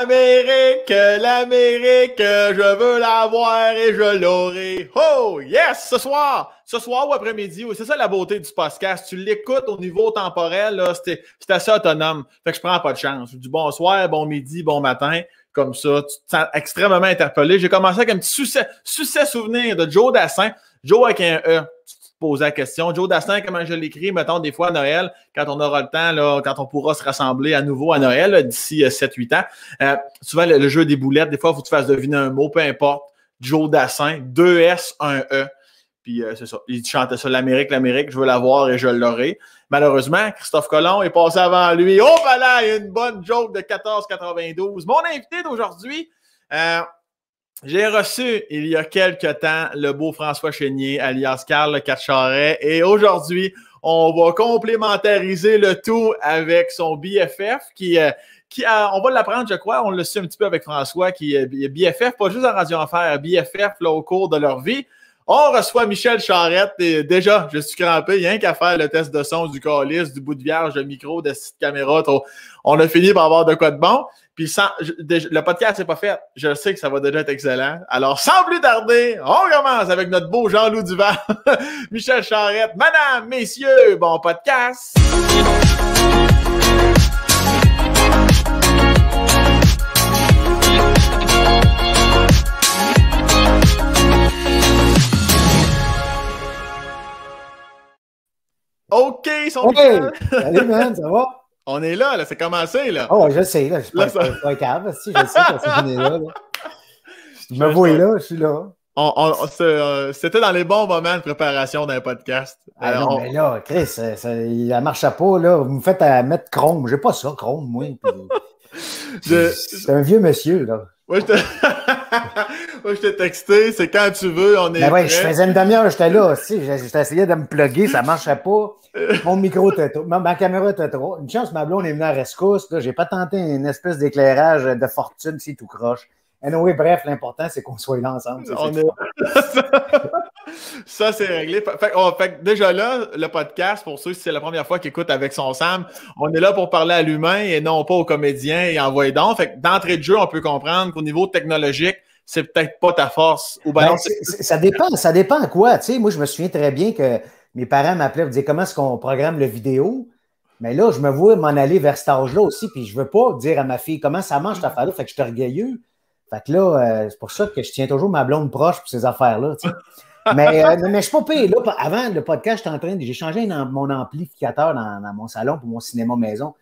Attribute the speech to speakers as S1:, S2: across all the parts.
S1: L'Amérique, l'Amérique, je veux l'avoir et je l'aurai. Oh, yes, ce soir, ce soir ou après-midi, c'est ça la beauté du podcast. Tu l'écoutes au niveau temporel, c'est assez autonome. Fait que je prends pas de chance. Je dis bonsoir, bon midi, bon matin. Comme ça, tu te sens extrêmement interpellé. J'ai commencé avec un petit succès, succès souvenir de Joe Dassin. Joe avec un E poser la question. Joe Dassin, comment je l'écris, mettons, des fois à Noël, quand on aura le temps, là, quand on pourra se rassembler à nouveau à Noël, d'ici 7-8 euh, ans. Euh, souvent, le, jeu des boulettes, des fois, il faut que tu fasses deviner un mot, peu importe. Joe Dassin, 2S, 1E. Puis euh, c'est ça. Il chantait ça, l'Amérique, l'Amérique, je veux la voir et je l'aurai. Malheureusement, Christophe Colomb est passé avant lui. Oh, voilà, une bonne joke de 14,92. Mon invité d'aujourd'hui, j'ai reçu il y a quelques temps le beau François Chénier, alias Carl charret, et aujourd'hui, on va complémentariser le tout avec son BFF qui, euh, qui on va l'apprendre, je crois, on le suit un petit peu avec François, qui est BFF, pas juste en radio enfer, BFF là, au cours de leur vie. On reçoit Michel Charette Et déjà, je suis crampé. Il n'y a rien qu'à faire le test de son du colis, du bout de vierge, de micro, de site caméra. On a fini par avoir de quoi de bon. Puis sans, le podcast n'est pas fait. Je sais que ça va déjà être excellent. Alors, sans plus tarder, on commence avec notre beau Jean-Loup Duval. Michel Charette, Madame, messieurs, bon podcast. OK, ils sont allez man, ça va? On est là, là, c'est commencé, là. Oh, je sais, là, je suis pas, pas si, je sais, quand c'est venu là,
S2: Je me vois là, je suis là.
S1: On, euh, c'était dans les bons moments de préparation d'un podcast. Ah non, euh, mais
S2: là, Chris, euh, ça, ça, marchait marche pas, là, vous me faites mettre Chrome. J'ai pas ça, Chrome, moi. C'est
S1: un vieux monsieur, là. Moi, je t'ai texté, c'est quand tu veux, on est. Ben ouais, je faisais une
S2: demi-heure, j'étais là aussi. J'essayais de me plugger, ça marchait pas. Euh. Mon micro était trop. Ma, caméra était trop. Une chance, ma blonde est venu à rescousse. Je J'ai pas tenté une espèce d'éclairage de fortune si tout croche. oui bref, l'important, c'est qu'on soit là ensemble.
S1: ça, c'est réglé. Fait, oh, déjà là, le podcast, pour ceux, si c'est la première fois qu'ils écoutent avec son Sam, on est là pour parler à l'humain et non pas aux comédiens et envoyer donc. Fait d'entrée de jeu, on peut comprendre qu'au niveau technologique, c'est peut-être pas ta force. Ben ben, ça dépend,
S2: ça dépend à quoi. Tu moi, je me souviens très bien que mes parents m'appelaient pour dire comment est-ce qu'on programme le vidéo. Mais là, je me vois m'en aller vers cet âge-là aussi, puis je ne veux pas dire à ma fille comment ça marche cette mm. affaire-là, fait que je suis orgueilleux. Fait que là, euh, c'est pour ça que je tiens toujours ma blonde proche pour ces affaires-là. Mais, euh, mais je suis pas payé. avant le podcast, j'étais en train de, j'ai changé mon amplificateur dans, mon salon pour mon cinéma maison.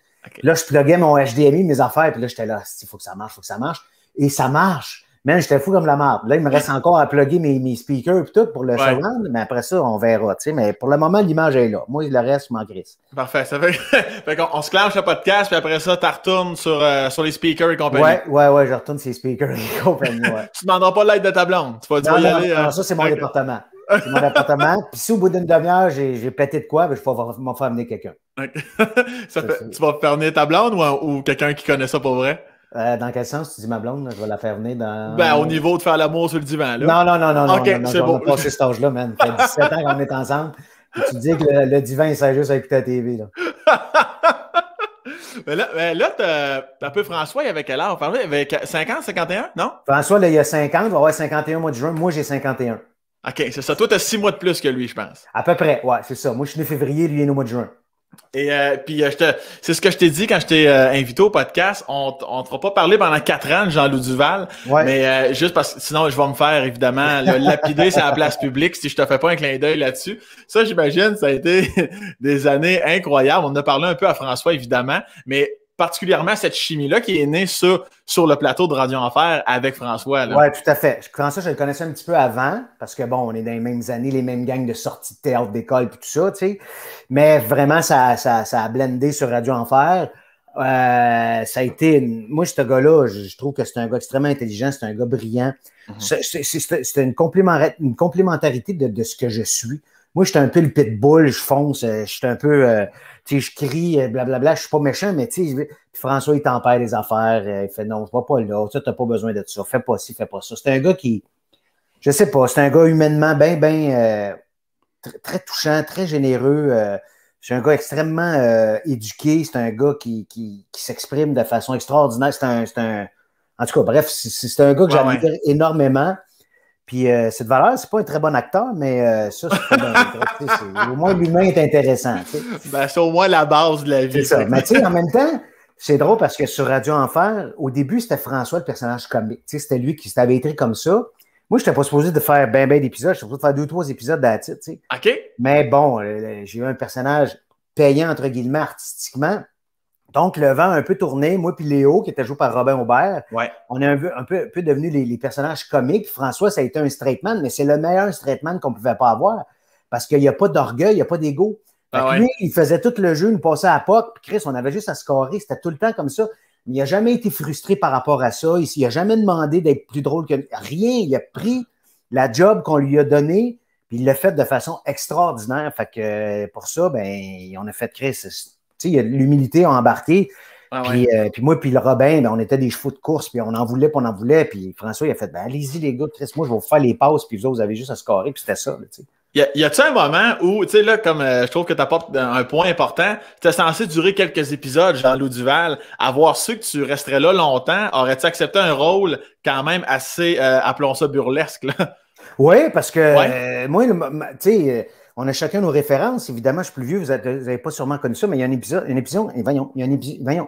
S2: Là, je pluguais mon HDMI, mes affaires, puis là, j'étais là, ah, il faut que ça marche, il faut que ça marche. Et ça marche mais j'étais fou comme la marde. Là, il me reste encore à plugger mes, speakers et tout pour le ouais. mais après ça, on verra. Mais pour le moment, l'image est là. Moi, le reste, je m'en grise.
S1: Parfait. Ça fait, qu'on on se clenche le podcast, puis après ça, tu retournes sur, euh, sur les speakers et compagnie. Ouais,
S2: ouais, ouais, je retourne sur les speakers et compagnie. tu
S1: ne demanderas pas l'aide de ta blonde. Tu vas, non, non, Non, euh, ça, c'est mon appartement.
S2: Euh, département. C'est mon appartement. Puis si au bout d'une demi-heure, j'ai pété de quoi, ben, je vais m'en faire amener quelqu'un.
S1: tu vas faire venir ta blonde ou quelqu'un qui connaît ça pour vrai? Euh,
S2: dans quel sens tu dis ma blonde? je vais la faire venir dans. Ben, au
S1: niveau de faire l'amour sur le divan, là. Non, non, non, non. non, c'est bon. On a passé
S2: cet âge-là, man. Ça fait 17 ans qu'on est ensemble. Et tu dis que le, divin divan, il sert juste à écouter la TV, là.
S1: mais là, mais ben, là t'as un peu François, il avait quel âge? 50, 51,
S2: non? François, là, il a 50, il va avoir 51 mois de juin. Moi, j'ai 51.
S1: OK, c'est ça. Toi, t'as 6 mois de plus que lui, je pense.
S2: À peu près, ouais, c'est ça. Moi, je suis né février, lui, il est au mois de juin.
S1: Et euh, puis, euh, c'est ce que je t'ai dit quand je t'ai euh, invité au podcast. On ne t'aura pas parler pendant quatre ans de Jean-Loup Duval, mais juste parce que sinon, je vais me faire, évidemment, le lapider sur la place publique si je te fais pas un clin d'œil là-dessus. Ça, j'imagine, ça a été des années incroyables. On a parlé un peu à François, évidemment, mais particulièrement cette chimie-là qui est née sur, sur le plateau de Radio Enfer avec François. Oui, tout
S2: à fait. François, je le connaissais un petit peu avant, parce que bon, on est dans les mêmes années, les mêmes gangs de sorties de théâtre d'école et tout ça, tu sais. Mais vraiment, ça, ça, ça a blendé sur Radio Enfer. Euh, ça a été. Moi, ce gars-là, je, trouve que c'est un gars extrêmement intelligent, c'est un gars brillant. Mm-hmm. C'était C'est une, une complémentarité de, de, ce que je suis. Moi, je un peu le pitbull, je fonce, euh, J'étais un peu. Euh, sais, je crie, euh, blablabla, je suis pas méchant, mais tu sais, François, il tempère les affaires, euh, il fait non, je vois pas là, tu n'as pas besoin de ça, fais pas ci, fais pas ça. C'est un gars qui, je sais pas, c'est un gars humainement bien, bien, euh, très, touchant, très généreux. c'est un gars extrêmement éduqué, c'est un gars qui, qui, s'exprime de façon extraordinaire. C'est un, un, En tout cas, bref, c'est un gars que j'admire énormément. Puis cette euh, valeur, c'est pas un très bon acteur, mais euh, ça, c'est Au moins, l'humain est intéressant.
S1: Ben, c'est au moins la base de la vie. ça. Mais tu
S2: en même temps, c'est drôle parce que sur Radio Enfer, au début, c'était François, le personnage comique. c'était lui qui s'était écrit comme ça. Moi, je n'étais pas supposé de faire ben ben d'épisodes. suis supposé de faire deux, trois épisodes d'attitude, OK. Mais bon, euh, j'ai eu un personnage payant, entre guillemets, artistiquement. Donc, le vent a un peu tourné. Moi puis Léo, qui était joué par Robin Aubert, on est un peu, un peu, devenus les, personnages comiques. François, ça a été un straight man, mais c'est le meilleur straight man qu'on ne pouvait pas avoir parce qu'il n'y a pas d'orgueil, il n'y a pas d'ego. Ah lui, il faisait tout le jeu, il passait à POC. Puis Chris, on avait juste à scorer. C'était tout le temps comme ça. il n'a jamais été frustré par rapport à ça. Il n'a jamais demandé d'être plus drôle que rien. Il a pris la job qu'on lui a donnée, puis il l'a fait de façon extraordinaire. Fait que euh, pour ça, ben, on a fait Chris tu sais, l'humilité a embarqué. Ah puis, euh, puis, moi, puis le Robin, ben, on était des chevaux de course, puis on en voulait, puis on en voulait. Puis François, il a fait ben, Allez-y, les gars, Chris, moi, je vais vous faire les passes, puis vous vous avez juste à scorer, puis c'était ça.
S1: Là, y a-tu un moment où, tu sais, là, comme euh, je trouve que tu apportes un point important, tu' censé durer quelques épisodes, Jean-Loup Duval, avoir su que tu resterais là longtemps, aurais-tu accepté un rôle quand même assez, euh, appelons ça burlesque, là?
S2: Oui, parce que moi, tu sais on a chacun nos références. Évidemment, je suis plus vieux, vous n'avez pas sûrement connu ça, mais il y a un épisode, un épisode, et eh, voyons, il y a une épisode, voyons.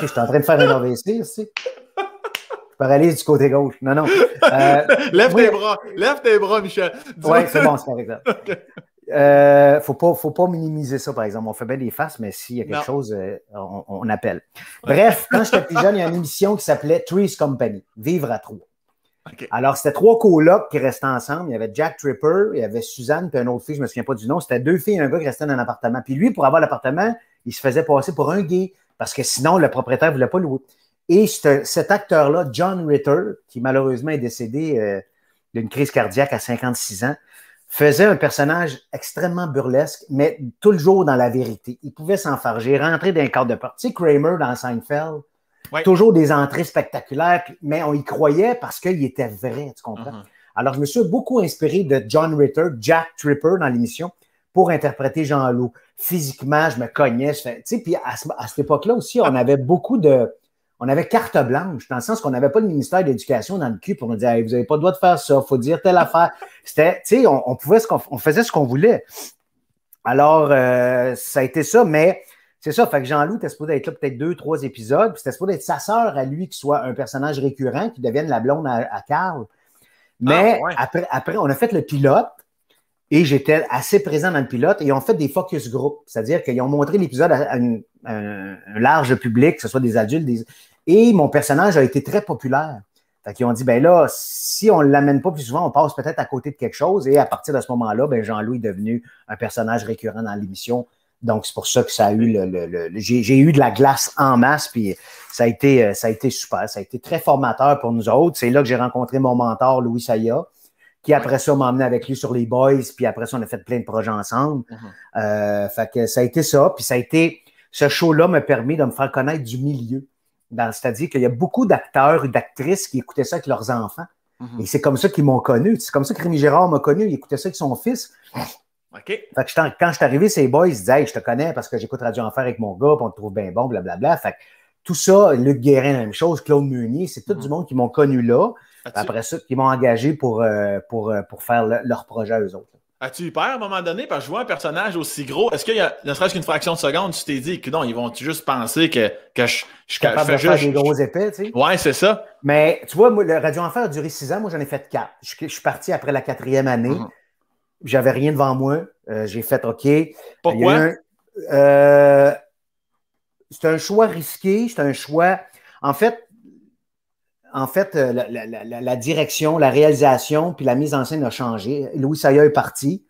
S2: je suis en train de faire un AVC ici. Je paralyse du côté gauche. Non, non. Euh, lève tes
S1: bras, lève tes bras, Michel. Oui, c'est bon, c'est
S2: correct. Il ne euh, faut, pas, faut pas minimiser ça, par exemple. On fait bien des faces, mais s'il y a quelque chose, euh, on, on appelle. Bref, quand j'étais plus jeune, il y a une émission qui s'appelait Trees Company, Vivre à trois. Alors, c'était trois colocs qui restaient ensemble. Il y avait Jack Tripper, il y avait Suzanne, puis un autre fils, je ne me souviens pas du nom. C'était deux filles et un gars qui restaient dans l'appartement. Puis lui, pour avoir l'appartement, il se faisait passer pour un gay, parce que sinon, le propriétaire ne voulait pas louer. Et cet acteur-là, John Ritter, qui malheureusement est décédé euh, d'une crise cardiaque à 56 ans, faisait un personnage extrêmement burlesque, mais toujours dans la vérité. Il pouvait s'enfarger, rentrer dans un cadre de partie. Tu sais, Kramer dans Seinfeld, Toujours des entrées spectaculaires, mais on y croyait parce qu'il était vrai, tu comprends? Mhm. Alors, je me suis beaucoup inspiré de John Ritter, Jack Tripper dans l'émission, pour interpréter Jean-Loup. Physiquement, je me cognais. Je fais, puis à, cette époque-là aussi, on avait beaucoup de. On avait carte blanche, dans le sens qu'on n'avait pas le ministère de l'Éducation dans le cul pour nous dire Vous n'avez pas le droit de faire ça, il faut dire telle affaire. C'était, tu sais, on, pouvait ce qu'on on faisait ce qu'on voulait. Alors, euh, ça a été ça, mais c'est ça, fait que jean louis était supposé être là peut-être deux, trois épisodes, puis c'était supposé être sa sœur à lui qui soit un personnage récurrent, qui devienne la blonde à, Carl. Mais ah, après, on a fait le pilote, et j'étais assez présent dans le pilote. Et ils ont fait des focus group, c'est-à-dire qu'ils ont montré l'épisode à, un large public, que ce soit des adultes. Des... Et mon personnage a été très populaire. Fait ont dit, ben là, si on ne l'amène pas plus souvent, on passe peut-être à côté de quelque chose. Et à partir de ce moment-là, ben Jean-Louis est devenu un personnage récurrent dans l'émission donc, c'est pour ça que ça a eu le. j'ai eu de la glace en masse, puis ça a, été, euh, ça a été super. Ça a été très formateur pour nous autres. C'est là que j'ai rencontré mon mentor, Louis Saya, qui après ça m'a emmené avec lui sur les Boys, puis après ça, on a fait plein de projets ensemble. Mm-hmm. Euh, fait que ça a été ça, puis ça a été. Ce show-là m'a permis de me faire connaître du milieu. C'est-à-dire qu'il y a beaucoup d'acteurs et d'actrices qui écoutaient ça avec leurs enfants. Mm-hmm. Et c'est comme ça qu'ils m'ont connu. C'est comme ça que Rémi Gérard m'a connu. Il écoutait ça avec son fils. Fait que quand je suis arrivé, ces boys ils disaient Je te connais parce que j'écoute Radio Enfer avec mon gars, puis on te trouve bien bon, blablabla. Fait que tout ça, Luc Guérin, la même chose, Claude Meunier, c'est tout mm-hmm. du monde qui m'ont connu là. Après ça, qui m'ont engagé pour, euh, pour, euh, pour faire leur projet à eux autres.
S1: As-tu eu peur à un moment donné? Parce que je vois un personnage aussi gros. Est-ce qu'il y a, ne serait-ce qu'une fraction de seconde, tu t'es dit que non, ils vont juste penser que, que je, je, je, de juste, faire des
S2: gros épais, tu sais? Ouais, c'est ça. Mais tu vois, moi, le Radio Enfer a duré six ans. Moi, j'en ai fait quatre. Je, suis parti après la quatrième année. Mm-hmm. J'avais rien devant moi. Euh, j'ai fait OK. Euh, Pourquoi? Euh, c'est un choix risqué. C'est un choix. En fait, en fait, la, direction, la réalisation, puis la mise en scène a changé. Louis Saya est parti.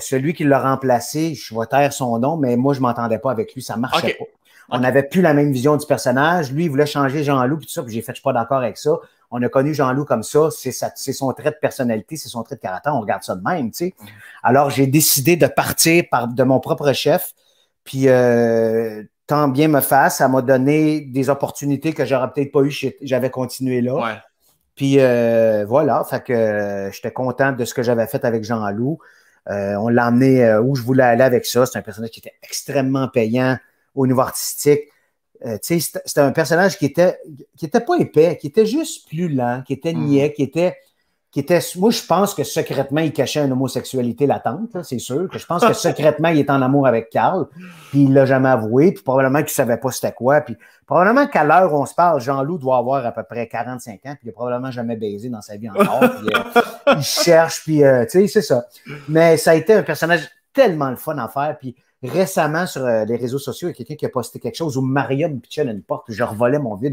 S2: celui qui l'a remplacé, je vais taire son nom, mais moi, je ne m'entendais pas avec lui, ça ne marchait pas. On n'avait plus la même vision du personnage. Lui, il voulait changer Jean-Loup, et tout ça, puis j'ai fait, je ne suis pas d'accord avec ça on a connu Jean-Loup comme ça, c'est son trait de personnalité, c'est son trait de caractère, on regarde ça de même, tu sais. Mm. Alors, j'ai décidé de partir de mon propre chef, puis euh, tant bien me fasse, ça m'a donné des opportunités que j'aurais peut-être pas eu, j'avais continué là. Puis euh, voilà, fait que euh, j'étais content de ce que j'avais fait avec Jean-Loup. on l'a emmené où je voulais aller avec ça. C'est un personnage qui était extrêmement payant au niveau artistique. Euh, c'était un personnage qui était, qui était pas épais, qui était juste plus lent, qui était hmm. niais, qui était. Qui était, moi, je pense que secrètement, il cachait une homosexualité latente, c'est sûr. Que je pense que secrètement, il est en amour avec Carl, puis il l'a jamais avoué, puis probablement qu'il savait pas c'était quoi. Puis probablement qu'à l'heure où on se parle, Jean-Loup doit avoir à peu près 45 ans, puis il a probablement jamais baisé dans sa vie encore. Puis, euh, il cherche, puis euh, tu sais, c'est ça. Mais ça a été un personnage tellement le fun à faire, puis récemment sur euh, les réseaux sociaux, il y a quelqu'un qui a posté quelque chose où Mariam me pitchait une porte, où je revolais mon vieux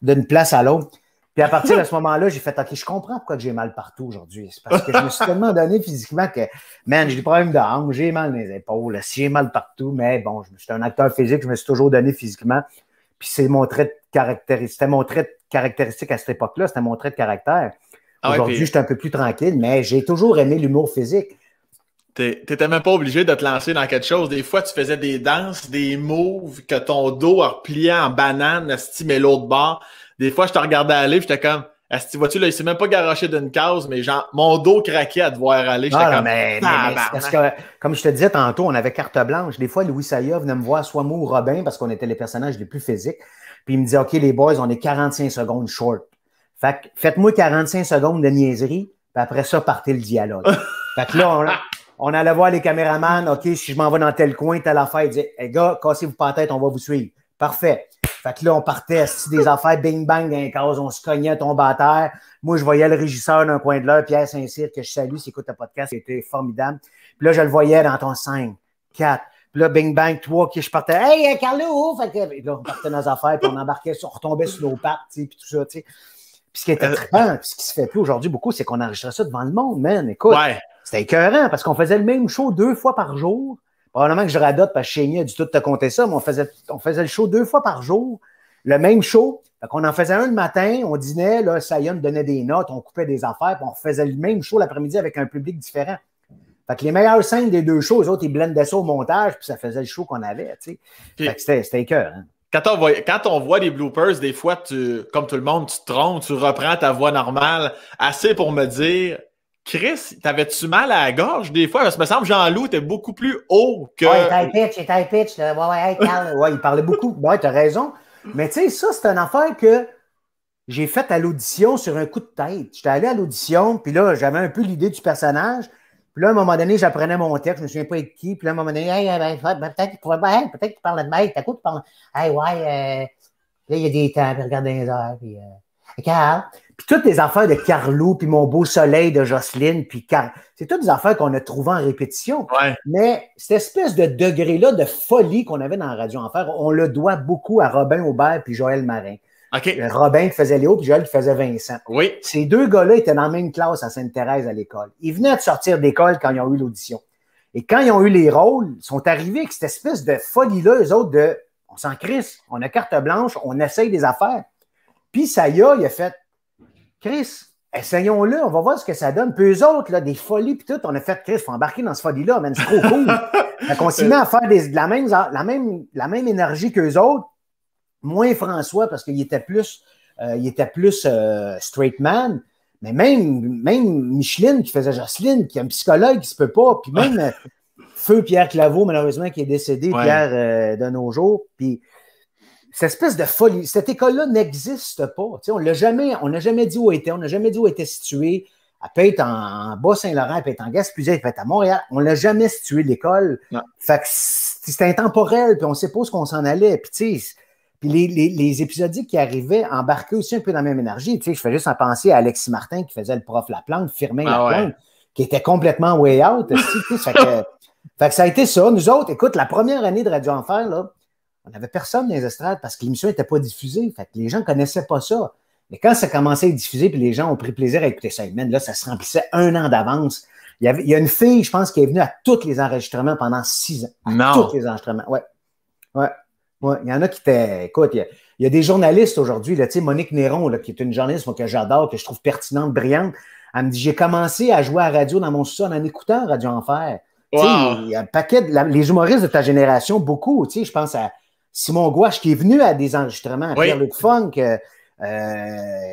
S2: d'une place à l'autre. Puis à partir de ce moment-là, j'ai fait OK, je comprends pourquoi j'ai mal partout aujourd'hui. C'est parce que je me suis tellement donné physiquement que, man, j'ai des problèmes de j'ai mal dans les épaules, j'ai mal partout, mais bon, je suis un acteur physique, je me suis toujours donné physiquement. Puis c'est mon trait caractéristique. C'était mon trait de caractéristique à cette époque-là, c'était mon trait de caractère. Ah aujourd'hui, je suis un peu plus tranquille, mais j'ai toujours aimé l'humour physique.
S1: T'étais même pas obligé de te lancer dans quelque chose. Des fois, tu faisais des danses, des moves que ton dos a en banane, asti, mais l'autre bord. Des fois, je te regardais aller, j'étais comme, asti, vois-tu, là, il s'est même pas garoché d'une case, mais genre, mon dos craquait à te voir aller. J'étais comme, parce que,
S2: comme je te disais tantôt, on avait carte blanche. Des fois, Louis Saïa venait me voir soit moi ou Robin, parce qu'on était les personnages les plus physiques. Puis il me dit, OK, les boys, on est 45 secondes short. Fait faites-moi 45 secondes de niaiserie, puis après ça, partez le dialogue. fait que là, on, on allait voir les caméramans. OK, si je m'en vais dans tel coin, telle affaire, ils disaient hey, gars, cassez-vous pas la tête, on va vous suivre. Parfait. Fait que là, on partait, des affaires, bing bang, dans les cases, on se cognait, tombait à terre. Moi, je voyais le régisseur d'un coin de l'heure, Pierre Saint-Cyr, que je salue, s'il écoute le podcast, c'était formidable. Puis là, je le voyais dans ton 5, 4. Puis là, bing bang, toi, qui je partais, hey, euh, Carlo! Oh, fait que là, on partait nos affaires, puis on embarquait, on retombait sur nos pattes, puis tout ça, tu sais. Puis ce qui était euh, très, puis ce qui se fait plus aujourd'hui beaucoup, c'est qu'on enregistrait ça devant le monde, man. Écoute, ouais. C'était écœurant parce qu'on faisait le même show deux fois par jour. Probablement que je radote parce que du tout te compter ça, mais on faisait, on faisait le show deux fois par jour, le même show. On qu'on en faisait un le matin, on dînait, là, Sayon donnait des notes, on coupait des affaires, puis on faisait le même show l'après-midi avec un public différent. Fait que les meilleurs scènes des deux shows, autres, ils blendaient ça au montage, puis ça faisait le show qu'on avait, tu
S1: sais. c'était, écœurant. Quand on, voit, quand on voit les bloopers, des fois, tu, comme tout le monde, tu te trompes, tu reprends ta voix normale, assez pour me dire Chris, t'avais-tu mal à la gorge des fois? Parce que me semble Jean-Loup était beaucoup plus haut que. Ouais, il
S2: était pitch, il était pitch. Ouais, ouais, il parlait beaucoup. Ouais, t'as raison. Mais tu sais, ça, c'est une affaire que j'ai faite à l'audition sur un coup de tête. J'étais allé à l'audition, puis là, j'avais un peu l'idée du personnage. Puis là, à un moment donné, j'apprenais mon texte, je me souviens pas avec qui. Puis là, à un moment donné, ben, ben, ben, peut-être qu'il pouvait, hey, peut-être qu'il parlait de mec. T'as quoi, tu parles, hey, ouais, euh... là, il y a des temps, puis les heures, puis, euh... Puis toutes les affaires de Carlo, puis Mon beau soleil de Jocelyne, puis Car... C'est toutes des affaires qu'on a trouvées en répétition. Mais cette espèce de degré-là de folie qu'on avait dans Radio Enfer, on le doit beaucoup à Robin Aubert puis Joël Marin. Euh, Robin qui faisait Léo puis Joël qui faisait Vincent. Oui. Ces deux gars-là étaient dans la même classe à Sainte-Thérèse à l'école. Ils venaient de sortir d'école quand ils ont eu l'audition. Et quand ils ont eu les rôles, ils sont arrivés avec cette espèce de folie-là, eux autres, de on s'en crisse, on a carte blanche, on essaye des affaires. Puis ça y a, il a fait Chris, essayons-le, on va voir ce que ça donne. Puis eux autres, là, des folies, puis tout, on a fait, Chris, faut embarquer dans ce folie-là, man, c'est trop cool. On qu'on à faire la même, la même, la même énergie qu'eux autres, moins François, parce qu'il était plus, euh, il était plus euh, straight man. Mais même, même Micheline qui faisait Jocelyne, qui est un psychologue qui se peut pas, puis même euh, Feu Pierre Claveau, malheureusement, qui est décédé, Pierre de nos jours, puis cette espèce de folie, cette école-là n'existe pas. Tu sais, on l'a jamais, n'a jamais dit où elle était, on n'a jamais dit où elle était située. Elle peut être en, Bas-Saint-Laurent, elle peut être en Gaspésie, elle peut être à Montréal. On l'a jamais situé l'école. Fait que c'était intemporel, puis on sait pas où qu'on s'en allait. Puis puis les, les, épisodiques qui arrivaient embarquaient aussi un peu dans la même énergie. Tu sais, je fais juste en penser à Alexis Martin qui faisait le prof La Plante, Firmin ah La Plante, qui était complètement way out. Aussi, fait, que, ça a été ça. Nous autres, écoute, la première année de Radio Enfer, là, on n'avait personne dans les estrades parce que l'émission n'était pas diffusée. Fait les gens ne connaissaient pas ça. Mais quand ça a commencé à être diffusé, puis les gens ont pris plaisir à écouter ça, là, ça se remplissait un an d'avance. Il y, il y a une fille, je pense, qui est venue à tous les enregistrements pendant six ans. non. Tous les enregistrements, ouais. Ouais. Il y en a qui étaient. Écoute, il y a, des journalistes aujourd'hui, tu sais, Monique Néron, qui est une journaliste que j'adore, que je trouve pertinente, brillante. Elle me dit J'ai commencé à jouer à radio dans mon sous en écoutant Radio Enfer. il y a un paquet les humoristes de ta génération, beaucoup. Tu sais, je pense à Simon Gouache, qui est venu à des enregistrements, à Pierre-Luc Funk, euh, euh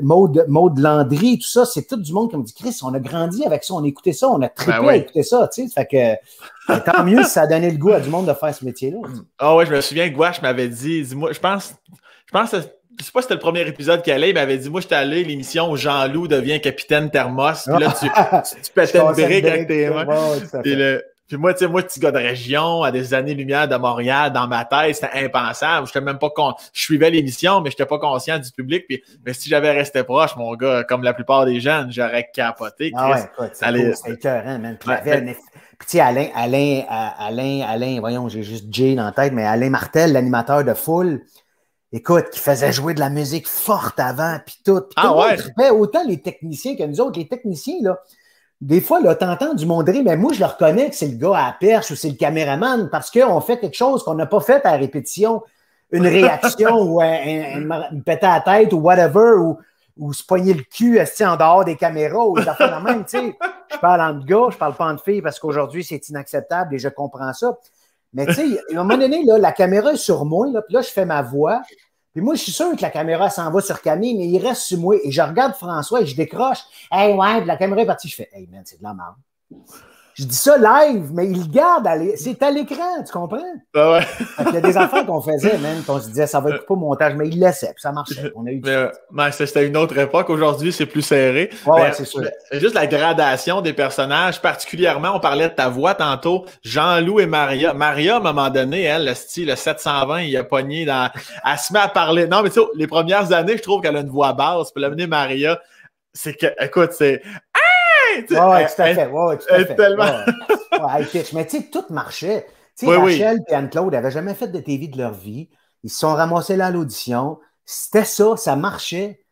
S2: Maude, Landry, tout ça, c'est tout du monde qui me dit Chris, on a grandi avec ça, on écoutait ça, on a très ben à ça, tu sais. Fait que ben, tant mieux si ça a donné le goût à du monde de faire ce métier-là.
S1: Ah ouais, je me souviens Gouache m'avait dit, dis-moi, je pense, je pense sais pas si c'était le premier épisode qu'il allait, il m'avait dit Moi, j'étais allé l'émission où Jean-Loup devient capitaine Thermos. Puis là, tu, tu, pétais avec puis moi, tu sais, moi, petit gars de région, à des années-lumière de Montréal, dans ma tête, c'était impensable. J'étais même pas Je suivais l'émission, mais je j'étais pas conscient du public. mais si j'avais resté proche, mon gars, comme la plupart des jeunes, j'aurais capoté. Ah ouais,
S2: man. Puis, tu sais, Alain, Alain, euh, Alain, Alain, voyons, j'ai juste Jay dans la tête, mais Alain Martel, l'animateur de Foule, écoute, qui faisait jouer de la musique forte avant, puis tout. ah tout, ouais? Autant les techniciens que nous autres, les techniciens, là, des fois, là, t'entends du Mondré, mais moi, je le reconnais que c'est le gars à la perche ou c'est le caméraman parce qu'on fait quelque chose qu'on n'a pas fait à répétition. Une réaction ou une pété à tête ou whatever, ou, se poigner le cul en dehors des caméras Je parle en gars, je parle pas en filles parce qu'aujourd'hui, c'est inacceptable et je comprends ça. Mais tu sais, à un moment donné, la caméra est sur moi, puis là, je fais ma voix. Puis moi, je suis sûr que la caméra s'en va sur Camille, mais il reste sur moi. Et je regarde François et je décroche. Hey, ouais, la caméra est partie. Je fais, hey, man, c'est de la merde. Je dis ça live, mais il garde. C'est à l'écran, tu comprends? Ah ouais. Il y a des affaires qu'on faisait, même, qu'on se disait, ça va être pas au montage, mais il laissait, puis ça
S1: marchait. On mais, euh, c'était une autre époque. Aujourd'hui, c'est plus serré. Ouais, c'est sûr. Euh, juste la gradation des personnages, particulièrement, on parlait de ta voix tantôt, Jean-Loup et Maria. Maria, à un moment donné, elle, le style, 720, il a pogné dans. Elle se met à parler. Non, mais tu sais, les premières années, je trouve qu'elle a une voix basse. Puis l'amener Maria, c'est que, écoute, c'est,
S2: oui, tout à fait. Ouais, tout à fait. Mais tu sais, tout marchait. Tu Rachel et Anne-Claude n'avaient jamais fait de TV de leur vie. Ils se sont ramassés là à l'audition. C'était ça, ça marchait.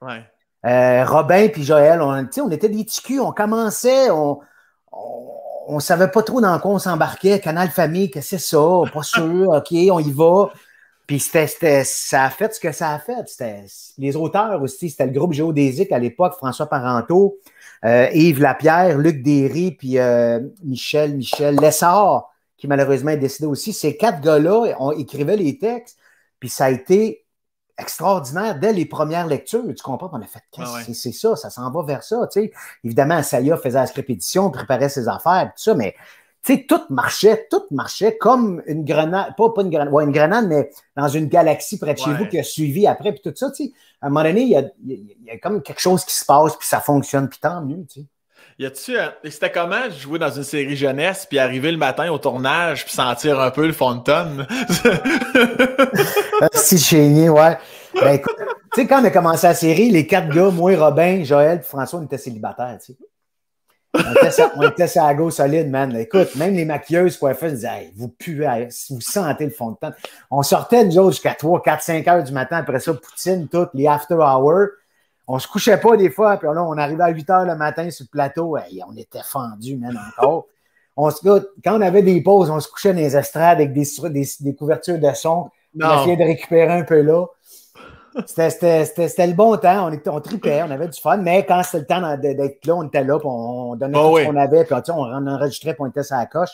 S2: Euh, Robin et Joël, on, on était des ticus, on commençait, on, on, savait pas trop dans quoi on s'embarquait. Canal Famille, que c'est ça, pas sûr, OK, on y va. Puis c'était, ça a fait ce que ça a fait. les auteurs aussi, c'était le groupe Géodésique à l'époque, François Parenteau, euh, Yves Lapierre, Luc Derry, puis euh, Michel, Michel Lessard, qui malheureusement est décédé aussi. Ces quatre gars-là ont écrivait les textes, puis ça a été extraordinaire dès les premières lectures. Tu comprends? On a fait, c'est ça, ça s'en va vers ça. Tu sais. Évidemment, Saya faisait la répétition, préparait ses affaires, tout ça, mais tout marchait, tout marchait comme une grenade, pas, pas une grenade, ouais, une grenade, mais dans une galaxie près de chez vous qui a suivi après, puis tout ça, tu sais. À un moment donné, il y a, comme quelque chose qui se passe, puis ça fonctionne, puis tant mieux, tu sais.
S1: Y a-tu euh, C'était comment jouer dans une série jeunesse, puis arriver le matin au tournage, puis sentir un peu le fantôme?
S2: Ah, si chénier, ouais. Ben, tu sais, quand on a commencé la série, les quatre gars, moi, Robin, Joël, François, on était célibataires, tu sais. On était ça à go solide, man. Écoute, même les maquilleuses coiffeuses disaient vous puez, vous sentez le fond de temps On sortait, nous autres, jusqu'à 3, 4, 5 heures du matin. Après ça, poutine, toutes les after hours. On se couchait pas des fois. Puis là, on arrivait à 8 heures le matin sur le plateau. on était fendu même encore. On quand on avait des pauses, on se couchait dans les estrades avec des, couvertures de son. On essayait de récupérer un peu là. C'était le bon temps, on, était, on tripait, on avait du fun, mais quand c'était le temps d'être là, on était là, on donnait ah tout ce qu'on avait, puis on, enregistrait, et on était sur la coche.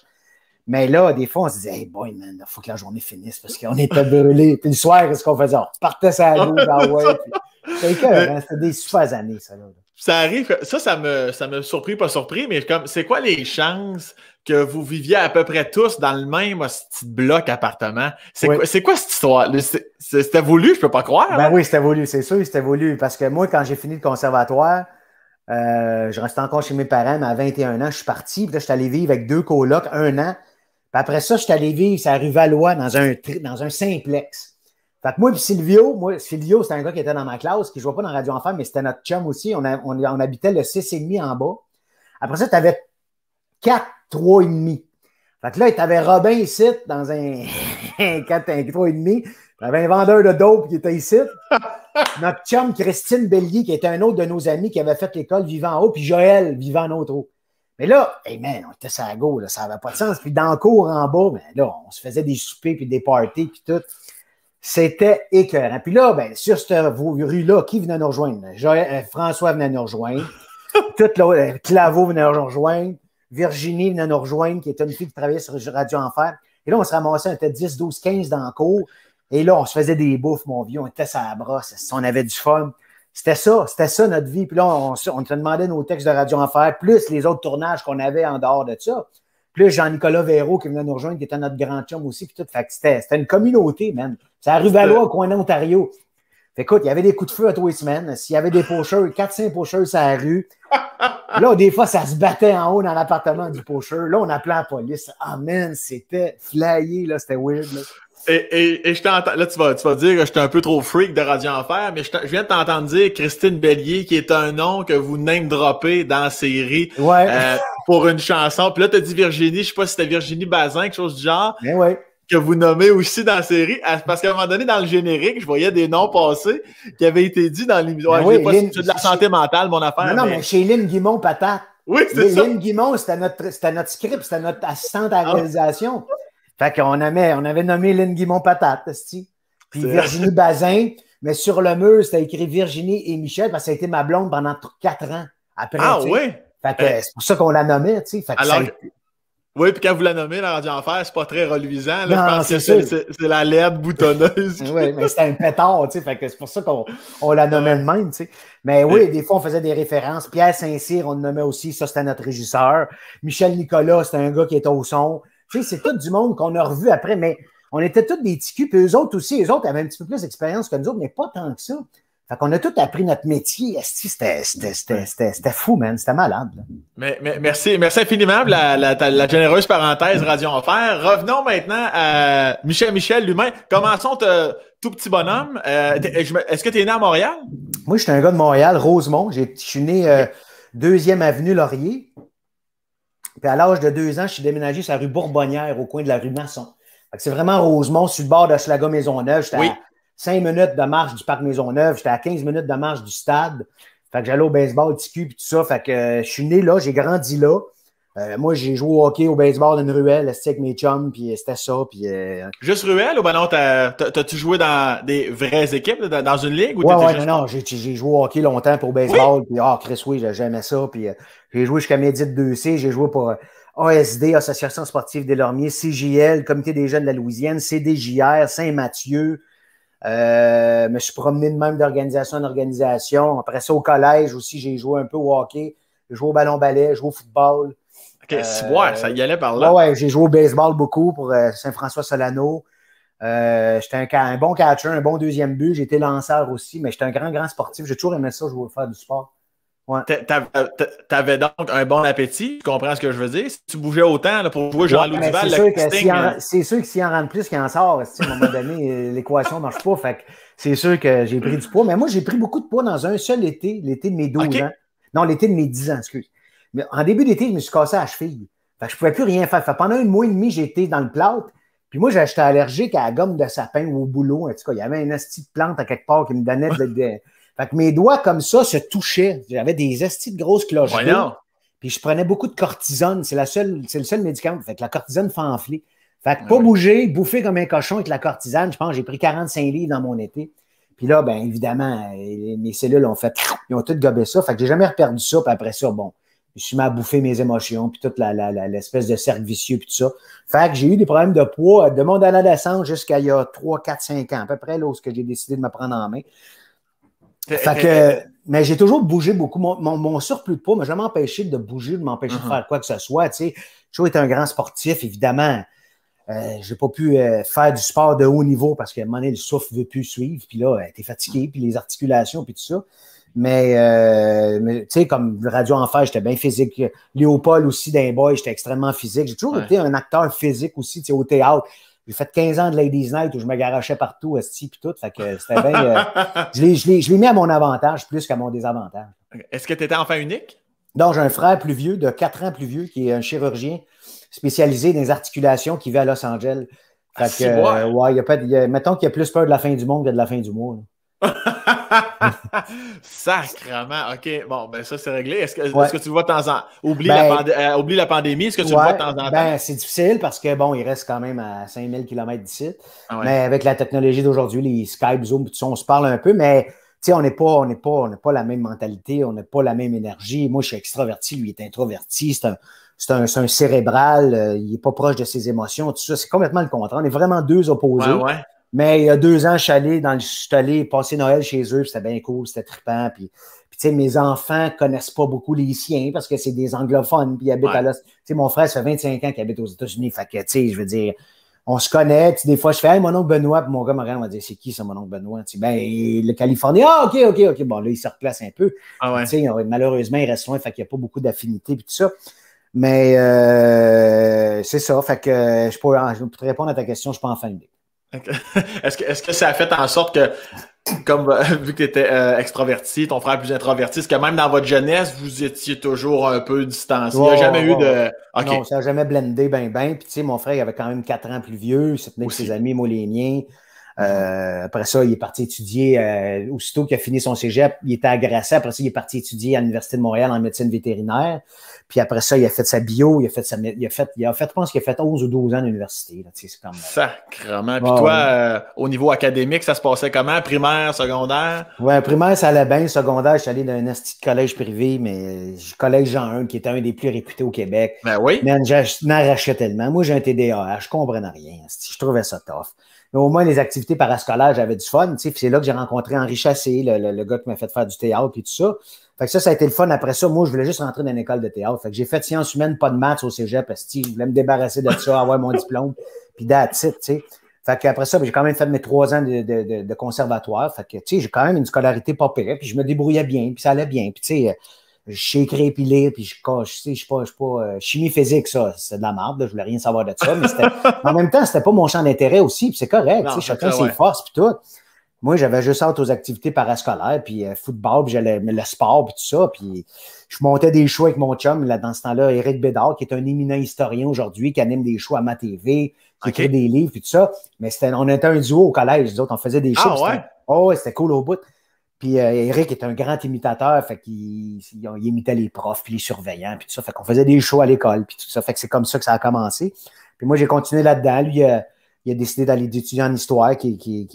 S2: Mais là, des fois, on se disait, hey boy,
S1: man, il faut que la journée finisse parce qu'on était brûlés.
S2: puis le soir, qu'est-ce qu'on faisait? On partait sur la route, ah
S1: ouais. C'était
S2: des super années, ça. Là.
S1: Ça arrive, ça, ça me, ça me surpris, pas surpris, mais comme, c'est quoi les chances que vous viviez à peu près tous dans le même petit bloc appartement. C'est quoi, cette histoire? C'était voulu, je peux pas croire. Ben hein? oui, c'était voulu,
S2: c'est sûr, c'était voulu. Parce que moi, quand j'ai fini le conservatoire, euh, je restais encore chez mes parents, mais à 21 ans, je suis parti. Puis là, je suis allé vivre avec deux colocs un an. Puis après ça, je suis allé vivre, ça arrive à Lois, dans un, dans un simplex. Fait que moi et Silvio, c'était un gars qui était dans ma classe, qui ne jouait pas dans Radio Enfant, mais c'était notre chum aussi. On, on, on habitait le 6,5 en bas. Après ça, tu avais quatre 3,5. Fait que là, tu avais Robin ici, dans un, un Il Tu avais un vendeur de dope qui était ici. Notre chum Christine Bellier, qui était un autre de nos amis qui avait fait l'école vivant en haut, puis Joël vivant en autre haut. Mais là, hey man, on était ça à go, ça n'avait pas de sens. Puis dans le cours en bas, ben là, on se faisait des soupers, puis des parties, puis tout. C'était écœurant. Puis là, ben, sur cette rue-là, qui venait nous rejoindre? Euh, François venait nous rejoindre. Tout le euh, Claveau venait nous rejoindre. Virginie venait nous rejoindre, qui était une fille qui travaillait sur Radio Enfer. Et là, on se ramassait, on était 10, 12, 15 dans le cours. Et là, on se faisait des bouffes, mon vieux, on était à la brosse, on avait du fun. C'était ça, c'était ça notre vie. Puis là, on, on demandait nos textes de Radio Enfer, plus les autres tournages qu'on avait en dehors de ça. Plus Jean-Nicolas Véraud qui venait nous rejoindre, qui était notre grand chum aussi, puis tout. Fait que c'était une communauté, même. Ça à l'eau au coin d'Ontario. Écoute, il y avait des coups de feu à tous S'il y avait des pocheurs, 4-5 pocheurs sur la rue. Là, des fois, ça se battait en haut dans l'appartement du pocheur. Là, on appelait la police. Amen. Ah, c'était flyé,
S1: là. C'était weird, Et, je là, tu vas, dire que j'étais un peu trop freak de Radio Enfer, mais je, viens de t'entendre dire Christine Bellier, qui est un nom que vous name-droppez dans la série euh, pour une chanson. Puis là, as dit Virginie, je sais pas si c'était Virginie Bazin, quelque chose du genre. Mais ben ouais que vous nommez aussi dans la série, parce qu'à un moment donné, dans le générique, je voyais des noms passés qui avaient été dits dans l'émission. Ben oui, pas de la santé mentale, mon affaire. Non, non, mais, chez Lynn Guimont, patate. Oui, c'est ça. Lynn
S2: Guimont, c'était notre, script, c'était notre assistante à ah. la réalisation. Fait qu'on avait, on avait nommé Lynn Guimont patate, Puis Virginie Bazin, mais sur le mur, c'était écrit Virginie et Michel, parce que ça a été ma blonde pendant quatre ans après. Ah oui?
S1: Fait que ben c'est pour ça qu'on l'a nommée, tu sais. Alors, oui, puis quand vous la nommez, la radio enfer, c'est pas très reluisant. Là, c'est, c'est, la LED boutonneuse. oui, mais c'était un pétard, tu sais. Fait que c'est pour ça qu'on
S2: on la nommait le même, tu sais. Mais oui, des fois, on faisait des références. Pierre Saint-Cyr, on le nommait aussi, ça, c'était notre régisseur. Michel Nicolas, c'était un gars qui était au son. Tu sais, c'est tout du monde qu'on a revu après, mais on était tous des ticus. puis eux autres aussi, eux autres avaient un petit peu plus d'expérience que nous autres, mais pas tant que ça. Fait qu'on a tout appris notre métier. C'était fou, man. C'était malade.
S1: Mais, merci, merci infiniment la, généreuse parenthèse Radio Enfer. Revenons maintenant à Michel Michel, l'humain. Commençons tout petit bonhomme. Euh, est-ce que tu es né à Montréal?
S2: Moi, je suis un gars de Montréal, Rosemont. Je suis né euh, deuxième 2 avenue Laurier. Puis à l'âge de deux ans, je suis déménagé sur la rue Bourbonnière, au coin de la rue Masson. C'est vraiment Rosemont, sur le bord de Slaga Maisonneuve. oui. 5 minutes de marche du parc Maisonneuve, j'étais à 15 minutes de marche du stade. Fait que j'allais au baseball, TQ, puis tout ça. Fait que euh, je suis né là, j'ai grandi là. Euh, moi, j'ai joué au hockey, au baseball d'une ruelle, avec mes chums, puis euh, c'était ça. Puis,
S1: Juste ruelle ou ben non, t'as-tu joué dans des vraies équipes, dans, une ligue? Ou ouais, ouais,
S2: non, non, j'ai joué au hockey longtemps pour baseball, puis ah, oh, Chris, oui, j'aimais ça. Puis j'ai joué jusqu'à Médite 2C, j'ai joué pour ASD, Association sportive des Lormiers, CJL, Comité des jeunes de la Louisiane, CDJR, Saint-Mathieu, euh, mais je suis promené de même d'organisation en organisation. Après ça, au collège aussi, j'ai joué un peu au hockey. J'ai joué au ballon-ballet, joué au football.
S1: OK, euh, ça y allait par là. Ouais, j'ai joué
S2: au baseball beaucoup pour euh, Saint-François Solano. j'étais un, bon catcher, un bon deuxième but. J'étais lanceur aussi, mais j'étais un grand, grand sportif. J'ai toujours aimé ça, jouer, faire du sport.
S1: Tu T'avais donc un bon appétit, tu comprends ce que je veux dire? Si tu bougeais autant pour jouer Jean-Louis ouais, Duval, euh,
S2: c'est sûr que s'il en, en rentre plus qu'il en sort, à un moment donné, euh, l'équation ne marche pas. c'est sûr que j'ai pris du poids. Mais moi, j'ai pris beaucoup de poids dans un seul été, l'été de mes 12 ans. Non, l'été de mes 10 ans, excuse. Mais en début d'été, je me suis cassé à cheville. je ne pouvais plus rien faire. pendant un mois et demi, j'étais dans le plat. Puis moi, j'étais allergique à la gomme de sapin ou au boulot. En tout cas, il y avait une asti de plante à quelque part qui me donnait de, de fait que mes doigts comme ça se touchaient. J'avais des estis de grosses cloches. Puis je prenais beaucoup de cortisone. C'est, la seule, c'est le seul médicament. Fait que la cortisone fait enfler. Fait que pas bouger, bouffer comme un cochon avec la cortisane. Je pense que j'ai pris 45 livres dans mon été. Puis là, bien évidemment, mes cellules ont fait. Ils ont toutes gobé ça. Fait que j'ai jamais reperdu ça. Puis après ça, bon, je suis mis à bouffer mes émotions, puis toute l'espèce de cercle vicieux, puis tout ça. Fait que j'ai eu des problèmes de poids euh, de mon adolescence jusqu'à il y a 3, 4, 5 ans, à peu près, là, où j'ai décidé de me prendre en main.
S3: Fait que,
S2: mais j'ai toujours bougé beaucoup. Mon, mon, surplus de poids m'a jamais empêché de bouger, de m'empêcher de uh-huh. faire quoi que ce soit. Tu sais, toujours été un grand sportif, évidemment. Euh, j'ai pas pu euh, faire du sport de haut niveau parce que un moment donné, le souffle veut plus suivre, puis là, euh, t'es fatigué, puis les articulations, puis tout ça. Mais, euh, tu sais, comme Radio Enfer, j'étais bien physique. Léopold aussi, d'un boy, j'étais extrêmement physique. J'ai toujours été un acteur physique aussi, tu sais, au théâtre. J'ai fait 15 ans de Ladies Night où je me garochais partout, esti, puis tout. c'était euh, je l'ai mis à mon avantage plus qu'à mon désavantage.
S1: Est-ce que tu étais enfant unique?
S2: Non, j'ai un frère plus vieux, de 4 ans plus vieux, qui est un chirurgien spécialisé dans les articulations qui vit à Los Angeles. Fait que, ouais, mettons qu'il y a plus peur de la fin du monde que de la fin du mois.
S1: Sacrement. OK. Bon, ben ça, c'est réglé. Est-ce que, que, tu le vois de temps en temps? Oublie, ben, euh, oublie, la pandémie. Est-ce que tu le vois de temps en temps? Ben,
S2: c'est difficile parce que, bon, il reste quand même à 5000 km d'ici. Ah mais avec la technologie d'aujourd'hui, les Skype, Zoom, on se parle un peu, mais. Tu sais, on n'est pas, on pas, on n'est pas la même mentalité, on n'a pas la même énergie. Moi, je suis extraverti, lui est introverti. C'est un, cérébral, euh, il n'est pas proche de ses émotions, tout ça. C'est complètement le contraire. On est vraiment deux opposés. Mais il y a deux ans, je suis allé, dans le, je passer Noël chez eux, c'était bien cool, c'était trippant. Puis, tu sais, mes enfants ne connaissent pas beaucoup les siens parce que c'est des anglophones, puis ils habitent à Los Tu sais, mon frère, ça fait 25 ans qu'il habite aux États-Unis, fait que, tu sais, je veux dire, on se connaît. Des fois, je fais, hey, mon oncle Benoît, puis mon gars me on va dire, c'est qui ça, mon oncle Benoît? Tu sais, ben, le Californien, ah, OK, OK, OK. Bon, là, il se replace un peu. Ah tu sais, malheureusement, il reste loin, fait qu'il n'y a pas beaucoup d'affinités, puis tout ça. Mais euh, c'est ça, fait que je peux te répondre à ta question, je peux en fin de
S1: Est-ce que, ça a fait en sorte que, comme vu que tu étais extroverti, euh, ton frère plus introverti, est-ce que même dans votre jeunesse, vous étiez toujours un peu distancié? il n'y jamais eu de. Non, ça
S2: n'a jamais blendé bien. bien. Puis tu sais, mon frère il avait quand même 4 ans plus vieux, il ses amis, moi les miens. Euh, après ça, il est parti étudier. Euh, aussitôt qu'il a fini son cégep, il était agressé. Après ça, il est parti étudier à l'Université de Montréal en médecine vétérinaire. Puis après ça, il a fait sa bio, il a fait sa. Il a fait, il a fait je pense qu'il a fait 11 ou 12 ans d'université. C'est comme. Euh,
S1: Sacrement. Puis toi, euh, au niveau académique, ça se passait comment? Primaire, secondaire?
S2: Ouais, primaire, ça allait bien. Secondaire, je suis allé dans un institut de collège privé, mais je euh, collège Jean 1, qui était un des plus réputés au Québec. Ben oui. Mais j'en arrachais tellement. Moi, j'ai un TDAH, je comprenais rien. Je trouvais ça tough. Mais au moins, les activités parascolaires, j'avais du fun. C'est là que j'ai rencontré Henri Chassé, le, le, le gars qui m'a fait faire du théâtre et tout ça. Fait que ça, ça a été le fun. Après ça, moi, je voulais juste rentrer dans une école de théâtre. Fait que j'ai fait sciences humaines, pas de maths au cégep, parce que je voulais me débarrasser de ça, avoir mon diplôme, puis d'attitude, tu sais. Fait qu'après ça, ben, j'ai quand même fait mes trois ans de, de, conservatoire. Fait que, tu sais, j'ai quand même une scolarité pas pire, puis je me débrouillais bien, puis ça allait bien. Puis, tu sais, euh, je sais puis lire, puis je sais, je pas, je pas, euh, chimie physique, ça, c'est de la merde, là, je voulais rien savoir de ça, mais en même temps, c'était pas mon champ d'intérêt aussi, puis c'est correct, sais chacun ses forces, puis tout. Moi, j'avais juste hâte aux activités parascolaires, puis euh, football, puis j'allais le sport, puis tout ça. Puis je montais des shows avec mon chum, là, dans ce temps-là, Éric Bédard, qui est un éminent historien aujourd'hui, qui anime des shows à ma TV, qui écrit des livres, puis tout ça. Mais c'était, on était un duo au collège, les autres, on faisait des ah, shows. Ah, ouais? Oh, c'était cool au bout. Puis Eric euh, est un grand imitateur, fait qu'il imitait les profs, puis les surveillants, puis tout ça. Fait qu'on faisait des shows à l'école, puis tout ça. Fait que c'est comme ça que ça a commencé. Puis moi, j'ai continué là-dedans. Lui, a... Euh, il a décidé d'aller d'étudier en histoire, qui,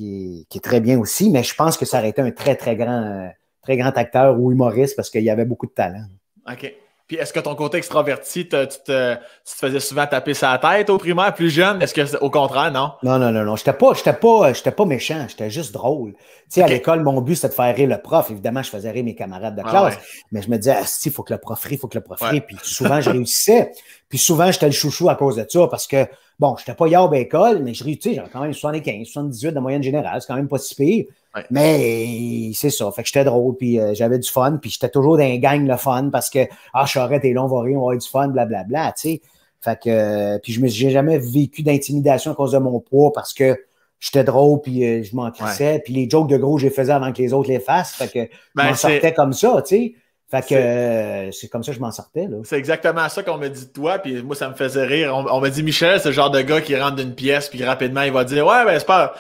S2: est très bien aussi, mais je pense que ça aurait été un très, très grand, euh, très grand acteur ou humoriste parce qu'il y avait beaucoup de talent.
S1: OK. Puis est-ce que ton côté extraverti, te, tu, te, tu, te, faisais souvent taper sa tête au primaire, plus jeune? Est-ce que au contraire, non?
S2: Non, non, non, non. J'étais pas, j'étais pas, euh, j'étais pas méchant, j'étais juste drôle. Tu sais, à l'école, mon but, c'était de faire rire le prof. Évidemment, je faisais rire mes camarades de classe. Mais je me disais, ah, si, il faut que le prof rie, il faut que le prof rie. Puis souvent, je réussissais. Puis souvent, j'étais le chouchou à cause de ça parce que, bon, j'étais pas hier à l'école, mais je réussissais. J'avais quand même 75, 78 de moyenne générale. C'est quand même pas si pire. Mais c'est ça. Fait que j'étais drôle, puis euh, j'avais du fun, puis j'étais toujours dans un gang le fun parce que Ah, je et là, on va rire, on va avoir du fun, blablabla. Bla, bla, tu sais. Fait que euh, puis je me j'ai jamais vécu d'intimidation à cause de mon poids parce que j'étais drôle puis euh, je m'en crissais. Puis les jokes de gros, je les faisais avant que les autres les fassent.
S1: Fait que je ben, m'en sortais
S2: comme ça, tu sais. Fait que c'est, comme ça que je m'en sortais. Là.
S1: C'est exactement ça qu'on me dit de toi, puis moi, ça me faisait rire. On, m'a me dit Michel, c'est le genre de gars qui rentre d'une pièce, puis rapidement, il va dire Ouais, ben, c'est pas,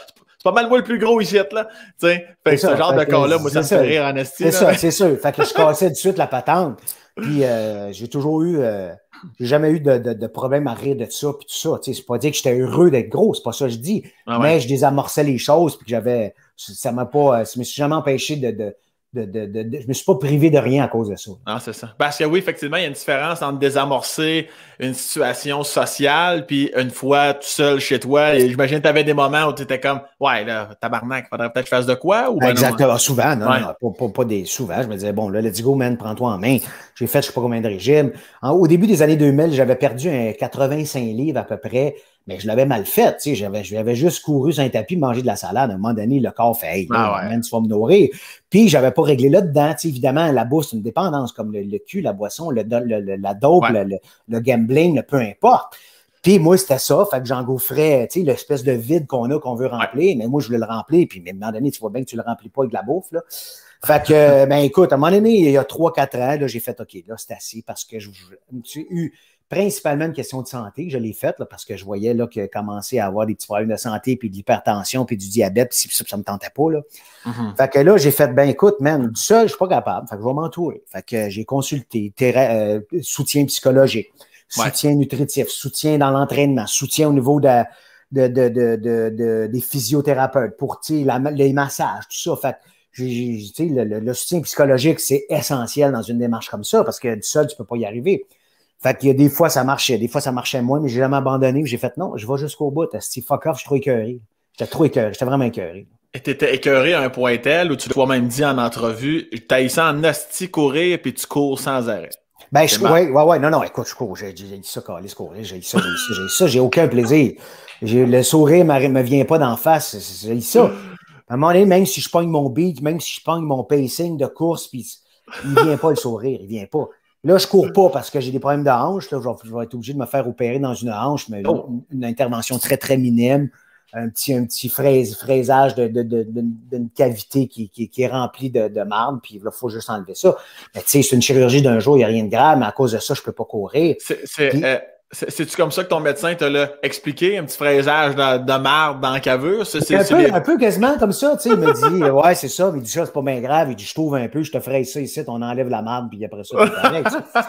S1: pas mal moi le plus gros ici, là. T'sais, fait ce genre de cas là moi, ça me fait rire en estime. C'est ça, c'est
S2: sûr. Fait que je cassais de suite la patente. Puis euh, j'ai toujours eu, euh, j'ai jamais eu de, de, de, problème à rire de ça, puis tout ça. c'est pas dire que j'étais heureux d'être gros, c'est pas ça que je dis. Ah Mais je désamorçais les choses, puis que j'avais, ça m'a pas, euh, ça me suis jamais empêché de, de, je ne je me suis pas privé de rien à cause de ça.
S1: Ah, c'est ça. Parce que oui, effectivement, il y a une différence entre désamorcer une situation sociale, puis une fois tout seul chez toi, et j'imagine que tu avais des moments où tu étais comme, ouais, là, tabarnak, faudrait peut-être que de quoi? Ou ben Exactement, hein? souvent, non,
S2: pas, des, souvent, je me disais, bon, là, let's go, man, prends-toi en main. J'ai fait, je ne sais pas combien de régimes. au début des années 2000, j'avais perdu un 85 livres à peu près mais je l'avais mal fait. Tu sais, j'avais, juste couru sur un tapis, mangé de la salade. À un moment donné, le corps fait Hey, ah me nourrir. Puis, j'avais pas réglé là-dedans. Tu sais, évidemment, la bourse, une dépendance, comme le, cul, la boisson, le, la dope, le, gambling, peu importe. Puis moi, c'était ça, fait que j'engouffrais, tu sais, l'espèce de vide qu'on a, qu'on veut remplir, mais moi, je voulais le remplir, puis à un moment donné, tu vois bien que tu le remplis pas avec de la bouffe, là. Fait que, ben écoute, à un moment donné, il y a 3-4 ans, là, j'ai fait, OK, là, c'est assez, parce que je suis eu principalement une question de santé. Je l'ai faite parce que je voyais là que commençait à avoir des petits problèmes de santé, puis de l'hypertension, puis du diabète, puis ça, ne me tentait pas. Là. Mm-hmm. Fait que là, j'ai fait, ben écoute, man, du seul, je suis pas capable. Fait que je vais m'entourer. Fait que j'ai consulté euh, soutien psychologique, soutien nutritif, soutien dans l'entraînement, soutien au niveau de, des physiothérapeutes pour les massages, tout ça. Fait que, le, soutien psychologique, c'est essentiel dans une démarche comme ça, parce que du seul, tu peux pas y arriver. Fait qu'il y a des fois, ça marchait, des fois, ça marchait moins, mais j'ai jamais abandonné. J'ai fait non, je vais jusqu'au bout. Si fuck off, je suis trop écœuré. J'étais trop écœuré. J'étais vraiment écœuré.
S1: Et t'étais écœuré à un point tel où tu te même dit en entrevue, t'as ça en asti courir puis tu cours sans arrêt.
S2: Ben, je, ouais, ouais, ouais, non, non, écoute, je cours, j'ai dit ça, je courir, j'ai ça, j'ai ça, j'ai ça, j'ai aucun plaisir. Le sourire ne me vient pas d'en face, j'ai dit ça. À un moment donné, même si je pogne mon beat, même si je pogne mon pacing de course, puis il vient pas le sourire, il vient pas. Là, je cours pas parce que j'ai des problèmes de hanche. Là, je, vais, être obligé de me faire opérer dans une hanche, mais oh. une, intervention très, très minime. Un petit, un petit fraise, fraisage d'une de, de, cavité qui, qui, est remplie de, marbre, puis il faut juste enlever ça. Mais tu sais, c'est une chirurgie d'un jour, il n'y a rien de grave, mais à cause de ça, je ne peux pas
S1: courir. C'est c'est-tu comme ça que ton médecin te l'a expliqué, un petit fraisage de, de marde dans la cavure? un,
S2: peu, quasiment comme ça, tu sais, il me dit, ouais, c'est ça, mais il dit ça, c'est pas bien grave, il dit, je trouve un peu, je te fraise ça ici, on enlève la marde, puis après ça,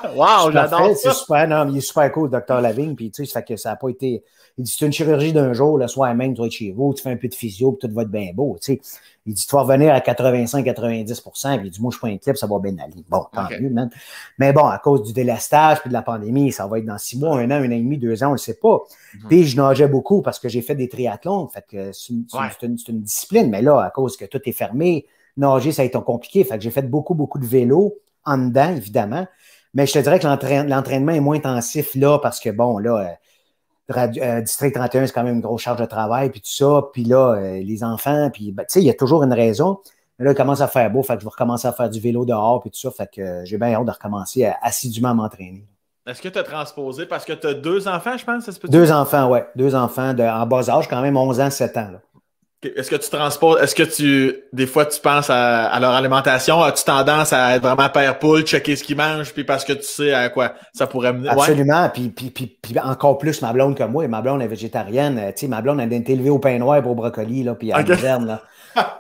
S1: Wow, j'adore C'est
S2: super, non, il est super cool, docteur Lavigne, puis tu sais, ça fait que ça n'a pas été... Il dit, c'est une chirurgie d'un jour, le soir même, tu vas être chez vous, tu fais un peu de physio, puis tout va être bien beau. Tu Il dit, tu vas revenir à 85-90 puis du dit, moi, je prends un clip ça va bien aller. Bon, tant mieux, man. Mais bon, à cause du délastage, puis de la pandémie, ça va être dans six mois, un an, un an et demi, deux ans, on le sait pas. Mhm. Puis je nageais beaucoup parce que j'ai fait des triathlons, fait que c'est une, discipline, mais là, à cause que tout est fermé, nager, ça a été compliqué, fait que j'ai fait beaucoup, beaucoup de vélo en dedans, évidemment. Mais je te dirais que l'entraînement est moins intensif là parce que, bon, là, euh, euh, District 31, c'est quand même une grosse charge de travail, puis tout ça, puis là, euh, les enfants, puis ben, tu sais, il y a toujours une raison. Mais là, il commence à faire beau, fait que je vais recommencer à faire du vélo dehors, puis tout ça, fait que euh, j'ai bien hâte de recommencer à assidûment m'entraîner.
S1: Est-ce que tu as transposé parce que tu as deux enfants, je pense? Ça se deux enfants, oui. Deux enfants
S2: en bas âge, quand même 11 ans, 7 ans. Là.
S1: Est-ce que tu transportes, est-ce que tu, des fois, tu penses à, leur alimentation? As-tu tendance à être vraiment père poule, checker ce qu'ils mangent, puis parce que tu sais à quoi ça pourrait mener? Absolument.
S2: Puis, puis, puis, encore plus ma blonde que moi. Et ma blonde est végétarienne. Tu sais, ma blonde, elle a été élevée au pain noir pour au brocoli, là, puis à okay. là.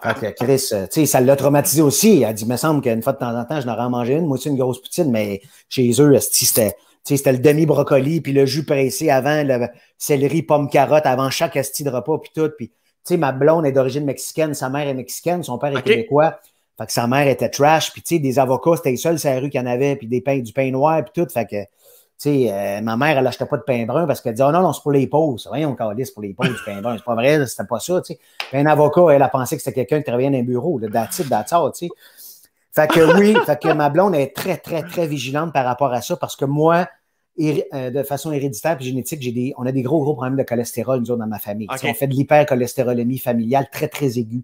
S2: fait que Chris, euh, tu sais, ça l'a traumatisé aussi. Elle dit, il me semble qu'une fois de temps en temps, je n'aurais mangé une. Moi aussi, une grosse poutine, mais chez eux, c'était c'était le demi-brocoli, puis le jus pressé avant, le céleri, pomme, carotte, avant chaque asti de repas, puis tout. Puis sais, ma blonde est d'origine mexicaine, sa mère est mexicaine, son père est québécois. Fait que sa mère était trash, puis tu sais, des avocats, c'était les seuls sur la rue qu'il y en avait, puis des pains, du pain noir, puis tout. Fait que, tu sais, euh, ma mère, elle achetait pas de pain brun parce qu'elle disait, oh non, non, c'est pour les pauvres. Ça, voyons, c'est pour les pauvres du pain brun. C'est pas vrai, c'était pas ça, tu sais. un avocat, elle a pensé que c'était quelqu'un qui travaillait dans un bureau, de datite, datsard, tu sais. Fait que oui, fait que ma blonde est très, très, très vigilante par rapport à ça parce que moi, euh, de façon héréditaire et génétique, j'ai des, on a des gros, gros problèmes de cholestérol, dans ma famille. On fait de l'hypercholestérolémie familiale très, très aiguë.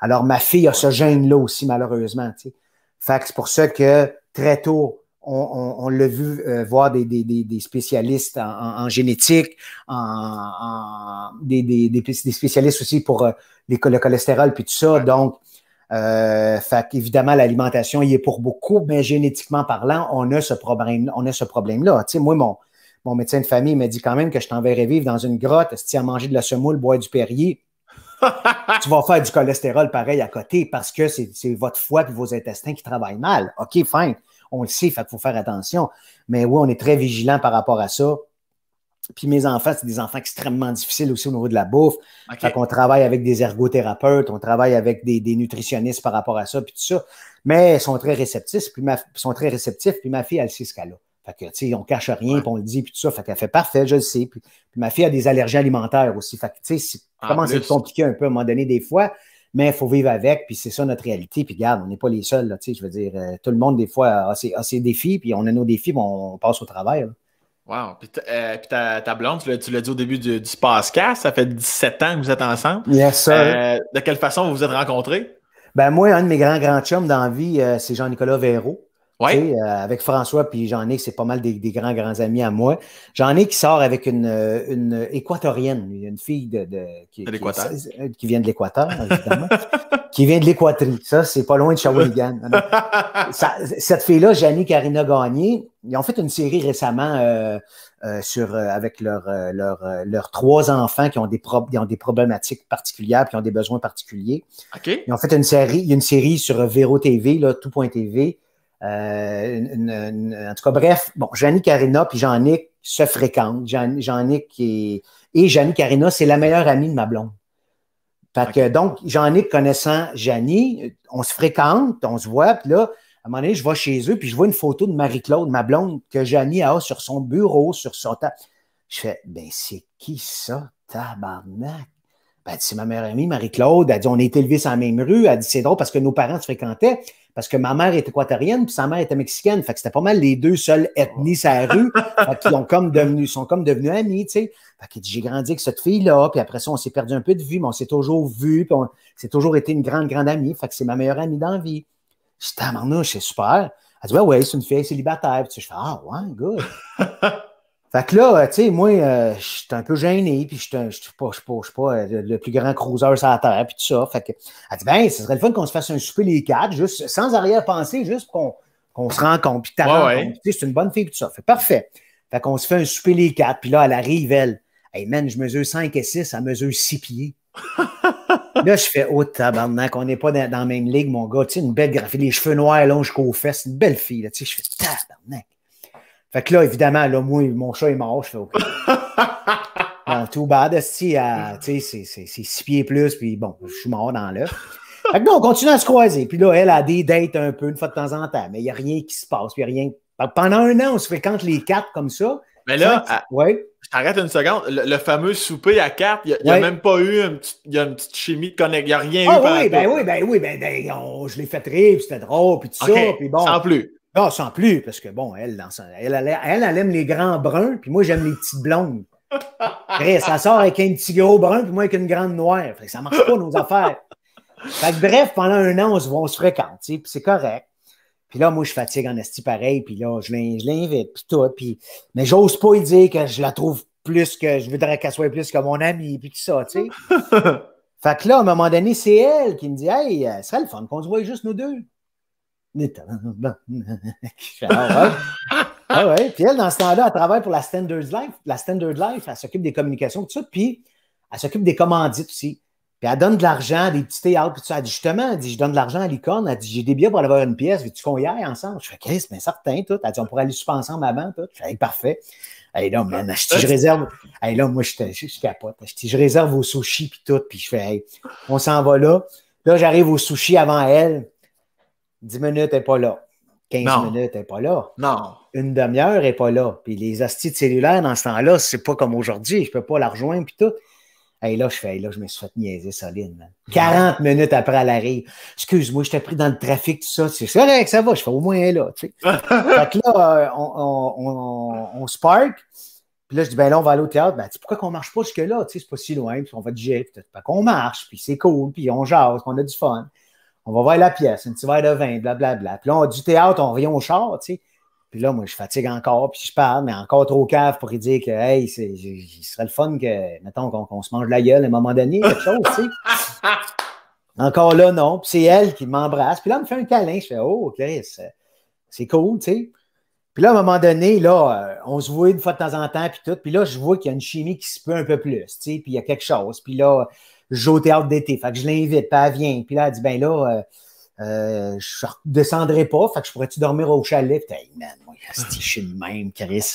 S2: Alors, ma fille a ce gêne là aussi, malheureusement. sais. Fait c'est pour ça que très tôt, on, on, l'a vu euh, voir des, des, des, spécialistes en, génétique, en, des, des, spécialistes aussi pour euh, les, le cholestérol, puis tout ça. Donc, euh, fait qu'évidemment, l'alimentation y est pour beaucoup, mais génétiquement parlant, on a ce problème, on a ce problème-là. Tu moi, mon, mon médecin de famille m'a dit quand même que je t'enverrais vivre dans une grotte, si tu as mangé de la semoule, bois du Perrier, tu vas faire du cholestérol pareil à côté parce que c'est votre foie et vos intestins qui travaillent mal. OK, fine. On le sait, il faut faire attention. Mais oui, on est très vigilant par rapport à ça. Puis mes enfants, c'est des enfants extrêmement difficiles aussi au niveau de la bouffe. Okay. Fait qu'on travaille avec des ergothérapeutes, on travaille avec des, nutritionnistes par rapport à ça, puis tout ça. Mais ils sont très réceptifs, puis ma, sont très réceptifs, puis ma fille, elle sait ce qu'elle a. Fait que, tu sais, on cache rien, puis on le dit, puis tout ça. Fait qu'elle fait parfait, je le sais. Puis, ma fille a des allergies alimentaires aussi. Fait que, tu sais, comment c'est compliqué un peu à un moment donné des fois, mais il faut vivre avec, puis c'est ça notre réalité. Puis regarde, on n'est pas les seuls, tu sais, je veux dire, euh, tout le monde, des fois, a ses, défis, puis on a nos défis, puis on passe au travail.
S1: Wow. Puis, euh, ta, blonde, tu l'as dit au début du, du podcast, ça fait 17 ans que vous êtes ensemble. Yes, sir. Euh, de quelle façon vous vous êtes rencontrés?
S2: Ben moi, un de mes grands, grands chums dans la vie, euh, c'est Jean-Nicolas Véraud. Euh, avec François, puis j'en ai, c'est pas mal des, grands, grands amis à moi. J'en ai qui sort avec une, une équatorienne, une fille de, euh, qui, vient de l'Équateur, qui vient de l'Équatrie. Ça, c'est pas loin de Shawinigan. cette fille-là, Janine Carina Gagné, ils ont fait une série récemment euh, sur, avec leurs leur, leurs trois enfants qui ont des, pro qui ont des problématiques particulières, qui ont des besoins particuliers. Ils ont fait une série, une série sur Vero TV, là, tout.tv euh, en tout cas, bref, bon, Jannick Arena puis Jannick se fréquentent. Jannick et, et Jannick Arena, c'est la meilleure amie de ma blonde. Fait que, donc, donc, Jannick connaissant Jeannie, on se fréquente, on se voit, puis là, à un moment donné, je vais chez eux, puis je vois une photo de Marie-Claude, ma blonde, que Janie a sur son bureau, sur son table. Je fais, ben, c'est qui ça, tabarnak? Ben, c'est ma meilleure amie, Marie-Claude. Elle dit, on est élevés sur la même rue. Elle dit, c'est drôle parce que nos parents se fréquentaient parce que ma mère est équatorienne, puis sa mère était mexicaine. Fait que c'était pas mal les deux seules ethnies à la rue. fait ont comme devenu, sont comme devenus amis, tu sais. Fait que j'ai grandi avec cette fille-là, puis après ça, on s'est perdu un peu de vue, mais on s'est toujours vu, puis on s'est toujours été une grande, grande amie. Fait que c'est ma meilleure amie dans la vie. J'étais à c'est super. Elle dit, ouais, ouais, c'est une fille célibataire. Tu je fais, ah, ouais, good. Fait que là, euh, tu sais, moi, euh, je suis un peu gêné, puis je ne suis pas, euh, le, plus grand cruiseur sur la Terre, puis tout ça. Fait que, elle dit, ben, ce serait le fun qu'on se fasse un souper les quatre, juste sans arrière-pensée, juste qu'on se rencontre, puis t'as ouais, c'est une bonne fille, puis tout ça. Fait parfait. Fait qu'on se fait un souper les quatre, puis là, elle arrive, elle. Hey man, je mesure 5 et 6, elle mesure 6 pieds. là, je fais, oh tabarnak, on n'est pas dans, la même ligue, mon gars. Tu sais, une belle graphie, les cheveux noirs longs jusqu'aux fesses, une belle fille, là, tu sais, je fais tabarnak. Fait que là, évidemment, là, moi, mon chat est mort, je bon, tout bad, si, tu sais, c'est six pieds plus, puis bon, je suis mort dans l'œuf. Fait que non, on continue à se croiser. Puis là, elle a des dates un peu, une fois de temps en temps, mais il n'y a rien qui se passe, puis rien. Pendant un an, on se fréquente les quatre comme
S1: ça. Mais là, ouais. je t'arrête une seconde. Le, fameux souper à quatre, il n'y a, même pas eu une petite, y a une petite chimie de connexion. Il n'y a rien ah, eu. Oui, ben, oui,
S2: ben oui, ben, ben je l'ai fait rire, puis c'était drôle, puis tout ça. Puis bon, Sans plus. Non, ah, sans plus, parce que bon, elle, elle, elle, elle, aime les grands bruns, puis moi, j'aime les petites blondes.
S3: ça
S2: sort avec un petit gros brun, puis moi, avec une grande noire. ça marche pas, nos affaires. bref, pendant un an, on se, on se fréquente, puis c'est correct. Puis là, moi, je fatigue en esti pareil, puis là, je l'invite, puis tout. Puis... Mais j'ose pas lui dire que je la trouve plus que je voudrais qu'elle soit plus que mon amie, puis tout ça, tu sais. fait que là, à un moment donné, c'est elle qui me dit Hey, euh, ce serait le fun qu'on se voit juste nous deux ah ouais. Puis elle, dans ce temps-là, elle travaille pour la Standard Life. La Standard Life, elle s'occupe des communications, tout ça. Puis elle s'occupe des commandites aussi. Puis elle donne de l'argent à des petits théâtres. Puis tu as dit justement, elle dit, je donne de l'argent à l'icône. Elle dit, j'ai des billets pour aller voir une pièce. Veux-tu qu'on y aille ensemble? Je fais, qu'est-ce, mais certain, tout. Elle dit, on pourrait aller super ma avant, tout. Je fais, parfait. Hey là, man, je, je réserve. Hey là, moi, je, je, je capote. Je, je réserve au sushis puis tout. Puis je fais, hey, on s'en va là. Là, j'arrive au sushi avant elle. 10 minutes n'est pas là. 15 minutes, minutes n'est pas là. Non. Une demi-heure n'est pas là. Puis les astuces cellulaires, dans ce temps-là, c'est pas comme aujourd'hui. Je ne peux pas la rejoindre, puis tout. Et là, je fais, là, je me suis fait niaiser solide. 40 minutes après, l'arrivée, Excuse-moi, je t'ai pris dans le trafic, tout ça. C'est que ça va, je fais au moins là. là, euh, on, on, on, spark. Puis là, je dis, ben on va aller au théâtre. Ben, pourquoi qu'on marche pas jusque-là? Tu sais, c'est pas si loin. Puis on va digérer. pas qu'on marche, puis c'est cool, puis on jase, puis on a du fun on va voir la pièce, une petit verre de vin, blablabla. Puis là, on, du théâtre, on revient au char, tu sais. Puis là, moi, je fatigue encore, puis je parle, mais encore trop cave pour y dire que, hey, il serait le fun que, mettons, qu'on se mange la gueule à un moment donné, quelque chose, tu sais. Encore là, non. Puis c'est elle qui m'embrasse. Puis là, elle me fait un câlin. Je fais, oh, Chris, c'est cool, tu sais. Puis là, à un moment donné, là, euh, on se voit une fois de temps en temps, puis tout. Puis là, je vois qu'il y a une chimie qui se peut un peu plus, tu sais. Puis il y a quelque chose. Puis là, joue au théâtre d'été. Fait que je l'invite, pas elle vient. Puis là, elle dit, ben là, euh, euh je descendrai pas, fait que je pourrais-tu dormir au chalet? Puis hey man, moi, je suis le même, Chris.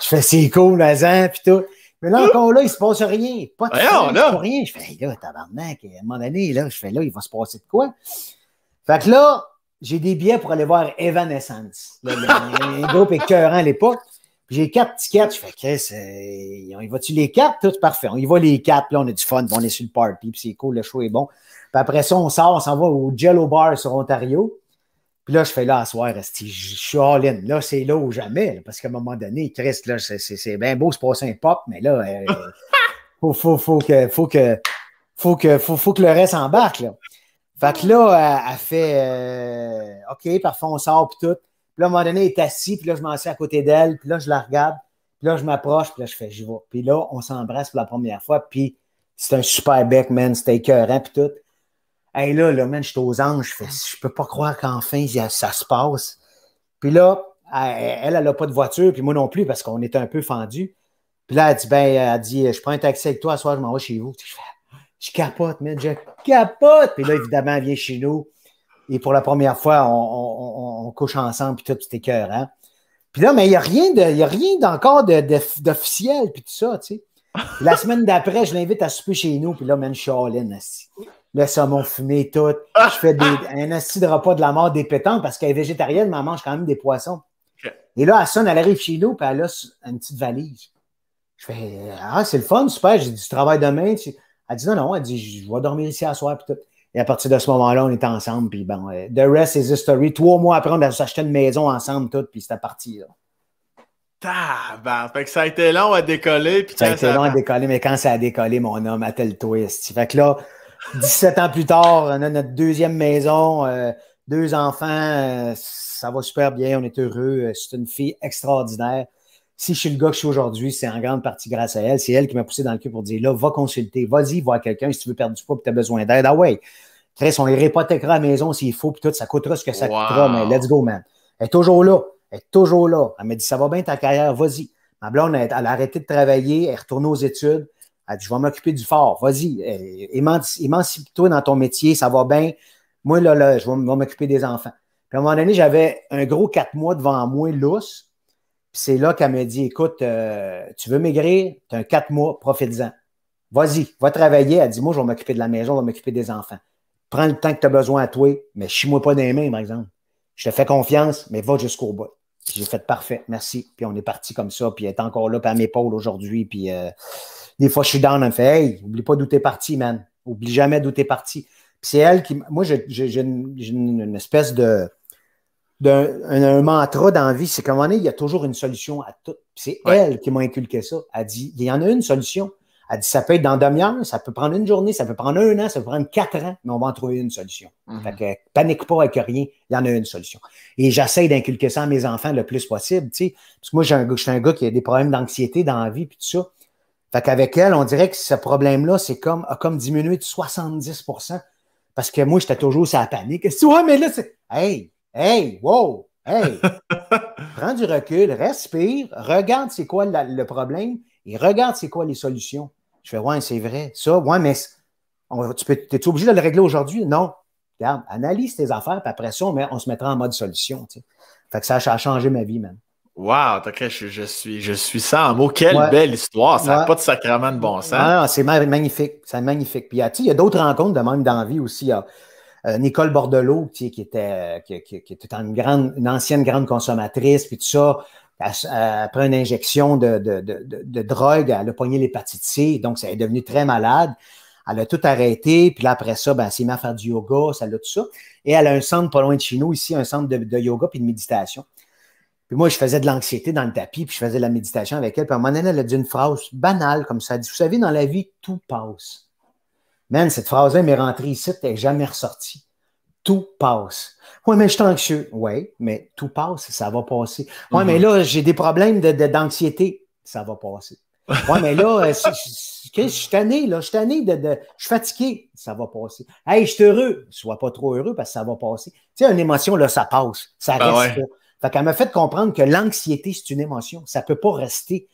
S2: Je fais, c'est cool, ça puis tout. Mais là, encore là, il ne se passe rien. Pas de temps, rien. Je fais, hey, là, tabarnak, à un moment donné, là, je fais, là, il va se passer de quoi? Fait que là, j'ai des billets pour aller voir Evanescence. le, groupe à l'époque. J'ai quatre tickets. Je fais, qu'est-ce? Euh, on y va-tu les quatre? Tout parfait. On y va les quatre. là, on a du fun. on est sur le party. Puis c'est cool. Le show est bon. Puis après ça, on sort. On s'en va au Jello Bar sur Ontario. Puis là, je fais là, à soir, je suis all-in. Là, c'est là ou jamais. parce qu'à un moment donné, Chris, là, c'est bien beau c'est pas sympa, Mais là, il euh, faut, faut, que, faut, que, faut, que, faut, que le reste embarque. Là. Fait que là, elle, fait euh, OK, parfois on sort, puis tout. Puis là, à un moment donné, elle est assise, puis là, je m'assieds à côté d'elle, puis là, je la regarde, puis là, je m'approche, puis là, je fais, j'y vais. Puis là, on s'embrasse pour la première fois, puis c'est un super bec, man, c'était écœurant, puis tout. Et là, là, man, je suis aux anges, je fais, mm. je peux pas croire qu'enfin, ça se passe. Puis là, elle, elle a pas de voiture, puis moi non plus, parce qu'on était un peu fendus. Puis là, elle dit, ben, elle dit, je prends un taxi avec toi, ce soir, je m'en vais chez vous. Je, fais, je capote, man, je capote. Puis là, évidemment, elle vient chez nous. Et pour la première fois, on, couche ensemble, puis tout, est cœur, Puis là, mais il n'y a rien de, d'officiel, de, puis tout ça, tu sais. La semaine d'après, je l'invite à souper chez nous, puis là, même, je suis allé in, assis. Ça fumé, tout. Je fais un assis de repas de la mort des parce qu'elle est végétarienne, mais elle mange quand même des poissons. Et là, elle sonne, elle arrive chez nous, puis elle a une petite valise. Je fais, ah, c'est le fun, super, j'ai du travail demain. Elle dit, non, non, elle dit, je vais dormir ici à soir, puis tout. Et à partir de ce moment-là, on était ensemble. Puis bon, euh, the rest is history. Trois mois après, on a acheté une maison ensemble, tout. Puis c'était parti. Là.
S1: ça a été long à décoller. ça a été long à
S2: décoller, mais quand ça a décollé, mon homme, a tel twist. Fait que là, 17 ans plus tard, on a notre deuxième maison, euh, deux enfants, euh, ça va super bien, on est heureux. C'est une fille extraordinaire si je suis le gars que je suis aujourd'hui, c'est en grande partie grâce à elle. C'est elle qui m'a poussé dans le cul pour dire là, va consulter, vas-y vois quelqu'un si tu veux perdre du poids et tu as besoin d'aide. Ah ouais, Chris, on les répotèquera à la maison s'il faut, puis tout, ça coûtera ce que ça coûtera, mais let's go, man. Elle est toujours là. Elle est toujours là. Elle m'a dit ça va bien ta carrière, vas-y. Ma blonde, elle, a arrêté de travailler, elle est retournée aux études. Elle dit Je vais m'occuper du fort, vas-y. Eh, émancipe-toi dans ton métier, ça va bien. Moi, là, je vais m'occuper des enfants. Puis à un moment donné, j'avais un gros quatre mois devant moi, lousse c'est là qu'elle me dit Écoute, euh, tu veux maigrir, tu as quatre mois, profite-en. Vas-y, va travailler. Elle dit Moi, je vais m'occuper de la maison, je vais m'occuper des enfants. Prends le temps que tu as besoin à toi, mais chie-moi pas des mains, par exemple. Je te fais confiance, mais va jusqu'au bout. J'ai fait parfait, merci. Puis on est parti comme ça, puis elle est encore là, par à m'épaule aujourd'hui. Puis euh, des fois, je suis down, elle me fait Hey, oublie pas d'où t'es parti, man. Oublie jamais d'où t'es parti. Puis c'est elle qui. Moi, j'ai une, espèce de d'un un, mantra dans vie, c'est comme on moment il y a toujours une solution à tout. C'est elle qui m'a inculqué ça. Elle dit, il y en a une solution. Elle dit, ça peut être dans demi-heure, ça peut prendre une journée, ça peut prendre un an, ça peut prendre quatre ans, mais on va en trouver une solution. Mhm. Fait que panique pas avec rien, il y en a une solution. Et j'essaie d'inculquer ça à mes enfants le plus possible, tu sais. Parce que moi, j'ai un, je suis un gars qui a des problèmes d'anxiété dans la vie, puis tout ça. Fait qu'avec elle, on dirait que ce problème-là, c'est comme, a comme diminué de 70 parce que moi, j'étais toujours ça la panique. Ouais, mais là, c'est, hey, Hey, wow, hey, prends du recul, respire, regarde c'est quoi le problème et regarde c'est quoi les solutions. Je fais, ouais, c'est vrai, ça, ouais, mais tu es obligé de le régler aujourd'hui? Non. Regarde, analyse tes affaires, puis après ça, on, se mettra en mode solution. Tu sais. Fait que ça, a changé ma vie, même.
S1: Wow, je, je, suis, je suis en mots. Quelle belle histoire. Ça n'a pas de sacrement de bon sens. Ah
S2: c'est magnifique. C'est magnifique. Puis, ah, il y a, d'autres rencontres de même dans vie aussi. Ah, euh, Nicole Bordelot, euh, qui, était, une, grande, ancienne grande consommatrice, puis tout ça, euh, après une injection de, drogue, elle a pogné l'hépatite C, donc ça est devenu très malade. Elle a tout arrêté, puis là, après ça, ben, elle s'est mise à faire du yoga, ça l'a tout ça. Et elle a un centre pas loin de chez nous, ici, un centre de, yoga puis de méditation. Puis moi, je faisais de l'anxiété dans le tapis, puis je faisais de la méditation avec elle. Puis à un moment donné, elle a dit une phrase banale comme ça. dit, vous savez, dans la vie, tout passe. Man, cette phrase-là m'est rentrée ici, t'es jamais ressorti. Tout passe. Oui, mais je suis anxieux. Oui, mais tout passe, ça va passer. Oui, mais mhm. là, j'ai des problèmes d'anxiété. De, ça va passer. Oui, mais là, euh, je suis tanné, là, je suis je suis fatigué, ça va passer. Hey, je suis heureux, sois pas trop heureux parce que ça va passer. Tu sais, une émotion, là, ça passe, ça ah reste pas. Fait qu'elle m'a fait comprendre que l'anxiété, c'est une émotion, ça peut pas rester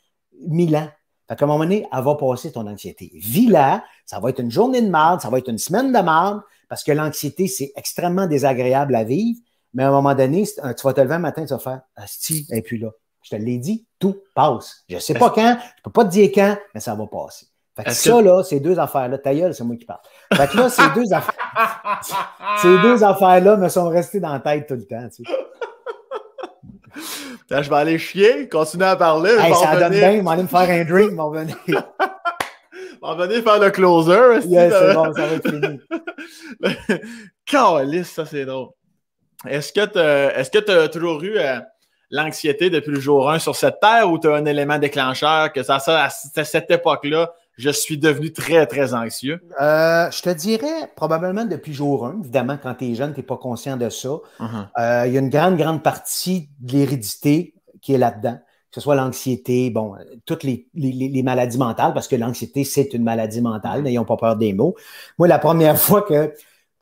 S2: mille ans. À un moment donné, elle va passer ton anxiété. vis là ça va être une journée de marde, ça va être une semaine de marde, parce que l'anxiété, c'est extrêmement désagréable à vivre. Mais à un moment donné, tu vas te lever un matin, tu vas faire Asti, et puis là. Je te l'ai dit, tout passe. Je ne sais pas quand, je ne peux pas te dire quand, mais ça va passer. Fait ça, là, ces deux affaires-là, ta gueule, c'est moi qui parle. Fait là, ces deux affaires. ces deux affaires-là me sont restées dans la
S1: tête tout le temps je vais aller chier, continuer à parler. ça donne bien, ils vais aller me faire
S2: un drink, on va
S1: venir. faire le closer. Yes, c'est bon, ça va être fini. Calice, ça c'est drôle. Est-ce que tu as toujours eu euh, l'anxiété depuis le jour 1 sur cette terre ou tu as un élément déclencheur que ça, ça à cette époque-là, je suis devenu très, très anxieux?
S2: Euh, je te dirais probablement depuis jour 1. Évidemment, quand tu es jeune, tu n'es pas conscient de ça. Uh-huh. Euh, il y a une grande, grande partie de l'hérédité qui est là-dedans. Que ce soit l'anxiété, bon, euh, toutes les, maladies mentales, parce que l'anxiété, c'est une maladie mentale, n'ayons pas peur des mots. Moi, la première fois que,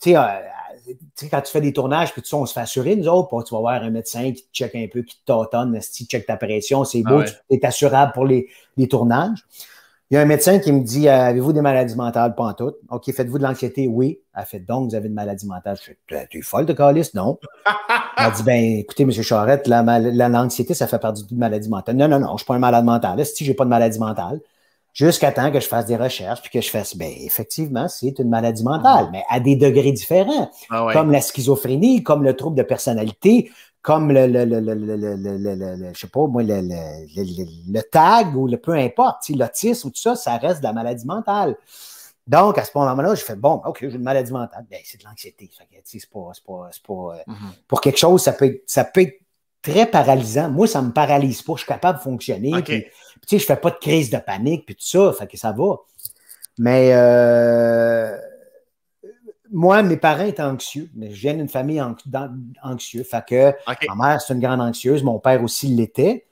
S2: tu sais, quand tu fais des tournages, puis tout ça, on se fait assurer, nous autres, oh, tu vas voir un médecin qui te check un peu, qui te si check ta pression, c'est ah beau, tu es assurable pour les, les tournages. Il y a un médecin qui me dit Avez-vous des maladies mentales Pas en OK, faites-vous de l'anxiété Oui. Elle fait donc, vous avez une maladie mentale. Je Tu es folle de calice Non. Elle dit Ben, écoutez, M. Charette, l'anxiété, ça fait partie d'une maladie mentale. Non, non, non, je ne suis pas un malade mental. Si je n'ai pas de maladie mentale, jusqu'à temps que je fasse des recherches puis que je fasse ben effectivement c'est une maladie mentale ah. mais à des degrés différents ah comme la schizophrénie comme le trouble de personnalité comme le, le, tag ou le peu importe, l'autisme ou tout ça, ça reste de la maladie mentale. Donc, à ce moment-là, je fais bon, OK, j'ai une maladie mentale. c'est de l'anxiété. C'est pas, pas Pour quelque chose, ça peut, être, ça peut être très paralysant. Moi, ça me paralyse pas. Je suis capable de fonctionner. Je ne je fais pas de crise de panique, puis tout ça. Fait que ça va. Mais euh, moi, mes parents étaient anxieux, mais je viens d'une famille anxieuse. ma mère, c'est une grande anxieuse, mon père aussi l'était.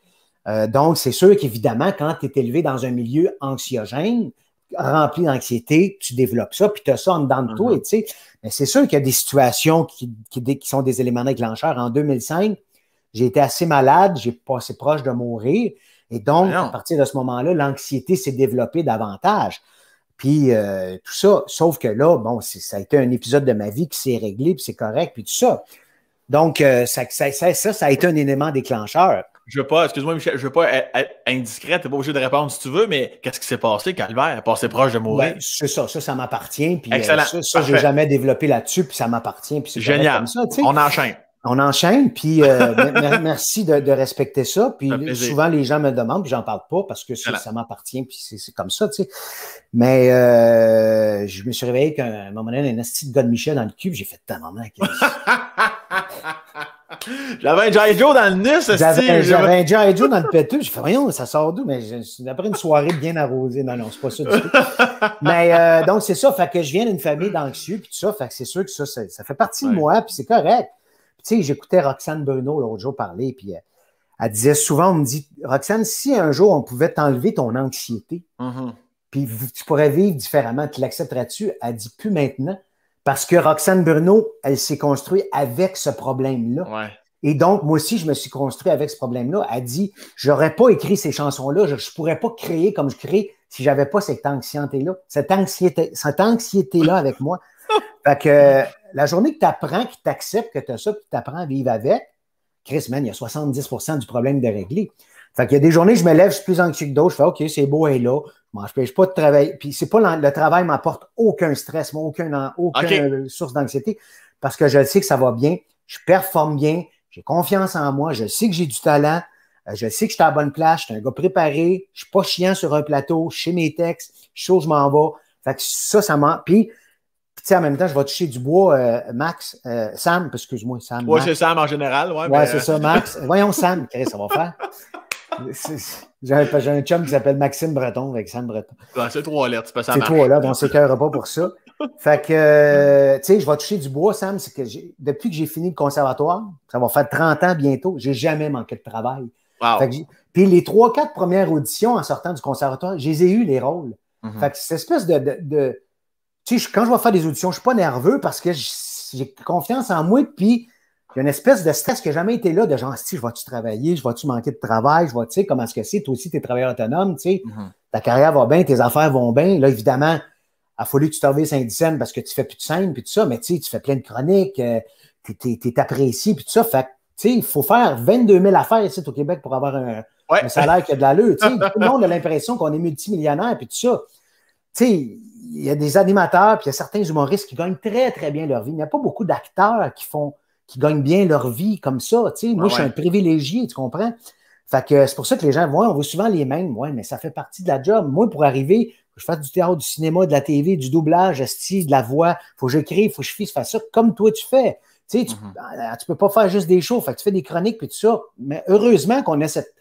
S2: Euh, donc, c'est sûr qu'évidemment, quand tu es élevé dans un milieu anxiogène, rempli d'anxiété, tu développes ça, puis tu as ça en dedans de toi. Mm-hmm. sais, mais c'est sûr qu'il y a des situations qui, qui sont des éléments déclencheurs. En 2005, j'ai été assez malade, j'ai passé proche de mourir. Et donc, à partir de ce moment-là, l'anxiété s'est développée davantage. Puis euh, tout ça, sauf que là, bon, ça a été un épisode de ma vie qui s'est réglé, puis c'est correct, puis tout ça. Donc, euh, ça, ça, ça, a été un élément déclencheur.
S1: Je veux pas, excuse-moi, Michel, je veux pas être indiscret, t'es pas obligé de répondre si tu veux, mais qu'est-ce qui s'est passé, a passé proche de mourir? Ben,
S2: c'est ça, ça, ça m'appartient, puis euh, ça, j'ai jamais développé là-dessus, puis ça m'appartient, puis c'est Génial. Comme ça, on enchaîne. On enchaîne, puis euh, merci de, de, respecter ça. Puis souvent, les gens me demandent, puis j'en parle pas parce que ça m'appartient, puis c'est comme ça, tu sais. Mais euh, je me suis réveillé qu'à un moment donné, un astuce de God Michel dans le cube, j'ai fait tellement mal. J'avais un Joe dans le nez, J'avais un G.I. Joe dans le pétu, J'ai fait, voyons, ça sort d'où? Mais après une soirée bien arrosée. Non, non, c'est pas ça du tout. Mais euh, donc, c'est ça. Fait que je viens d'une famille d'anxieux, puis tout ça. Fait que c'est sûr que ça, ça, fait partie de moi, puis c'est correct tu sais, j'écoutais Roxane Bruno l'autre jour parler, puis euh, elle, disait souvent, on me dit, Roxane, si un jour on pouvait t'enlever ton anxiété, mm-hmm. puis tu pourrais vivre différemment, tu l'accepteras-tu? Elle dit plus maintenant, parce que Roxane Bruno, elle s'est construite avec ce problème-là. Et donc, moi aussi, je me suis construit avec ce problème-là. Elle dit, j'aurais pas écrit ces chansons-là, je ne pourrais pas créer comme je crée si j'avais pas cette anxiété-là, cette anxiété, cette anxiété-là avec moi. Fait que, euh, la journée que tu apprends, que tu acceptes que tu as ça, que tu apprends à vivre avec, Chris, man, il y a 70 du problème de régler. Fait qu'il y a des journées, je me lève, je suis plus anxieux que d'autres, je fais OK, c'est beau, et est là. Je pêche pas de travail. Puis c'est pas le travail m'apporte aucun stress, aucun, aucune source d'anxiété. Parce que je sais que ça va bien, je performe bien, j'ai confiance en moi, je sais que j'ai du talent, euh, je sais que je suis à la bonne place, je suis un gars préparé, je suis pas chiant sur un plateau, je sais mes textes, je sais je m'en vais. Fait que ça, ça m'en tu sais, en même temps, je vais toucher du bois, euh, Max, euh, Sam, excuse-moi, Sam. Oui, c'est
S1: Sam en général. Ouais, ouais c'est euh, ça, Max.
S2: Voyons, Sam, qu'est-ce ça va faire? J'ai un, chum qui s'appelle Maxime Breton avec Sam Breton.
S1: c'est trois lettres, c'est C'est trois là, on ne
S2: s'écœurera pas pour ça. Fait que, tu sais, je vais toucher du bois, Sam. Que depuis que j'ai fini le conservatoire, ça va faire 30 ans bientôt, j'ai jamais manqué de travail. puis les trois, quatre premières auditions en sortant du conservatoire, je les ai eues, les rôles. Mm-hmm. Fait que cette espèce de quand je vais faire des auditions, je ne suis pas nerveux parce que j'ai confiance en moi, puis il y a une espèce de stress qui n'a jamais été là, de genre, si, je vais-tu travailler, je vais-tu manquer de travail, je vais, tu sais, comment est-ce que c'est, toi aussi, tu es travailleur autonome, tu sais, mhm. ta carrière va bien, tes affaires vont bien. Là, évidemment, il a fallu que tu 5-10 saint parce que tu fais plus de scène, puis tout ça, mais tu fais plein de chroniques, euh, tu es, apprécié, puis tout ça. tu sais, il faut faire 22 000 affaires ici au Québec pour avoir un, salaire qui a de l'allure. tout le monde a l'impression qu'on est multimillionnaire, puis tout ça sais, il y a des animateurs, puis il y a certains humoristes qui gagnent très, très bien leur vie. Il n'y a pas beaucoup d'acteurs qui font, qui gagnent bien leur vie comme ça. Tu moi, je suis un privilégié, tu comprends? Fait que euh, c'est pour ça que les gens, voient, on voit souvent les mêmes. Ouais, mais ça fait partie de la job. Moi, pour arriver, je fais du théâtre, du cinéma, de la TV, du doublage, de la voix. Faut que je crée, faut que je fasse ça, ça comme toi tu fais. Tu sais, mhm. ah, tu, peux pas faire juste des shows. Fait que tu fais des chroniques puis tout ça. Mais heureusement qu'on a cette,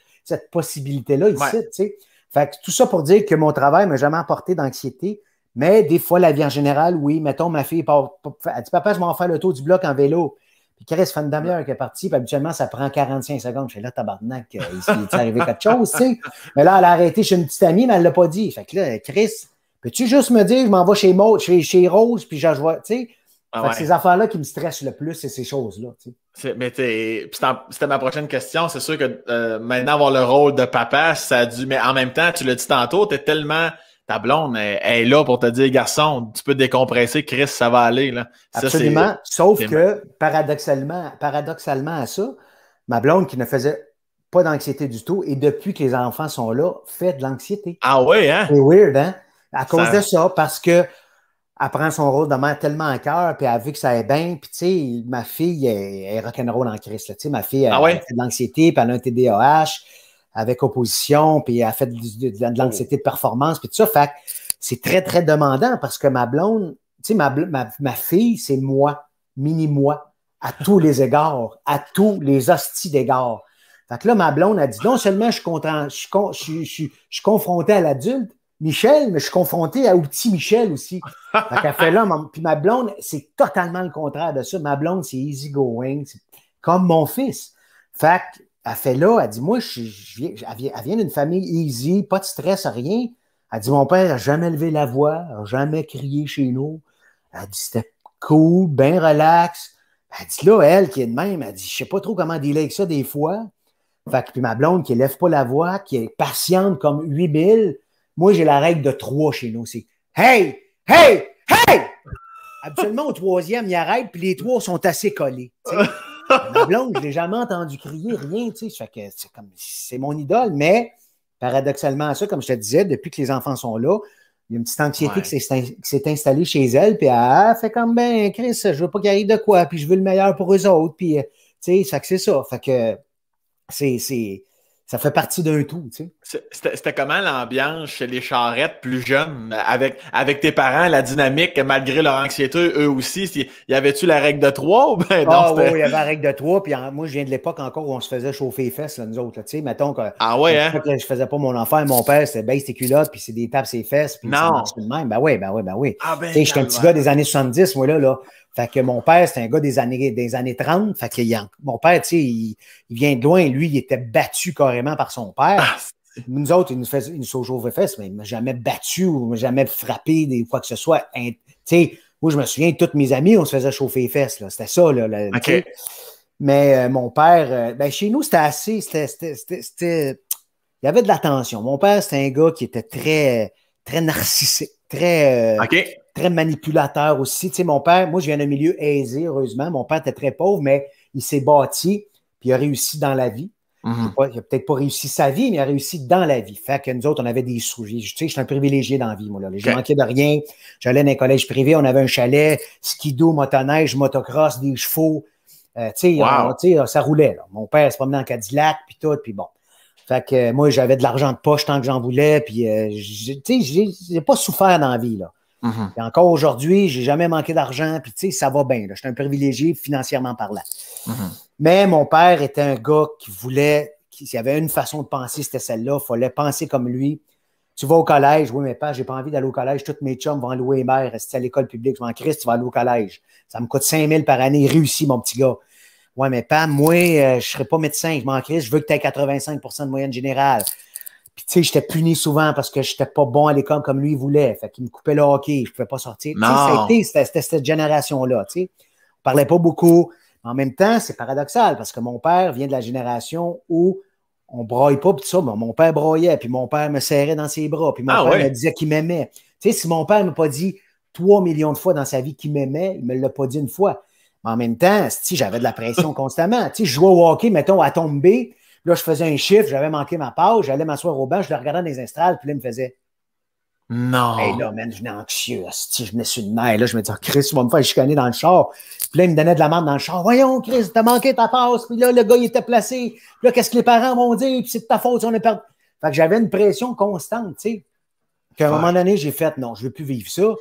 S2: possibilité-là ici, tu sais. Fait que tout ça pour dire que mon travail m'a jamais apporté d'anxiété, mais des fois, la vie en général, oui, mettons, ma fille part, elle dit Papa, je vais en faire le tour du bloc en vélo. Puis Chris, fait une qui est parti, puis habituellement, ça prend 45 secondes. Je suis là, tabarnak, euh, il est arrivé quelque chose, tu sais. Mais là, elle a arrêté chez une petite amie, mais elle ne l'a pas dit. Fait que là, Chris, peux-tu juste me dire, je m'en vais chez Maud, chez, chez Rose, puis je vois, tu sais. Ah ces affaires-là qui me stressent le plus, c'est ces choses-là.
S1: Mais c'était ma prochaine question. C'est sûr que euh, maintenant, avoir le rôle de papa, ça a dû. Mais en même temps, tu l'as dit tantôt, t'es tellement. Ta blonde elle, est là pour te dire, garçon, tu peux décompresser, Chris, ça va aller. Là. Absolument. Sauf que,
S2: paradoxalement, paradoxalement à ça, ma blonde qui ne faisait pas d'anxiété du tout, et depuis que les enfants sont là, fait de l'anxiété. Ah oui, hein? C'est weird, hein? À cause de ça, parce que elle prend son rôle de mère tellement à cœur, puis a vu que ça est bien. Puis, tu sais, ma fille elle est rock'n'roll en crise. Tu sais, ma fille ah a de l'anxiété, puis elle a un TDAH avec opposition, puis elle a fait de, oh. l'anxiété de performance, puis tout ça. Fait c'est très, très demandant parce que ma blonde, tu sais, ma, ma, fille, c'est moi, mini-moi, à tous les égards, à tous les hosties d'égards. Fait que là, ma blonde a dit non seulement je suis, content, je, je suis confronté à l'adulte, Michel, mais je suis confronté à outil Michel aussi. Fait fait là, ma, puis ma blonde, c'est totalement le contraire de ça. Ma blonde, c'est easy going, c'est comme mon fils. Fait elle fait là, elle dit, moi, elle vient, d'une famille easy, pas de stress, rien. Elle dit, mon père n'a jamais levé la voix, n'a jamais crié chez nous. Elle dit, c'était cool, bien relax. Elle dit, là, elle qui est de même, elle dit, je sais pas trop comment délai avec ça des fois. Fait puis ma blonde qui lève pas la voix, qui est patiente comme 8000, moi, j'ai la règle de trois chez nous. C'est Hey! Hey! Hey! Absolument, au troisième, il arrête, puis les trois sont assez collés. Ma blonde, je l'ai jamais entendu crier, rien, c'est comme, c'est mon idole, mais paradoxalement à ça, comme je te disais, depuis que les enfants sont là, il y a une petite anxiété qui s'est installée chez elle, puis elle fait comme, ben, Chris, je veux pas qu'il arrive de quoi, puis je veux le meilleur pour eux autres, puis, ça euh, c'est ça. Fait que, c'est, ça fait partie d'un tout, tu
S1: sais. C'était comment l'ambiance chez les charrettes plus jeunes, avec, avec tes parents, la dynamique, malgré leur anxiété, eux aussi? Y avait-tu la règle de trois? Ou ben, ah oui, il y avait la
S2: règle de trois, puis moi, je viens de l'époque encore où on se faisait chauffer les fesses, là, nous autres, tu sais, mettons que, ah ouais, hein?
S1: je faisais pas mon
S2: enfant, mon père, c'était baisse tes culottes, puis c'est des tapes ses fesses, puis non. le même. Ben oui, ben oui, ben oui. Ah ben, tu sais, j'étais un petit gars des années 70, moi, là, là fait que mon père, c'est un gars des années, des années 30. Fait mon père, il, vient de loin. Lui, il était battu carrément par son père. Ah, nous autres, il nous, faisait une nous fesses, mais il m'a jamais battu ou il m'a jamais frappé des quoi que ce soit. Tu sais, moi, je me souviens, tous mes amis, on se faisait chauffer les fesses. C'était ça, là. Mais euh, mon père, euh, ben, chez nous, c'était assez. C'était. Il y avait de l'attention. Mon père, c'était un gars qui était très, très narcissique, très. Euh, OK très manipulateur aussi. Tu sais, mon père, moi, je viens d'un milieu aisé, heureusement. Mon père était très pauvre, mais il s'est bâti, puis il a réussi dans la vie. Mhm. Il n'a peut-être pas réussi sa vie, mais il a réussi dans la vie. Fait que nous autres, on avait des sous. tu sais, je suis un privilégié dans la vie, moi. Là. Je ne manquais de rien. J'allais dans un collège privé, on avait un chalet, skido, motoneige, motocross, des chevaux. Euh, tu sais, ça roulait. Mon père se promenait en Cadillac, puis tout, puis bon. Fait que euh, moi, j'avais de l'argent de poche tant que j'en voulais, puis euh, tu sais, j'ai pas souffert dans la vie, là. Mm-hmm. Et encore aujourd'hui, j'ai jamais manqué d'argent, puis tu sais, ça va bien. Je suis un privilégié financièrement parlant. Mm-hmm. Mais mon père était un gars qui voulait, s'il y avait une façon de penser, c'était celle-là. Il fallait penser comme lui. Tu vas au collège, oui, mais pas, j'ai pas envie d'aller au collège. Toutes mes chums vont louer les mères, rester à l'école publique. Je m'en Christ, tu vas aller au collège. Ça me coûte 000 par année. Réussi, mon petit gars. Ouais, mais pas moi, euh, je ne serai pas médecin, je m'en crise, je veux que tu aies 85 de moyenne générale. Puis, tu sais, j'étais puni souvent parce que j'étais pas bon à l'école comme lui voulait. Fait qu'il me coupait le hockey, je pouvais pas sortir. C'était cette génération-là, tu sais. parlait pas beaucoup. en même temps, c'est paradoxal parce que mon père vient de la génération où on broye pas, ça, mais mon père broyait, puis mon père me serrait dans ses bras, puis mon ah père me disait qu'il m'aimait. Tu sais, si mon père m'a pas dit trois millions de fois dans sa vie qu'il m'aimait, il me l'a pas dit une fois. Mais en même temps, si j'avais de la pression constamment. Tu sais, je jouais au hockey, mettons, à tomber. Là, je faisais un chiffre, j'avais manqué ma pause, j'allais m'asseoir au banc, je le regardais dans les estrades, puis là, il me faisait. Non. Et là, man, je venais anxieux. Si je me sur une là, je me disais, oh, Chris, tu vas me faire chicaner dans le char. Puis là, il me donnait de la merde dans le char. Voyons, Chris, t'as manqué ta passe. Puis là, le gars, il était placé. Puis là, qu'est-ce que les parents vont dire? Puis c'est de ta faute si on a perdu. Fait que j'avais une pression constante, tu sais. Qu'à un moment donné, j'ai fait, non, je veux plus vivre ça.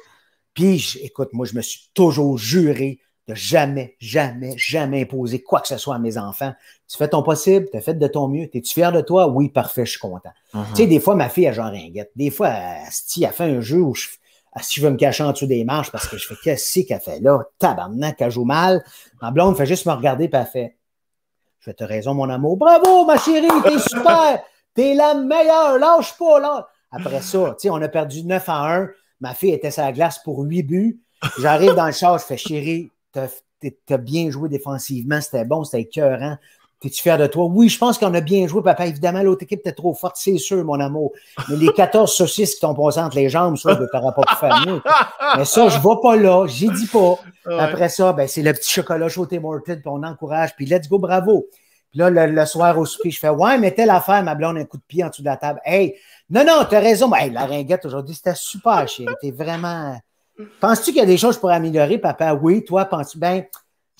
S2: Puis, écoute, moi, je me suis toujours juré de jamais, jamais, jamais imposer quoi que ce soit à mes enfants. Tu fais ton possible, tu fait de ton mieux. Es-tu fier de toi? Oui, parfait, je suis content. Uh-huh. Tu sais, des fois, ma fille, elle genre ringuette. Des fois, elle, elle, fait un jeu où je, si je veux me cacher en dessous des marches parce que je fais qu'est-ce qu'elle fait là? Tabarnak, elle joue mal. Ma blonde fait juste me regarder et elle fait Je vais te raison, mon amour. Bravo, ma chérie, t'es super! T'es la meilleure! Lâche pas, là! Après ça, tu sais, on a perdu 9 à 1. Ma fille était sur la glace pour 8 buts. J'arrive dans le char, je fais chérie, T'as bien joué défensivement, c'était bon, c'était écœurant. T'es-tu fier de toi? Oui, je pense qu'on a bien joué, papa. Évidemment, l'autre équipe était trop forte, c'est sûr, mon amour. Mais les 14 saucisses qui t'ont passé entre les jambes, ça, tu pas pu faire mieux. Mais ça, je ne vais pas là, j'y dis pas. Après ça, ben, c'est le petit chocolat chaud et mortel, on encourage, puis let's go, bravo. Puis là, le, soir au souper, je fais Ouais, mais telle affaire, ma blonde, un coup de pied en dessous de la table. Hey, non, non, t'as raison. Mais, ben, la ringuette aujourd'hui, c'était super, chérie. T'es vraiment. Penses-tu qu'il y a des choses que je pourrais améliorer, papa? Oui, toi, penses-tu? Ben,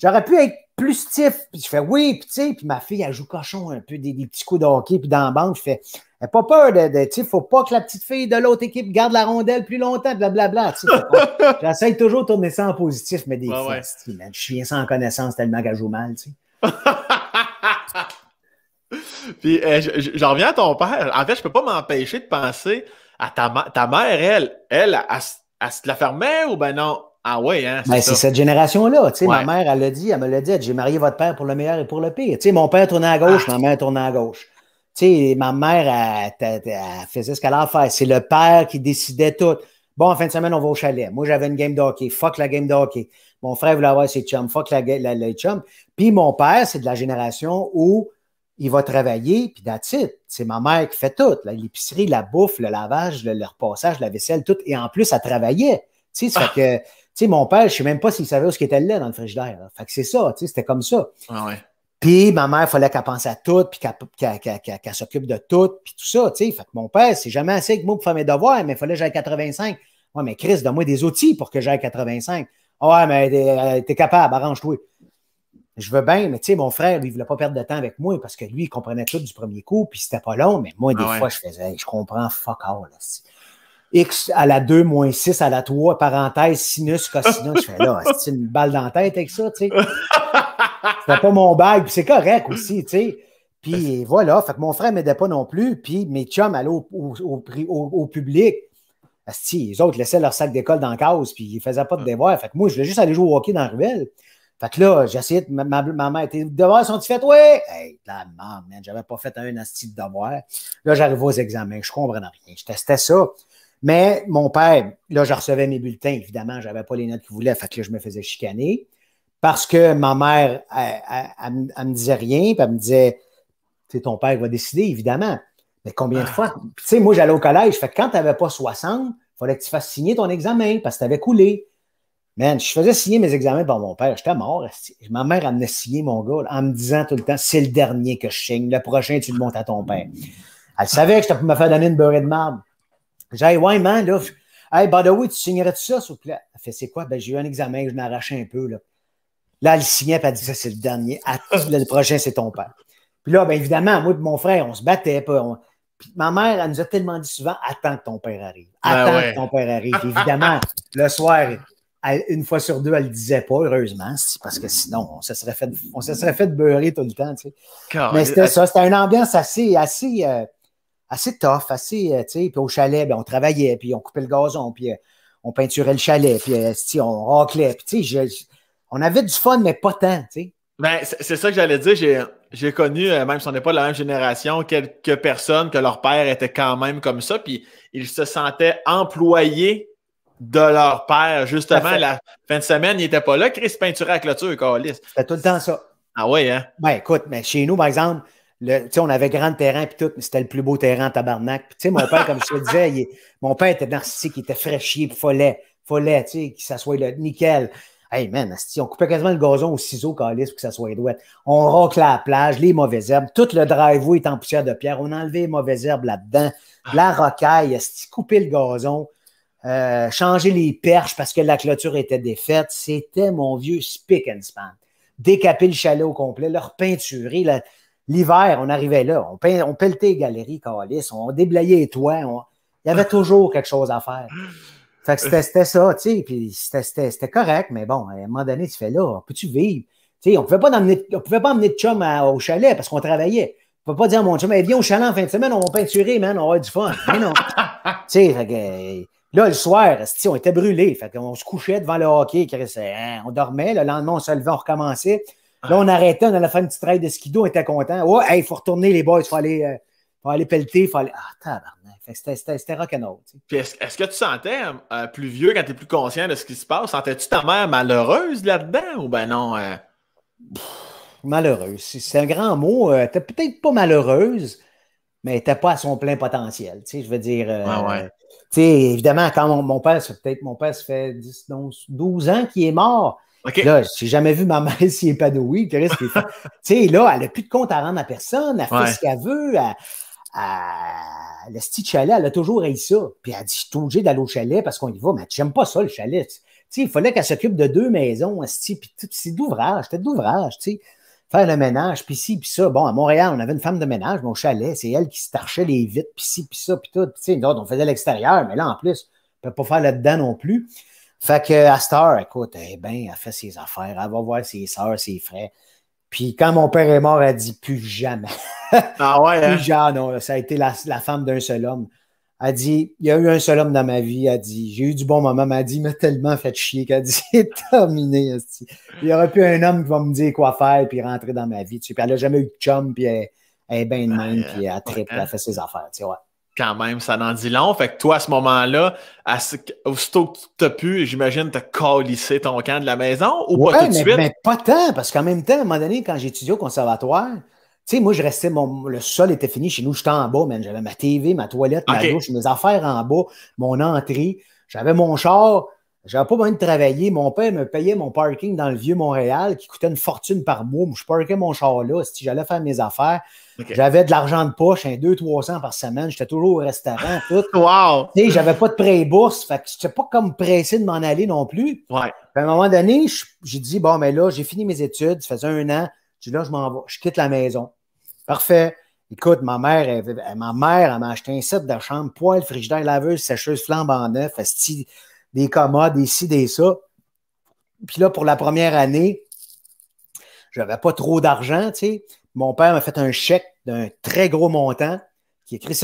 S2: j'aurais pu être plus stiff. Puis je fais oui, puis tu sais, puis ma fille, elle joue cochon un peu, des, petits coups de hockey, puis dans la banque, je fais, elle pas peur de, tu sais, faut pas que la petite fille de l'autre équipe garde la rondelle plus longtemps, blablabla. J'essaie toujours de tourner ça en positif, mais des fois je suis sans connaissance tellement qu'elle joue mal, tu sais.
S1: puis euh, j'en reviens à ton père. En fait, je peux pas m'empêcher de penser à ta, ta mère, elle, elle, elle, à se la fermait ou ben non? Ah oui, hein? Ben, c'est cette
S2: génération-là. Tu sais, Ma mère, elle l'a dit, elle me l'a dit, j'ai marié votre père pour le meilleur et pour le pire. Tu mon père tournait à gauche, ah. ma mère tournait à gauche. Tu ma mère, elle, faisait ce qu'elle allait faire. C'est le père qui décidait tout. Bon, en fin de semaine, on va au chalet. Moi, j'avais une game d'hockey. Fuck la game d'hockey. Mon frère voulait avoir ses chums. Fuck la, la, les chums. Puis mon père, c'est de la génération où il va travailler, puis that's C'est ma mère qui fait tout. L'épicerie, la bouffe, le lavage, le, repassage, la vaisselle, tout. Et en plus, elle travaillait. Tu ah. que, tu mon père, je ne sais même pas s'il savait où ce le lait dans le frigidaire. Fait que c'est ça, c'était comme ça. Ah puis ma mère, il fallait qu'elle pense à tout, puis qu'elle s'occupe de tout, puis tout ça, Fait que mon père, c'est jamais assez que moi pour faire mes devoirs, mais il fallait que j'aille 85. Ouais, mais Chris, donne-moi des outils pour que j'aille 85. Ah ouais, mais es euh, capable, arrange-toi je veux bien, mais tu sais, mon frère, il il voulait pas perdre de temps avec moi parce que lui, il comprenait tout du premier coup, puis c'était pas long, mais moi, des ah fois, je faisais, je comprends fuck all. Là, X à la 2 moins 6 à la 3, parenthèse, sinus, cosinus. je fais là, c'est une balle dans la tête avec ça, tu sais. c'était pas mon bail, puis c'est correct aussi, tu sais. Puis voilà, fait que mon frère m'aidait pas non plus, puis mes chums allaient au, au, au, public. si les autres laissaient leur sac d'école dans la case, puis ils faisaient pas de hum. devoirs. Fait que moi, je voulais juste aller jouer au hockey dans la ruelle. Fait que là, j'essayais, ma, mère, maman était, devoirs sont-ils faits? Oui! Hey, la merde, j'avais pas fait un asti de devoir. Là, j'arrivais aux examens, je comprenais rien. Je testais ça. Mais mon père, là, je recevais mes bulletins, évidemment, j'avais pas les notes qu'il voulait, fait que là, je me faisais chicaner. Parce que ma mère, elle, me disait rien, puis elle me disait, c'est ton père va décider, évidemment. Mais combien de ah. fois? tu sais, moi, j'allais au collège, fait que quand t'avais pas 60, il fallait que tu fasses signer ton examen parce que t'avais coulé. Man, je faisais signer mes examens par mon père. J'étais mort. Ma mère amenait signer mon gars en me disant tout le temps c'est le dernier que je signe. Le prochain, tu le montes à ton père. Elle savait que j'étais pour me faire donner une beurrée de marbre. J'ai ouais, man, là, hey, by the tu signerais-tu ça, s'il Elle fait, c'est quoi? Ben, j'ai eu un examen, je m'arrachais un peu, là. Là, elle signait, et elle dit, ça, c'est le dernier. Ah, le prochain, c'est ton père. Puis là, ben évidemment, moi et mon frère, on se battait pas. ma mère, elle nous a tellement dit souvent, attends que ton père arrive. Ben attends que ton père arrive. évidemment, le soir, une fois sur deux, elle ne le disait pas, heureusement, parce que sinon, on se serait fait, on beurrer tout le temps. Mais c'était ça, c'était une ambiance assez, assez, euh, assez tough, assez, euh, puis au chalet, ben, on travaillait, puis on coupait le gazon, puis euh, on peinturait le chalet, puis on raclait, on avait du fun, mais pas tant, tu
S1: ben, c'est ça que j'allais dire. J'ai connu, même si on n'est pas de la même génération, quelques personnes que leur père était quand même comme ça, puis ils se sentaient employés de leur père. Justement, la fin de semaine, il n'était pas là. Chris peinture à clôture, Carlis. C'était tout le temps ça. Ah oui, hein? Ben
S2: écoute, mais chez nous, par exemple, le, on avait grand terrain puis tout, mais c'était le plus beau terrain tabarnak. tabarnak. sais, mon père, comme je te disais, mon père était narcissique, il était fraîchier, puis follet, follet, tu sais, qu'il s'assoit le nickel. Hey man, on coupait quasiment le gazon au ciseau Carlis, pour que ça soit douette. On rocle la plage, les mauvaises herbes, tout le driveway est en poussière de pierre. On a enlevé les mauvaises herbes là-dedans, ah. la rocaille, coupé le gazon. Euh, changer les perches parce que la clôture était défaite. C'était mon vieux spick and span. Décaper le chalet au complet, leur peinturer L'hiver, on arrivait là. On, on pelletait les galeries, on déblayait les toits. il y avait toujours quelque chose à faire. c'était ça, c'était correct, mais bon, à un moment donné, tu fais là, peux-tu vivre? on ne pas pouvait pas emmener de chum au chalet parce qu'on travaillait. On pouvait pas dire à mon chum, viens au chalet en fin de semaine, on va peinturer, man, on va avoir du fun. Mais non. tu sais, euh, Là, le soir, on était brûlés. Fait on se couchait devant le hockey. Hein, on dormait. Le lendemain, on se levait, on recommençait. Là, on arrêtait. On allait faire une petite traite de skido. On était content. Ouais, il faut retourner, les boys. Il faut aller. Euh, faut aller pelleter, faut aller. Ah, C'était rock'n'roll.
S1: est-ce que tu sentais euh, plus vieux quand tu es plus conscient de ce qui se passe? Sentais-tu ta mère malheureuse là-dedans ou ben non? Euh? Malheureuse.
S2: C'est un grand mot. Euh, t'es peut-être pas malheureuse, mais n'était pas à son plein potentiel. Tu sais, je veux dire. Euh, tu sais, évidemment, quand mon, père, peut-être mon père, ça fait 10, 12 ans qu'il est mort. là, Là, j'ai jamais vu ma mère s'y épanouir. tu sais, là, elle n'a plus de compte à rendre à personne, elle fait ce qu'elle veut, le style chalet, elle a toujours eu ça. Puis elle dit, je suis obligé d'aller au chalet parce qu'on y va, mais j'aime pas ça, le chalet. Tu sais, il fallait qu'elle s'occupe de deux maisons, puis c'est d'ouvrage, c'était d'ouvrage, tu sais faire le ménage, puis ci, puis ça. Bon, à Montréal, on avait une femme de ménage, mon chalet, c'est elle qui se tarchait les vitres, puis ci, puis ça, puis tout. tu sais, on faisait l'extérieur, mais là, en plus, on ne peut pas faire là-dedans non plus. Fait que, Astor, écoute, eh ben, elle fait ses affaires, elle va voir ses soeurs, ses frères. Puis quand mon père est mort, elle dit plus jamais. Ah ouais? plus hein? jamais, non, ça a été la femme d'un seul homme a dit Il y a eu un seul homme dans ma vie, a dit J'ai eu du bon moment, m'a dit m'a tellement fait chier qu'elle dit C'est terminé. Il n'y aurait plus un homme qui va me dire quoi faire puis rentrer dans ma vie. Tu sais. Puis elle n'a jamais eu de chum, puis elle, est bien de même, ben, puis hein. elle fait ses affaires.
S1: Quand même, ça n'en dit long. Fait que toi, à ce moment-là, à ce... aussitôt que tu as pu, j'imagine, as collé ton camp de la maison ou pas tout de suite?
S2: pas tant, parce qu'en même temps, à un moment donné, quand étudié au conservatoire, tu sais, moi, je restais, le sol était fini chez nous, j'étais en bas, man. J'avais ma TV, ma toilette, ma douche, mes affaires en bas, mon entrée. J'avais mon char. J'avais pas besoin de travailler. Mon père me payait mon parking dans le vieux Montréal qui coûtait une fortune par mois. Je parquais mon char là. Si j'allais faire mes affaires, j'avais de l'argent de poche, un deux, trois 300 par semaine. J'étais toujours au restaurant, tout. wow! Tu sais, j'avais pas de prêt bourse Fait que j'étais pas comme pressé de m'en aller non plus. à un moment donné, j'ai dit, bon, mais ben là, j'ai fini mes études. Ça faisait un an. Je là, je m'en vais. Je quitte la maison. Parfait. Écoute, ma mère, elle, ma mère, m'a acheté un set de chambre, poêle, frigidaire, laveuse, sécheuse, flambe en neuf, des commodes, des ci, des ça. Puis là, pour la première année, je n'avais pas trop d'argent, Mon père m'a fait un chèque d'un très gros montant. Qui écrit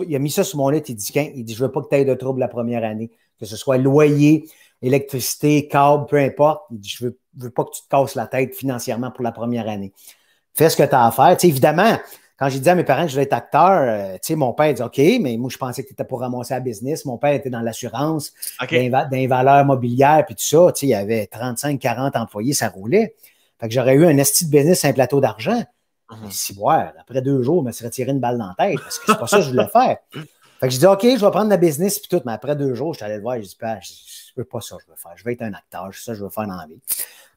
S2: il a mis ça sur mon lit, il dit, il dit, je veux pas que tu aies de trouble la première année, que ce soit loyer, électricité, câble, peu importe. je veux, veux pas que tu te casses la tête financièrement pour la première année. Fais ce que tu as à faire. évidemment, quand j'ai dit à mes parents que je voulais être acteur, euh, mon père dit OK, mais moi, je pensais que tu étais pour ramasser la business. Mon père était dans l'assurance, dans, les valeurs mobilières, puis tout ça. Il y avait 35, 40 employés, ça roulait. que j'aurais eu un esti de business un plateau d'argent. Mm mois après deux jours, je me serais tiré une balle dans la tête parce que c'est pas ça que je voulais faire. Fait que je dit, OK, je vais prendre la business, puis tout. Mais après deux jours, je suis allé le voir, ben, je je peux pas ça, je veux faire. Je veux être un acteur, ça, je veux faire dans la vie.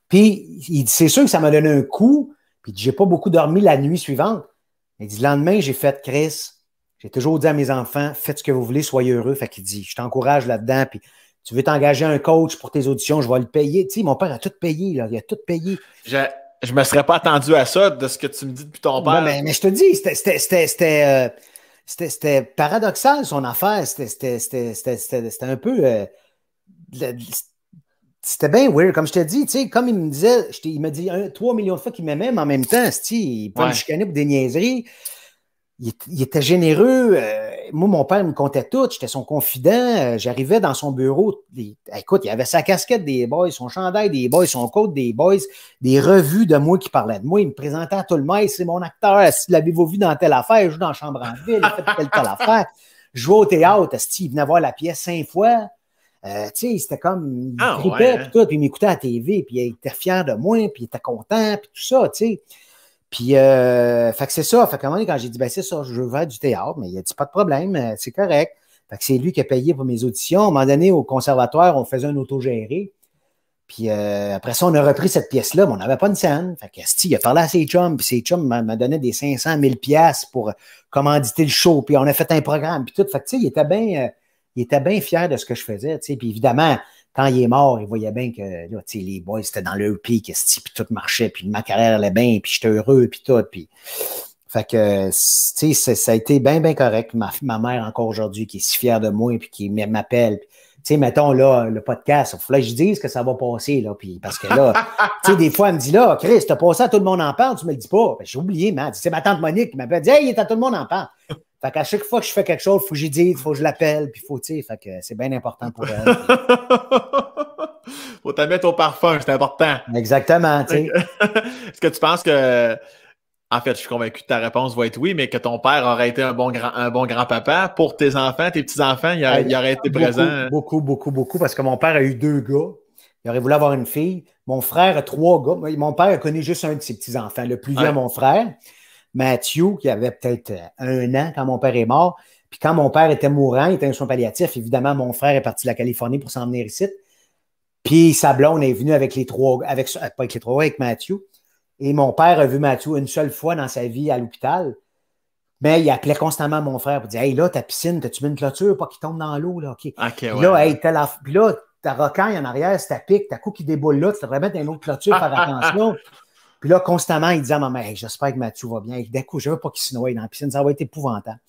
S2: Puis, il dit, c'est sûr que ça m'a donné un coup, puis j'ai pas beaucoup dormi la nuit suivante. Il dit, le lendemain, j'ai fait Chris. J'ai toujours dit à mes enfants, faites ce que vous voulez, soyez heureux. Fait qu'il dit, je t'encourage là-dedans, puis tu veux t'engager un coach pour tes auditions, je vais le payer. Tu sais, mon père a tout payé, là, il a tout payé.
S1: Je, je me serais pas attendu à ça de ce que tu me dis depuis ton père. mais, je te
S2: dis, c'était, c'était euh, paradoxal son affaire. C'était, un peu. Euh, c'était bien weird. Comme je t'ai dit. comme il me disait, il m'a dit trois 3 millions de fois qu'il m'aimait, mais en même temps, il peut ouais. me chicaner pour des niaiseries. Il, était généreux. Euh, moi, mon père me comptait tout. J'étais son confident. Euh, j'arrivais dans son bureau. écoute, il avait sa casquette des boys, son chandail des boys, son coat des boys, des revues de moi qui parlaient de moi. Il me présentait à tout le monde. C'est mon acteur. Si l'avez-vous vu dans telle affaire? Il joue dans Chambre en ville. Il fait telle, affaire. Je au théâtre. Steve venait voir la pièce cinq fois. Euh, c'était comme, il ah, hein. puis il m'écoutait à la TV, puis il était fier de moi, puis il était content, puis tout ça, tu sais. Puis, euh, fait que c'est ça. Fait quand j'ai dit, ben, c'est ça, je veux faire du théâtre, mais il a dit, pas de problème, euh, c'est correct. Fait que c'est lui qui a payé pour mes auditions. À un moment donné, au conservatoire, on faisait un autogéré. Puis euh, après ça, on a repris cette pièce-là, mais on n'avait pas une scène. Fait que il a parlé à ses chums, puis ses chums m'a donné des 500 000 pièces pour commanditer le show, puis on a fait un programme, puis tout. Fait que tu sais, il était bien... Euh, il était bien fier de ce que je faisais. sais. évidemment, quand il est mort, il voyait bien que là, les boys étaient dans leur pic, puis tout marchait, puis ma carrière allait bien, puis j'étais heureux, puis tout. Puis... Fait que ça a été bien, bien correct. Ma, ma mère, encore aujourd'hui, qui est si fière de moi, puis qui m'appelle. Tu sais, mettons, là, le podcast, il faudrait que je dise que ça va passer, là, puis parce que là, tu sais, des fois, elle me dit, là, Chris, t'as passé à tout le monde en parle, tu me le dis pas. Ben, j'ai oublié, man. C'est ma tante Monique qui m'appelle, dit, hey, il est à tout le monde en parle. Fait qu'à chaque fois que je fais quelque chose, il faut que j'y dise, il faut que je l'appelle, puis faut, que c'est bien important pour elle.
S1: faut mettre au parfum, c'est important. Exactement, tu sais. Est-ce que tu penses que, en fait, je suis convaincu que ta réponse va être oui, mais que ton père aurait été un bon grand, un bon grand-papa pour tes enfants, tes petits-enfants, il, aurait, aurait été présent? Hein?
S2: Beaucoup, beaucoup, beaucoup, parce que mon père a eu deux gars. Il aurait voulu avoir une fille. Mon frère a trois gars. Mon père connaît juste un de ses petits-enfants. Le plus vieux, mon frère. Mathieu, qui avait peut-être euh, un an quand mon père est mort. Puis quand mon père était mourant, il était en soins palliatifs. Évidemment, mon frère est parti de la Californie pour s'en venir ici. Puis Sablon est venu avec les trois, avec, euh, pas avec les trois, avec Mathieu. Et mon père a vu Mathieu une seule fois dans sa vie à l'hôpital. Mais il appelait constamment mon frère pour dire Hey, là, ta piscine, t'as-tu mis une clôture Pas qu'il tombe dans l'eau? Là, OK. là, hey, la... Puis là, ta rocaille en arrière, c'est ta pique, ta qui déboule là, tu devrais mettre une autre clôture, faire attention. Puis là, constamment, il disait à ma mère, j'espère que Mathieu va bien. d'un coup, je veux pas qu'il se noie dans la piscine, ça va être épouvantable.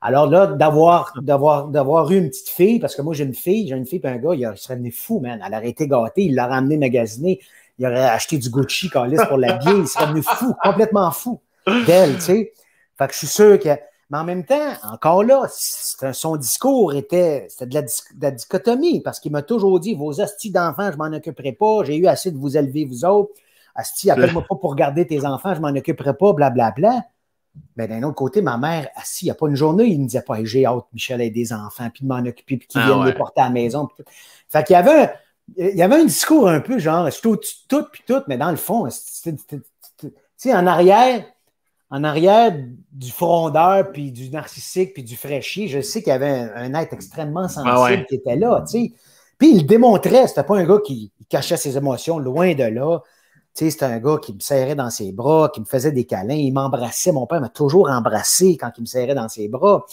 S2: Alors là, d'avoir, d'avoir, d'avoir eu une petite fille, parce que moi, j'ai une fille, j'ai une fille, puis un gars, il, serait devenu fou, man. Elle aurait été gâtée, il l'a ramené magasiner, il aurait acheté du Gucci, Calis pour l'habiller, il serait devenu fou, complètement fou d'elle, tu sais. Fait que je suis sûr que. Mais en même temps, encore là, son discours était, de la, dichotomie, parce qu'il m'a toujours dit, vos hosties d'enfants, je m'en occuperai pas, j'ai eu assez de vous élever, vous autres. Asti, appelle-moi pas pour garder tes enfants, je m'en occuperai pas, blablabla. Bla, bla. Mais d'un autre côté, ma mère, assis, il n'y a pas une journée, il ne disait pas, j'ai hâte, Michel ait des enfants, puis de m'en occuper, puis qu'il ah vienne les porter à la maison. Fait qu'il y avait, il y avait un discours un peu genre, je suis tout, puis tout, mais dans le fond, tu sais, en arrière, en arrière du frondeur, puis du narcissique, puis du fraîchier, je sais qu'il y avait un, être extrêmement sensible qui était là, tu Puis il démontrait, c'était pas un gars qui cachait ses émotions, loin de là c'est un gars qui me serrait dans ses bras, qui me faisait des câlins, il m'embrassait. Mon père m'a toujours embrassé quand il me serrait dans ses bras.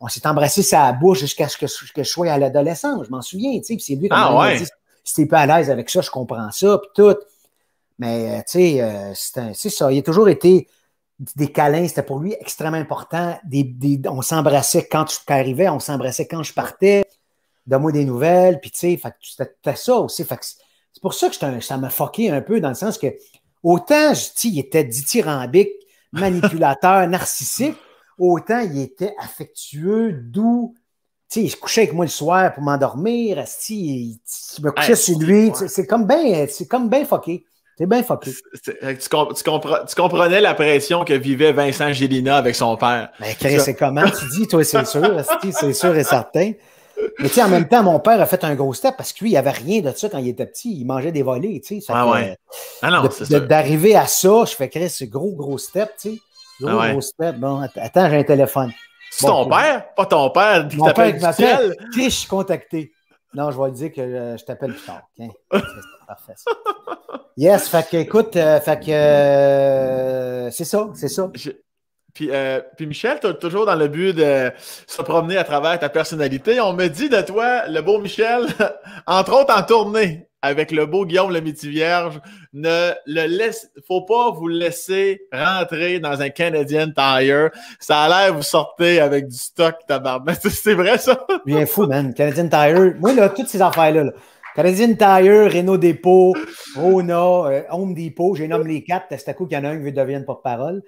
S2: On s'est embrassé sa bouche jusqu'à ce que, je sois à l'adolescence, je m'en souviens, c'est lui qui ah m'a dit si pas à l'aise avec ça, je comprends ça, tout. Mais, euh, tu sais, euh, c'est ça. Il a toujours été des câlins, c'était pour lui extrêmement important. on s'embrassait quand tu arrivais, on s'embrassait quand je partais. Donne-moi des nouvelles, puis tu c'était ça aussi. C'est pour ça que ça m'a fucké un peu dans le sens que autant il était dithyrambique, manipulateur, narcissique, autant il était affectueux, doux. il se couchait avec moi le soir pour m'endormir. Il, il me couchait sur lui. C'est comme bien ben fucké. C'est bien fucké.
S1: Euh, tu, comprenais la pression que vivait Vincent Gélina avec son père. Mais c'est
S2: comment tu dis, toi, c'est sûr, c'est sûr et certain. Mais tu sais, en même temps, mon père a fait un gros step parce que lui, il avait rien de ça quand il était petit. Il mangeait des volets, tu sais. ah ouais. Ah non, c'est ça. D'arriver à ça, je fais créer ce gros, gros step, tu sais. Gros, ah gros step. Bon, attends, j'ai un téléphone.
S1: C'est ton père? Pas ton père Mon père qui m'appelle.
S2: je suis contacté. Non, je vais lui dire que euh, je t'appelle plus tard. C'est parfait. Ça. Yes, fait que, écoute, euh, fait que, euh, c'est ça,
S1: c'est ça. Euh, puis, Michel, tu toujours dans le but de se promener à travers ta personnalité. On me dit de toi, le beau Michel, entre autres en tournée avec le beau Guillaume le Vierge, ne le laisse, faut pas vous laisser rentrer dans un Canadian Tire. Ça a l'air, vous sortez avec du stock, barbe. C'est vrai, ça?
S2: Bien fou, man. Canadian Tire. Moi, là, toutes ces affaires-là, là Canadian Tire, Renault Dépôt, Rona, euh, Home Depot, j'ai nommé les quatre, c'est à coup qu'il y en a un qui veut devenir porte-parole.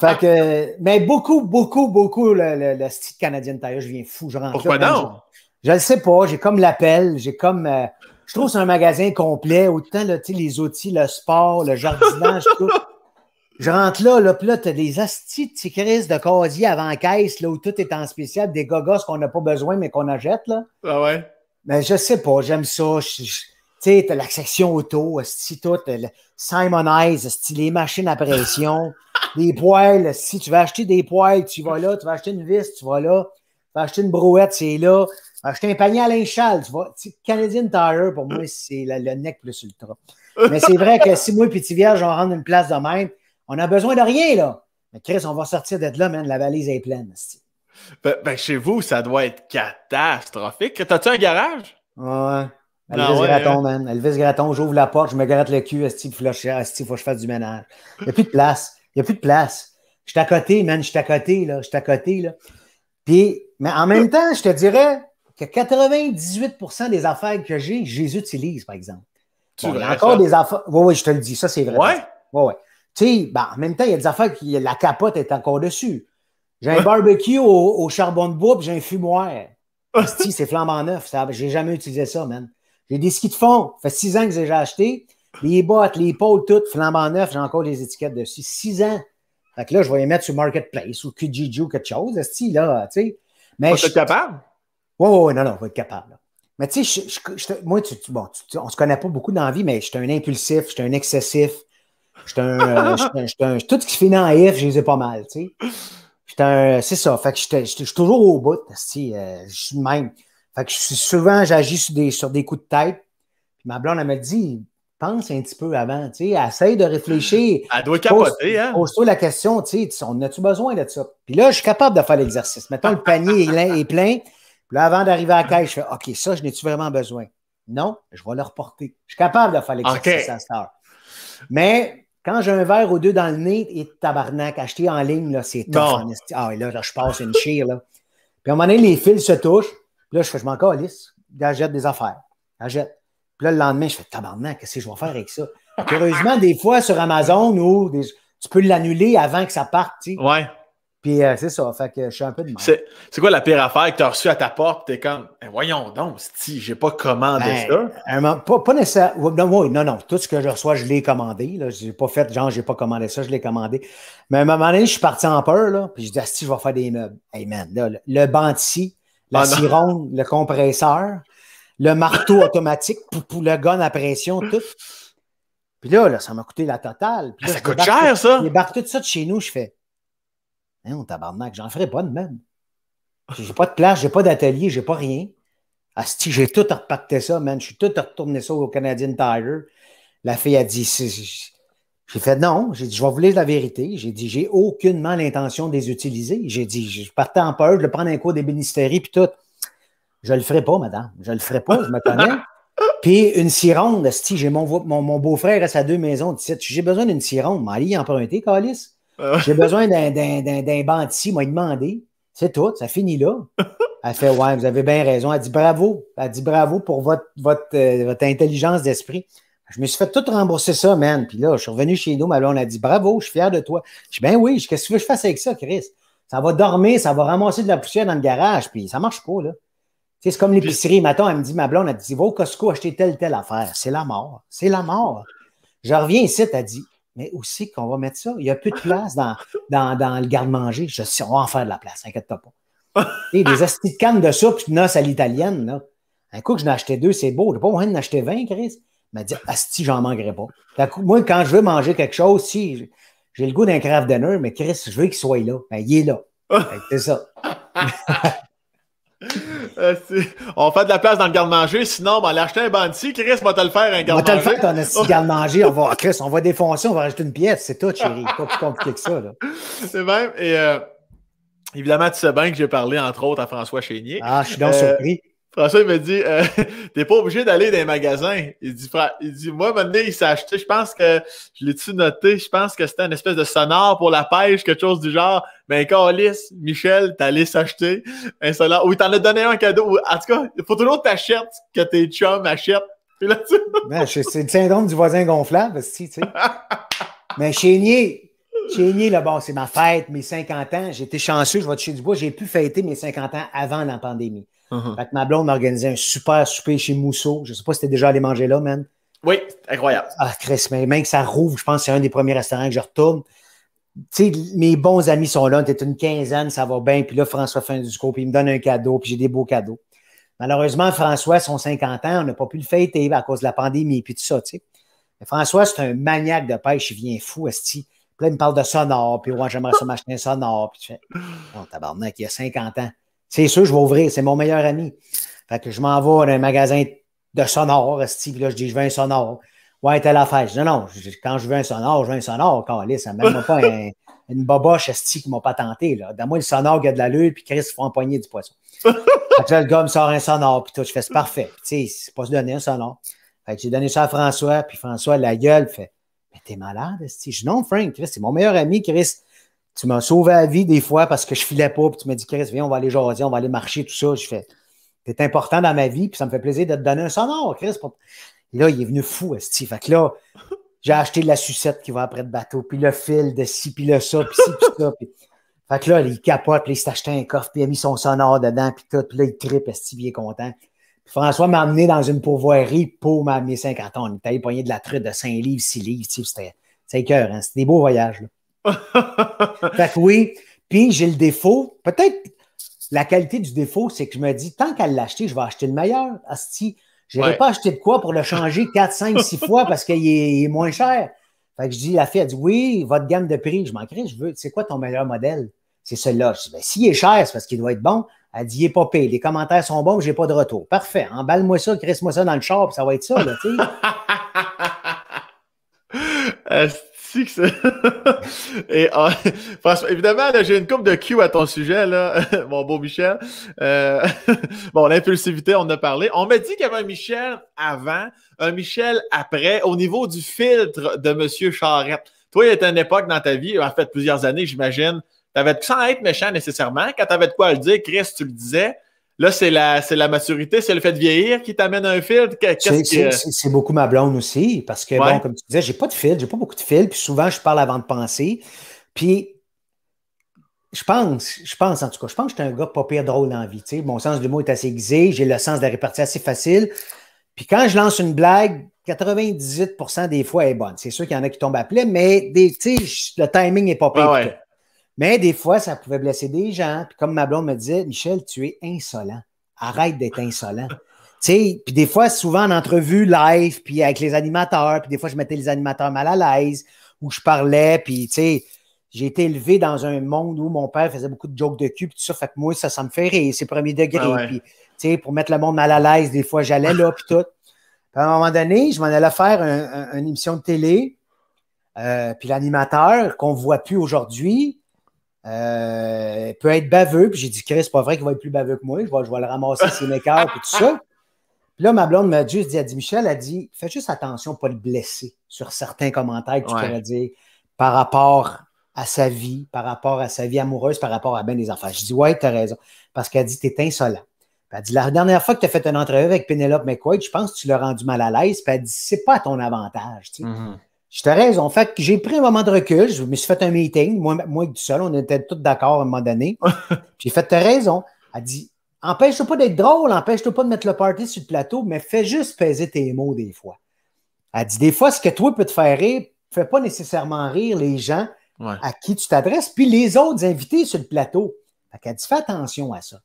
S2: Fait que, mais beaucoup, beaucoup, beaucoup le, le, style Canadian Tire, je viens fou, je rentre. Pourquoi non? Je, ne sais pas, j'ai comme l'appel, j'ai comme. Euh, je trouve que c'est un magasin complet, autant là, les outils, le sport, le jardinage, tout. Je rentre là, là, puis là, t'as des astis de crises de casier avant caisse, là, où tout est en spécial, des gogos qu'on n'a pas besoin, mais qu'on achète, là. Ah ouais? Mais ben, je sais pas, j'aime ça. tu sais, t'as la section auto, si tout, le Simonize, les machines à pression, les poêles, si tu vas acheter des poêles, tu vas là, tu vas acheter une vis, tu vas là, tu vas acheter une brouette, c'est là, tu vas acheter un panier à linchal, tu vas, Canadian Tire, pour moi, c'est le nec plus ultra. Mais c'est vrai que si moi et Petit Vierge, on rentre une place de même, on a besoin de rien, là. Mais Chris, on va sortir d'être là, man, la valise est pleine,
S1: ben, chez vous, ça doit être catastrophique. T'as-tu un garage? Ouais. Ah Elvis Graton,
S2: hein? man. Elvis Graton, j'ouvre la porte, je me gratte le cul, est-ce qu'il faut que je fasse du ménage? Il n'y a plus de place. Il n'y a plus de place. Je suis à côté, man. Je suis à côté, là. Je suis à côté, là. Puis, mais en même temps, je te dirais que 98 des affaires que j'ai, je les utilise, par exemple.
S1: Tu encore des
S2: affaires. Oui, oui, je te le dis. Ça, c'est vrai. Ouais? Oui, oui. Tu sais, ben, en même temps, il y a des affaires qui. La capote est encore dessus. J'ai un hein? barbecue au, charbon de bois, puis j'ai un fumoir. c'est flambant neuf. Ça, j'ai jamais utilisé ça, man. J'ai des skis de fond. Ça fait six ans que j'ai acheté. Les bottes, les pôles, tout, flambant neuf. J'ai encore les étiquettes dessus. Six ans. Fait que là, je vais les mettre sur Marketplace ou ou quelque chose. Esti, là, tu sais. Mais. Je... capable? Oui, ouais, non, non, on va être capable. Mais tu sais, moi, tu, on se connaît pas beaucoup dans la vie, mais j'étais un impulsif, j'étais un excessif. Je un, Tout ce qui finit en F, je les ai pas mal, tu sais c'est ça. Fait je suis toujours au bout. Euh, je suis même. Fait que souvent, j'agis sur des, sur des coups de tête. Puis ma blonde, elle me dit, pense un petit peu avant, essaye de réfléchir. Elle doit capoter, pose, hein? toi la question, on a-tu besoin de ça? Puis là, je suis capable de faire l'exercice. Mettons, le panier est plein. Puis là, avant d'arriver à la caisse, je fais, OK, ça, je n'ai-tu vraiment besoin? Non, je vais le reporter. Je suis capable de faire l'exercice à cette Mais quand j'ai un verre ou deux dans le nez, et tabarnak, acheté en ligne, là, c'est top. Ah, et là, je passe une chire, là. Puis à un moment donné, les fils se touchent. Puis là, je fais, je m'en calisse. J'achète des affaires. J'achète. Puis là, le lendemain, je fais, tabarnak, qu'est-ce que je vais faire avec ça? Heureusement, des fois, sur Amazon, ou tu peux l'annuler avant
S1: que ça parte, tu Ouais. Puis euh, c'est ça, fait que je suis un peu de mal. C'est, quoi la pire affaire que tu as reçue à ta porte? T'es comme, eh, voyons donc, si j'ai pas commandé ben,
S2: ça. pas, pas Non, non, tout ce que je reçois, je l'ai commandé. Là. J'ai pas fait, genre, j'ai pas commandé ça, je l'ai commandé. Mais à un moment donné, je suis parti en peur, là, puis je dis, si, je vais faire des meubles. Hey man, là, le, le la ah, le compresseur, le marteau automatique le gun à pression, tout. Puis là, ça m'a coûté la totale. Ben, ça coûte cher, ça. Il barre tout ça de chez nous, je fais. On hein, oh, tabarnak, j'en ferai pas de même. J'ai pas de place, j'ai pas d'atelier, j'ai pas rien. Asti, j'ai tout reparté ça, man. Je suis tout retourné ça au Canadian Tiger. La fille a dit, j'ai fait non. J'ai dit, je vais vous lire la vérité. J'ai dit, j'ai aucunement l'intention de les utiliser. J'ai dit, je partais en peur, de le prendre un cours d'ébénisterie, puis tout. Je le ferai pas, madame. Je le ferai pas, je me connais. Puis une sironde, Asti, j'ai mon, beau-frère à sa deux maisons. J'ai besoin d'une sironde. Mais allez, emprunté, Calis. J'ai besoin d'un bâti, il m'a demandé. C'est tout, ça finit là. Elle fait Ouais, vous avez bien raison. Elle dit bravo. Elle dit bravo pour votre, votre, euh, votre intelligence d'esprit. Je me suis fait tout rembourser ça, man. Puis là, je suis revenu chez nous, ma on a dit bravo, je suis fier de toi. Je dis ben oui, qu'est-ce que tu veux je fasse avec ça, Chris? Ça va dormir, ça va ramasser de la poussière dans le garage, puis ça marche pas, là. C'est comme l'épicerie. Maintenant, elle me dit, ma blonde, elle dit, va au Costco acheter telle, telle affaire. C'est la mort. C'est la mort. Je reviens ici, elle dit, mais aussi qu'on va mettre ça. Il n'y a plus de place dans, dans, dans le garde-manger. Je sais, on va en faire de la place, inquiète-toi pas. Et des astis de cannes de soupe, puis noces à l'italienne, là. Un coup que j'en achetais deux, c'est beau. J'ai pas moyen d'en acheter 20, Chris. Il m'a dit, asti, j'en manquerai pas. Moi, quand je veux manger quelque chose, si j'ai le goût d'un craft dinner, mais Chris, je veux qu'il soit là. Ben, il est là. C'est ça.
S1: Euh, on fait de la place dans le garde-manger, sinon, ben, l'acheter un bandit, Chris va te le faire, un garde-manger. On va te le faire, ton six
S2: garde-manger. On va, Chris, on va défoncer, on va rajouter une pièce. C'est tout, chérie. pas plus compliqué que ça. Là.
S1: C'est même. Et euh, évidemment, tu sais bien que j'ai parlé, entre autres, à François Chénier. Ah, je suis donc surpris. Euh, François, il me dit, euh, t'es pas obligé d'aller dans les magasins. Il dit, il dit moi, il s'est acheté, je pense que, je l'ai-tu noté, je pense que c'était une espèce de sonore pour la pêche, quelque chose du genre. Mais ben, Carlis, Michel, t'allais s'acheter un sonore. Ou il t'en a donné un cadeau. en tout cas, il faut toujours t'achètes que tes chums achètent. ben, c'est
S2: le syndrome du voisin gonflant, si, tu sais. Mais chez Nier, là, bon, c'est ma fête, mes 50 ans. J'étais chanceux, je vais du chez bois, J'ai pu fêter mes 50 ans avant la pandémie. Uh Fait ma blonde m'a organisé un super souper chez Mousseau. Je sais pas si t'es déjà allé manger là, man. Oui, incroyable. Ah, Chris, mais même que ça rouvre, je pense que c'est un des premiers restaurants que je retourne. Tu sais, mes bons amis sont là. était une quinzaine, ça va bien. Puis là, François fait un discours, puis il me donne un cadeau, puis j'ai des beaux cadeaux. Malheureusement, François, son 50 ans, on n'a pas pu le fêter à cause de la pandémie, puis tout ça, tu sais. Mais François, c'est un maniaque de pêche, il vient fou, esti. Puis là, il me parle de sonore, puis moi, j'aimerais ça m'acheter un sonore. Puis tu fais, oh, tabarnak, il y a 50 ans. C'est sûr, je vais ouvrir. C'est mon meilleur ami. Fait que je m'en vais dans un magasin de sonore, Steve, là, je dis, je veux un sonore. Ouais, la fête. Je dis, non, non, quand je veux un sonore, je veux un sonore, calé, ça ne même pas une boboche esti qui m'a pas tenté, Dans moi, le sonore, il y a de la lune. puis Chris, il faut empoigner du poisson. fait le gars me sort un sonore, puis tout, je fais, c'est parfait. tu sais, c'est pas se donner un sonore. Fait que j'ai donné ça à François, puis François, la gueule, fait, mais t'es malade, esti. Je dis, non, Frank, Chris, c'est mon meilleur ami, Chris. Tu m'as sauvé la vie des fois parce que je filais pas, puis tu m'as dit, Chris, viens, on va aller jaser, on va aller marcher, tout ça. Je fais, t'es important dans ma vie, puis ça me fait plaisir de te donner un sonore, Chris. Et là, il est venu fou, esti. Fait que là, j'ai acheté de la sucette qui va après le bateau, puis le fil de ci, puis le ça, puis ci, puis ça. Fait que là, il capote, puis il s'est acheté un coffre, puis il a mis son sonore dedans, puis tout. Puis là, il tripe, esti, il est content. Puis François m'a amené dans une pourvoirie pour m'amener 50 ans. On était allé de la truite de 5 livres, 6 livres, c'était cœur. Hein? C'était des beaux voyages, là. fait que oui. Puis j'ai le défaut. Peut-être la qualité du défaut, c'est que je me dis, tant qu'elle l'a acheté je vais acheter le meilleur. je n'irai pas acheté de quoi pour le changer 4, 5, 6 fois parce qu'il est, moins cher. Fait que je dis, la fille, elle dit, oui, votre gamme de prix, je m'en crée, je veux, c'est quoi ton meilleur modèle? C'est celui-là. Je dis, ben, s'il est cher, c'est parce qu'il doit être bon. Elle dit, il est pas payé. Les commentaires sont bons, j'ai pas de retour. Parfait. Emballe-moi ça, crisse-moi ça dans le char, puis ça va être ça, là, tu
S1: sais. Et ah, évidemment, j'ai une coupe de Q à ton sujet, là, mon beau Michel. Euh, bon, l'impulsivité, on en a parlé. On m'a dit qu'il y avait un Michel avant, un Michel après, au niveau du filtre de Monsieur Charette. Toi, il y a une époque dans ta vie, en fait, plusieurs années, j'imagine. T'avais, sans être méchant nécessairement, quand avais de quoi le dire, Chris, tu le disais. Là, c'est la, maturité, c'est le fait de vieillir qui t'amène à un fil. C'est
S2: beaucoup ma blonde aussi, parce que, bon, comme tu disais, j'ai pas de je j'ai pas beaucoup de fil. puis souvent, je parle avant de penser. Puis, je pense, je pense en tout cas, je pense que j'étais un gars pas pire drôle dans la vie. Mon sens du mot est assez aiguisé, j'ai le sens de la répartie assez facile. Puis quand je lance une blague, 98 des fois elle est bonne. C'est sûr qu'il y en a qui tombent à plat, mais des, le timing n'est pas pire. Mais des fois, ça pouvait blesser des gens. Puis comme ma blonde me disait, Michel, tu es insolent. Arrête d'être insolent. puis des fois, souvent en entrevue live, puis avec les animateurs, puis des fois, je mettais les animateurs mal à l'aise, où je parlais, puis tu sais, j'ai été élevé dans un monde où mon père faisait beaucoup de jokes de cul, puis tout ça, fait que moi, ça, ça me fait rire, c'est premier degré. Ah puis, tu sais, pour mettre le monde mal à l'aise, des fois, j'allais là, puis tout. à un moment donné, je m'en allais faire une émission de télé, euh, puis l'animateur qu'on ne voit plus aujourd'hui, euh, peut être baveux, puis j'ai dit, Chris, c'est pas vrai qu'il va être plus baveux que moi, je vais, je le ramasser ses mécares et tout ça. Puis là, ma blonde m'a juste dit, dit, Michel, elle dit, fais juste attention de pas le blesser sur certains commentaires que tu pourrais dire par rapport à sa vie, par rapport à sa vie amoureuse, par rapport à ben les enfants. Je dis, ouais, t'as raison. Parce qu'elle dit, t'es insolent. Puis elle dit, la dernière fois que tu as fait une entrevue avec Penelope McQuaid, je pense que tu l'as rendu mal à l'aise. Puis elle dit, c'est pas à ton avantage. Tu sais. Mm-hmm. Je te raison. Fait j'ai pris un moment de recul. Je me suis fait un meeting. Moi, moi du seul, on était tous d'accord à un moment donné. j'ai fait, t'as raison. Elle dit, empêche-toi pas d'être drôle, empêche-toi pas de mettre le party sur le plateau, mais fais juste peser tes mots des fois. Elle dit, des fois, ce que toi peut te faire rire, fais pas nécessairement rire les gens à qui tu t'adresses, puis les autres invités sur le plateau. Fait qu'elle dit, fais attention à ça.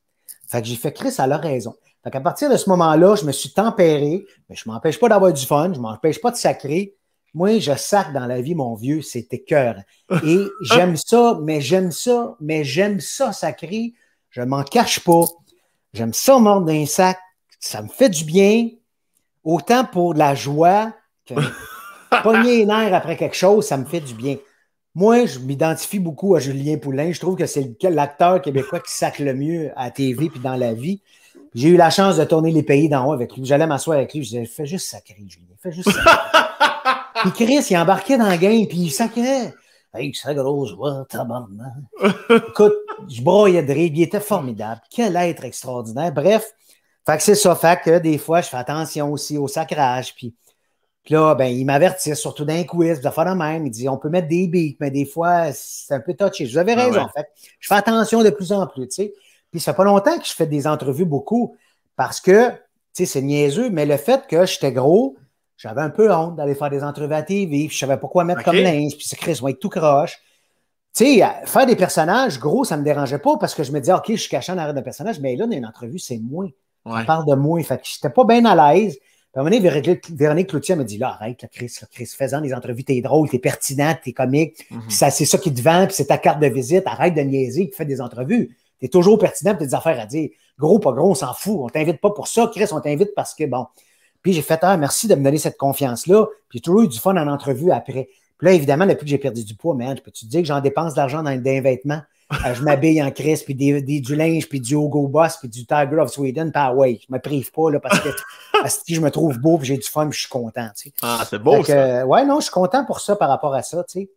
S2: Fait que j'ai fait Chris, à a raison. Fait qu'à partir de ce moment-là, je me suis tempéré, mais je m'empêche pas d'avoir du fun, je m'empêche pas de sacrer, moi, je sac dans la vie, mon vieux, c'est cœur. Et j'aime ça, mais j'aime ça, mais j'aime ça sacré. Je m'en cache pas. J'aime ça mordre d'un sac. Ça me fait du bien, autant pour la joie que pogner les nerfs après quelque chose, ça me fait du bien. Moi, je m'identifie beaucoup à Julien Poulain. Je trouve que c'est l'acteur québécois qui sac le mieux à TV et dans la vie. J'ai eu la chance de tourner les pays d'en haut avec lui. J'allais m'asseoir avec lui. Je disais, fais juste sacré, Julien. Fais juste sacré. Puis Chris, il embarquait dans le game, puis il sacrait. Hey, sa grosse voix, bonne, Écoute, je broyais de rire, il était formidable. Quel être extraordinaire. Bref, fait que c'est ça. Fait que des fois, je fais attention aussi au sacrage. Puis, là, ben, il m'avertit, surtout d'un quiz, de faire la même. Il dit on peut mettre des beats, mais des fois, c'est un peu touché. Vous avez ah raison. En Fait je fais attention de plus en plus, tu sais. Puis ça fait pas longtemps que je fais des entrevues beaucoup parce que, tu sais, c'est niaiseux, mais le fait que j'étais gros, j'avais un peu honte d'aller faire des entrevues à TV, puis je savais pas quoi mettre comme linge, puis c'est Chris, va être tout croche. Tu sais, euh, faire des personnages, gros, ça me dérangeait pas parce que je me disais, OK, je suis caché en arrière d'un personnage, mais là, dans une entrevue, c'est moi. On parle de moi. Fait que j'étais pas bien à l'aise. Puis à un moment donné, Véronique Cloutier m'a dit, là, arrête, là, Chris, fais-en faisant des entrevues, t'es drôle, t'es pertinent, t'es comique, mhm. ça c'est ça qui te vend, puis c'est ta carte de visite, arrête de niaiser, tu fais des entrevues. T'es toujours pertinent, t'as des affaires à dire. Gros, pas gros, on s'en fout. On t'invite pas pour ça, Chris, on t'invite parce que, bon. Puis j'ai fait, ah, merci de me donner cette confiance-là. Puis j'ai toujours eu du fun en entrevue après. Puis là, évidemment, depuis que j'ai perdu du poids, man, peux-tu te dire que j'en dépense de l'argent dans, des vêtements? Euh, je m'habille en crise, puis du linge, puis du Hogo Boss, puis du Tiger of Sweden. Puis ah ouais, je me prive pas là, parce que je me trouve beau, puis j'ai du fun, je suis content.
S1: Ah, c'est beau ça.
S2: ouais, non, je suis content pour ça par rapport à ça. Tu sais.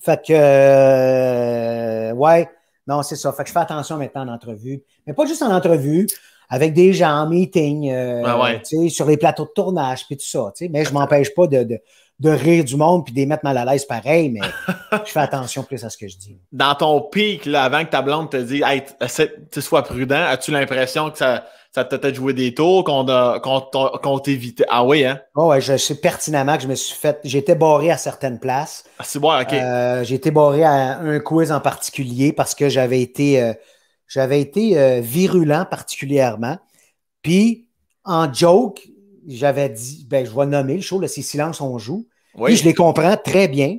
S2: Fait que, euh, ouais, non, c'est ça. Fait que je fais attention maintenant en entrevue. Mais pas juste en entrevue avec des gens en meeting, euh, ah sur les plateaux de tournage, puis tout ça. Mais je m'empêche pas de, rire du monde puis de les mettre mal à l'aise pareil, mais je fais attention plus à ce que je dis.
S1: Dans ton pic, là, avant que ta blonde te dise tu sois prudent, as-tu l'impression que ça, ça t'a peut-être joué des tours, qu'on t'a évité? t'évitait? Ah oui, hein?
S2: Oui, ah ouais, je sais pertinemment que je me suis fait. J'étais barré à certaines places. Ah, c'est bon, OK. J'étais euh, J'ai été barré à un quiz en particulier parce que j'avais été. Euh, j'avais été euh, virulent particulièrement. Puis, en joke, j'avais dit, ben, je vais nommer le show, c'est Silence, on joue. Puis, je les comprends très bien.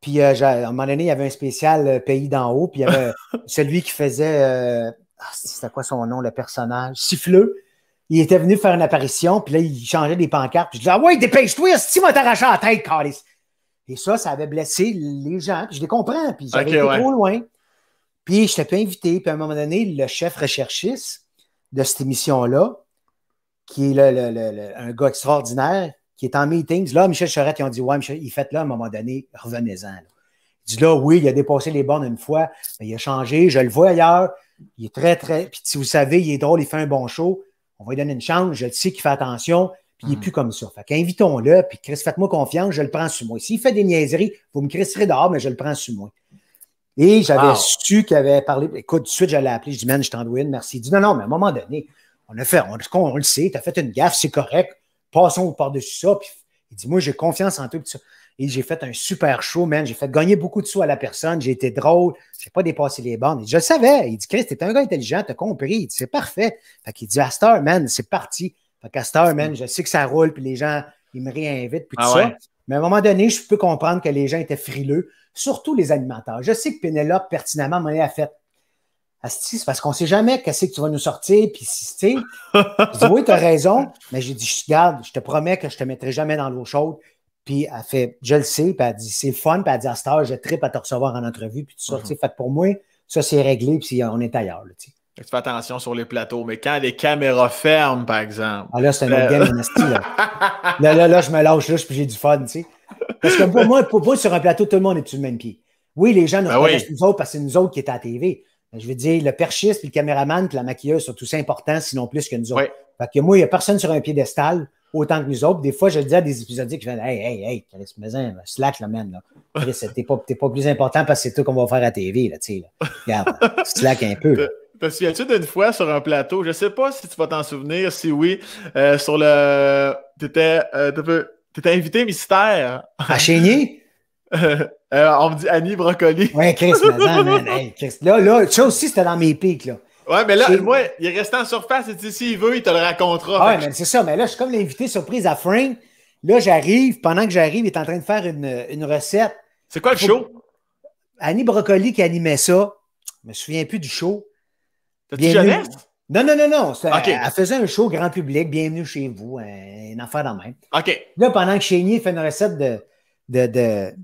S2: Puis, euh, à un moment donné, il y avait un spécial euh, Pays d'en haut. Puis, il y avait celui qui faisait, ah, c'était quoi son nom, le personnage? Siffleux. Il était venu faire une apparition, puis là, il changeait des pancartes. Puis, je disais, ah ouais, dépêche-toi, si va t'arracher la tête, Carlis. Et ça, ça avait blessé les gens. Puis, je les comprends. Puis, j'avais été trop loin. Puis je t'ai pas invité, puis à un moment donné, le chef recherchiste de cette émission-là, qui est le, le, un gars extraordinaire, qui est en meetings, là, Michel Charette, ils ont dit Ouais, Michel, il fait là à un moment donné, revenez-en. Il dit là, oui, il a dépassé les bornes une fois, mais il a changé, je le vois ailleurs. Il est très, très. Puis si vous savez, il est drôle, il fait un bon show. On va lui donner une chance, je le sais qu'il fait attention, puis il n'est hmm. plus comme ça. Fait qu'invitons-le, puis Chris, faites-moi confiance, je le prends sur moi. S'il fait des niaiseries, vous me crisserez dehors, mais je le prends sur moi. Et j'avais su qu'il avait parlé. Écoute, tout de suite, j'allais appeler. Je dis, man, je t'en une, merci. Il dit, non, non, mais à un moment donné, on a fait, on, le sait, tu as fait une gaffe, c'est correct. Passons par-dessus ça. Puis, il dit, moi, j'ai confiance en toi. Et j'ai fait un super show, man. J'ai fait gagner beaucoup de sous à la personne. J'ai été drôle. Je n'ai pas dépassé les bornes. Je le savais. Il dit, Chris, t'es un gars intelligent, t'as compris. c'est parfait. Fait qu'il dit, Astor, man, c'est parti. Fait qu'Astor, man, je sais que ça roule, puis les gens, ils me réinvitent, puis tout ah ça. Mais à un moment donné, je peux comprendre que les gens étaient frileux surtout les animateurs. Je sais que Pénélope, pertinemment, m'en a fait. Asti, c'est parce qu'on ne sait jamais qu'est-ce que tu vas nous sortir, puis si, tu oui, tu as raison, mais j'ai dit, je garde, je te promets que je ne te mettrai jamais dans l'eau chaude. Puis elle fait, je le sais, puis elle dit, c'est fun, puis elle dit, à je tripe à te recevoir en entrevue, puis tu mhm. fait pour moi, ça, c'est réglé, puis on est ailleurs, tu
S1: tu fais attention sur les plateaux, mais quand les caméras ferment, par exemple. Ah
S2: là, c'est un ben game, là. là, là, je me lâche, là, puis j'ai du fun, tu sais. Parce que pour moi, pour, sur un plateau, tout le monde est sur le même pied. Oui, les gens ne sont pas sur nous autres parce que c'est nous autres qui étaient à la TV. Ben, je veux dire, le perchiste, puis le caméraman, puis la maquilleuse sont tous importants, sinon plus que nous autres. Fait que moi, il n'y a personne sur un piédestal autant que nous autres. Des fois, je le dis à des épisodiques, je dis Hey, hey, hey, Chris Mazin, slack le man. Là. Chris, t'es pas, pas plus important parce que c'est tout qu'on va faire à la TV. Là, sais là. Regarde, slack un peu.
S1: T'as Te souviens-tu d'une fois sur un plateau, je ne sais pas si tu vas t'en souvenir, si oui, euh, sur le. T'étais. peu... T'es invité mystère. À Chénier? Euh, euh, on me dit Annie Brocoli. Ouais, Chris, madame, man,
S2: Là, là, ça aussi, c'était dans
S1: mes pics, là. Ouais, mais là, moi, il est resté en surface et s'il veut, il te le racontera. Oui, ouais, mais c'est
S2: ça. Mais là, je suis comme l'invité surprise à Frank. Là, j'arrive. Pendant que j'arrive, il est en train de faire une, une recette. C'est quoi le show? Annie Brocoli qui animait ça. Je me souviens plus du show. T'as-tu jeunesse? Non, non, non, non. Elle faisait un show grand public, bienvenue chez vous, hein, une affaire dans même. OK. Là, pendant que Chénier fait une recette de,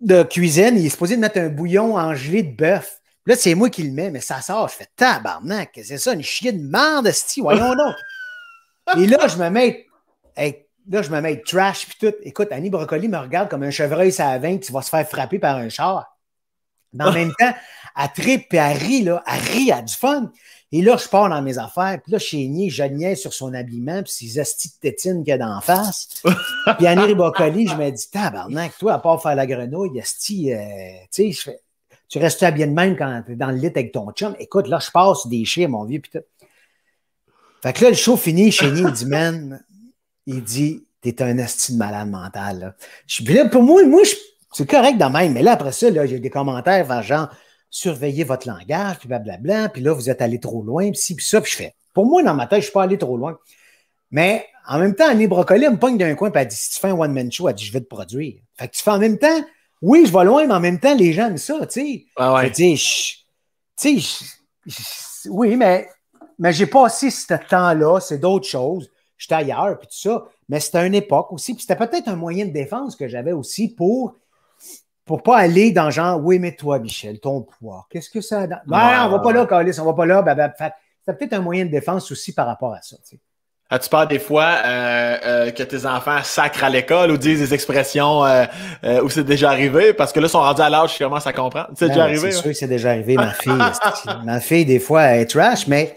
S2: de, cuisine, il est supposé mettre un bouillon en gelée de bœuf. Là, c'est moi qui le mets, mais ça sort. Je fais tabarnak, c'est ça, une chier de merde, style, voyons donc. Et là, je me mets. là, je me mets trash puis tout. Écoute, Annie Brocoli me regarde comme un chevreuil ça tu qui va se faire frapper par un char. Dans en même temps, elle tripe et elle rit, là. Elle rit, elle a du fun. Et là, je pars dans mes affaires. Puis là, Chénier, je niais sur son habillement, puis ses astis de tétine qu'il y a d'en face. puis Annie Ribocoli, je me dis, tabarnak, toi, à part faire la grenouille, asti, euh, tu sais, tu restes bien de même quand tu es dans le lit avec ton chum. Écoute, là, je passe des chiens, mon vieux, puis Fait que là, le show fini, Chénier, il dit, man, il dit, t'es un asti de malade mental, puis là, pour moi, moi, c'est correct dans même, mais là, après ça, là, j'ai des commentaires vers genre, Surveiller votre langage, puis blablabla, puis là, vous êtes allé trop loin, puis ça, puis je fais. Pour moi, dans ma tête, je ne suis pas allé trop loin. Mais en même temps, Annie Brocoli, me pogne d'un coin, puis elle dit si tu fais un one-man show, elle dit je vais te produire. Fait que tu fais en même temps, oui, je vais loin, mais en même temps, les gens aiment ça, tu sais. tu sais, oui, mais, mais j'ai aussi ce temps-là, c'est d'autres choses. J'étais ailleurs, puis tout ça. Mais c'était une époque aussi, puis c'était peut-être un moyen de défense que j'avais aussi pour pour pas aller dans genre, oui, mais toi, Michel,
S1: ton poids,
S2: qu'est-ce que ça. Dans... Non, ben, on va pas là, Carlis, on va pas là. Ben, ben c'est peut-être un moyen de défense aussi par rapport à ça. Tu
S1: ah, tu parles des fois euh, euh, que tes enfants sacrent à l'école ou disent des expressions euh, où c'est déjà arrivé parce que là, ils sont rendus à l'âge, je commence à comprendre. C'est ben déjà arrivé. C'est hein? sûr que
S2: c'est déjà arrivé, ma fille. ma fille, des fois, elle est trash, mais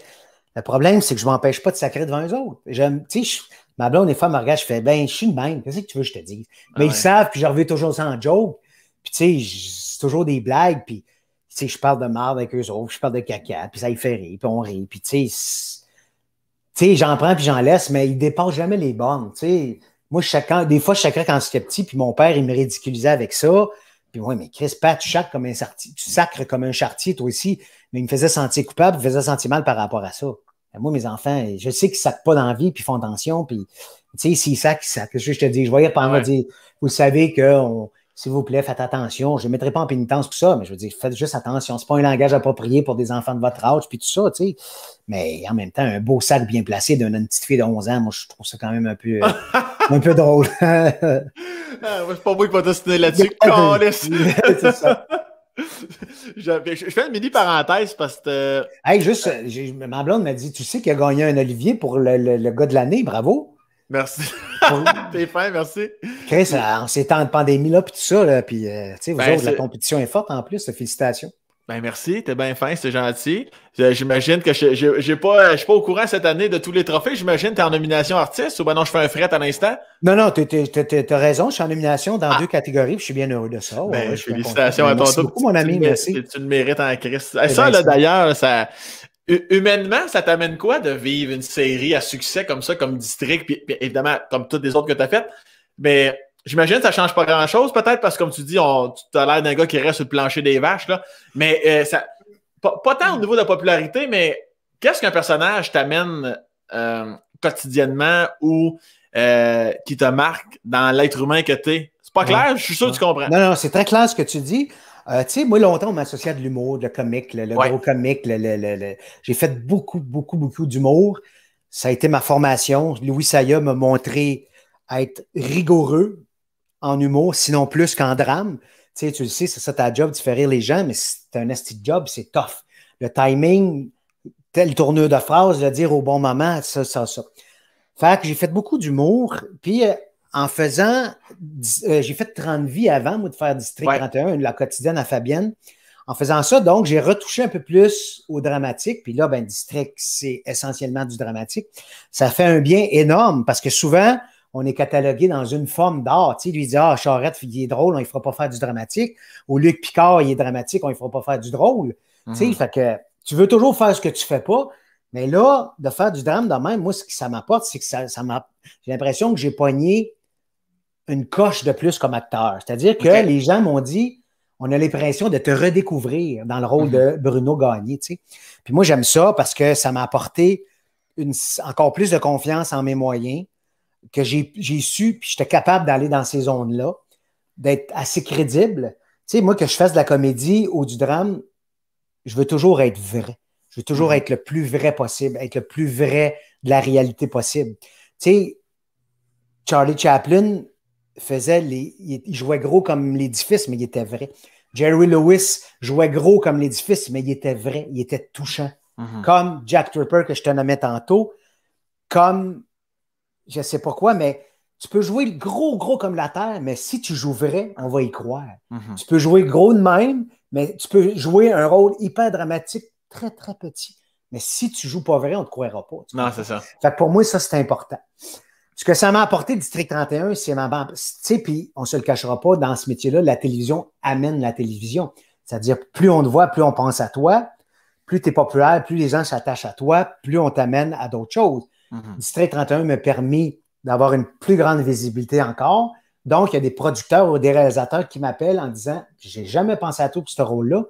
S2: le problème, c'est que je m'empêche pas de sacrer devant eux autres. J'aime, tu sais, ma blonde, des fois, ma regarde, je fais, ben, je suis même. Qu'est-ce que tu veux que je te dise? Mais ah ils savent, puis je reviens toujours sans job. Puis tu sais, c'est toujours des blagues, puis tu sais, je parle de marde avec eux autres, je parle de caca, puis ça y fait rire, puis on rit, puis tu sais, tu sais, j'en prends puis j'en laisse, mais ils dépassent jamais les bornes, tu sais. Moi, des fois, je sacrais quand j'étais petit, puis mon père, il me ridiculisait avec ça. Puis ouais, mais Chris, Pat, tu sacres comme un chartier, tu sacres comme un chartier, toi aussi. Mais il me faisait sentir coupable, il me faisait sentir mal par rapport à ça. moi, mes enfants, je sais qu'ils sacrent pas d'envie. vie, puis font attention. puis, tu sais, s'ils sacrent, ils sacrent. Je te dis, je voyais pas dire, vous savez qu'on s'il vous plaît, faites attention. Je ne mettrai pas en pénitence tout ça, mais je veux dire, faites juste attention. Ce n'est pas un langage approprié pour des enfants de votre âge, puis tout ça, tu sais. Mais en même temps, un beau sac bien placé d'une petite fille de 11 ans, moi, je trouve ça quand même un peu, euh, un peu drôle. ah,
S1: moi, pas moi qui va soutenir là-dessus. ça. je, fais une mini parenthèse parce que. Hey, juste,
S2: ma blonde m'a dit Tu sais qu'il a gagné un Olivier pour le gars de l'année, bravo. Merci.
S1: T'es fin, merci.
S2: Chris, euh, en ces temps de pandémie-là, puis tout ça, là, puis euh, vous ben, autres, la compétition est forte en plus. Félicitations.
S1: Ben merci, t'es bien fin, c'est gentil. Euh, j'imagine que je ne suis pas, au courant cette année de tous les trophées. J'imagine que tu es en nomination artiste ou ben non, je fais un fret à l'instant.
S2: Non, non, t'as raison, je suis en nomination dans ah. deux catégories, je suis bien heureux de ça. Ben, félicitations à ben, toi. Merci beaucoup, mon ami, merci.
S1: Tu le mérites en Christ. Eh ça, là, d'ailleurs, ça humainement, ça t'amène quoi de vivre une série à succès comme ça, comme District, puis, évidemment, comme toutes les autres que tu as faites? Mais j'imagine que ça change pas grand-chose, peut-être, parce que comme tu dis, on, tu as l'air d'un gars qui reste sur le plancher des vaches, là. Mais euh, ça, pas, tant au niveau de la popularité, mais qu'est-ce qu'un personnage t'amène euh, quotidiennement ou euh, qui te marque dans l'être humain que tu es? C'est pas clair, je suis sûr que tu comprends. Non, non,
S2: c'est très clair ce que tu dis. Euh, tu sais, moi, longtemps, on m'associait à de l'humour, de comique, le, gros comique. J'ai fait beaucoup, beaucoup, beaucoup d'humour. Ça a été ma formation. Louis Saya m'a montré être rigoureux en humour, sinon plus qu'en drame. Tu sais, tu le sais, c'est ça ta job, de faire rire les gens, mais c'est un esti job, c'est tough. Le timing, telle tournure de phrase, le dire au bon moment, ça, ça, ça. Fait que j'ai fait beaucoup d'humour, puis euh, en faisant euh, j'ai fait 30 vies avant, moi, de faire District 31, la quotidienne à Fabienne. En faisant ça, donc, j'ai retouché un peu plus au dramatique. Puis là, ben, District, c'est essentiellement du dramatique. Ça fait un bien énorme parce que souvent, on est catalogué dans une forme d'art. Tu lui dit Ah, Charrette, il est drôle, on ne fera pas faire du dramatique. Ou Luc Picard, il est dramatique, on ne fera pas faire du drôle. Tu mhm. fait que tu veux toujours faire ce que tu ne fais pas. Mais là, de faire du drame de même, moi, ce que ça m'apporte, c'est que ça, ça m'a. J'ai l'impression que j'ai pogné une coche de plus comme acteur. C'est-à-dire que les gens m'ont dit, on a l'impression de te redécouvrir dans le rôle mhm. de Bruno Gagné. Tu sais. Puis moi, j'aime ça parce que ça m'a apporté une, encore plus de confiance en mes moyens, que j'ai su, puis j'étais capable d'aller dans ces zones-là, d'être assez crédible. Tu sais, moi, que je fasse de la comédie ou du drame, je veux toujours être vrai. Je veux toujours mhm. être le plus vrai possible, être le plus vrai de la réalité possible. Tu sais, Charlie Chaplin, faisait Il jouait gros comme l'édifice, mais il était vrai. Jerry Lewis jouait gros comme l'édifice, mais il était vrai, il était touchant. Mhm. Comme Jack Tripper, que je te nommais tantôt, comme je sais pas quoi, mais tu peux jouer gros, gros comme la terre, mais si tu joues vrai, on va y croire.
S3: Mhm. Tu peux jouer
S2: gros de même, mais tu peux jouer un rôle hyper dramatique, très, très petit. Mais si tu joues pas vrai, on te croira pas. Non, c'est ça. Fait pour moi, ça, c'est important. Ce que ça m'a apporté, District 31, c'est ma Tu sais, puis on ne se le cachera pas, dans ce métier-là, la télévision amène la télévision. C'est-à-dire, plus on te voit, plus on pense à toi, plus tu es populaire, plus les gens s'attachent à toi, plus on t'amène à d'autres choses. Mm-hmm. District 31 m'a permis d'avoir une plus grande visibilité encore. Donc, il y a des producteurs ou des réalisateurs qui m'appellent en disant J'ai jamais pensé à toi pour ce rôle-là.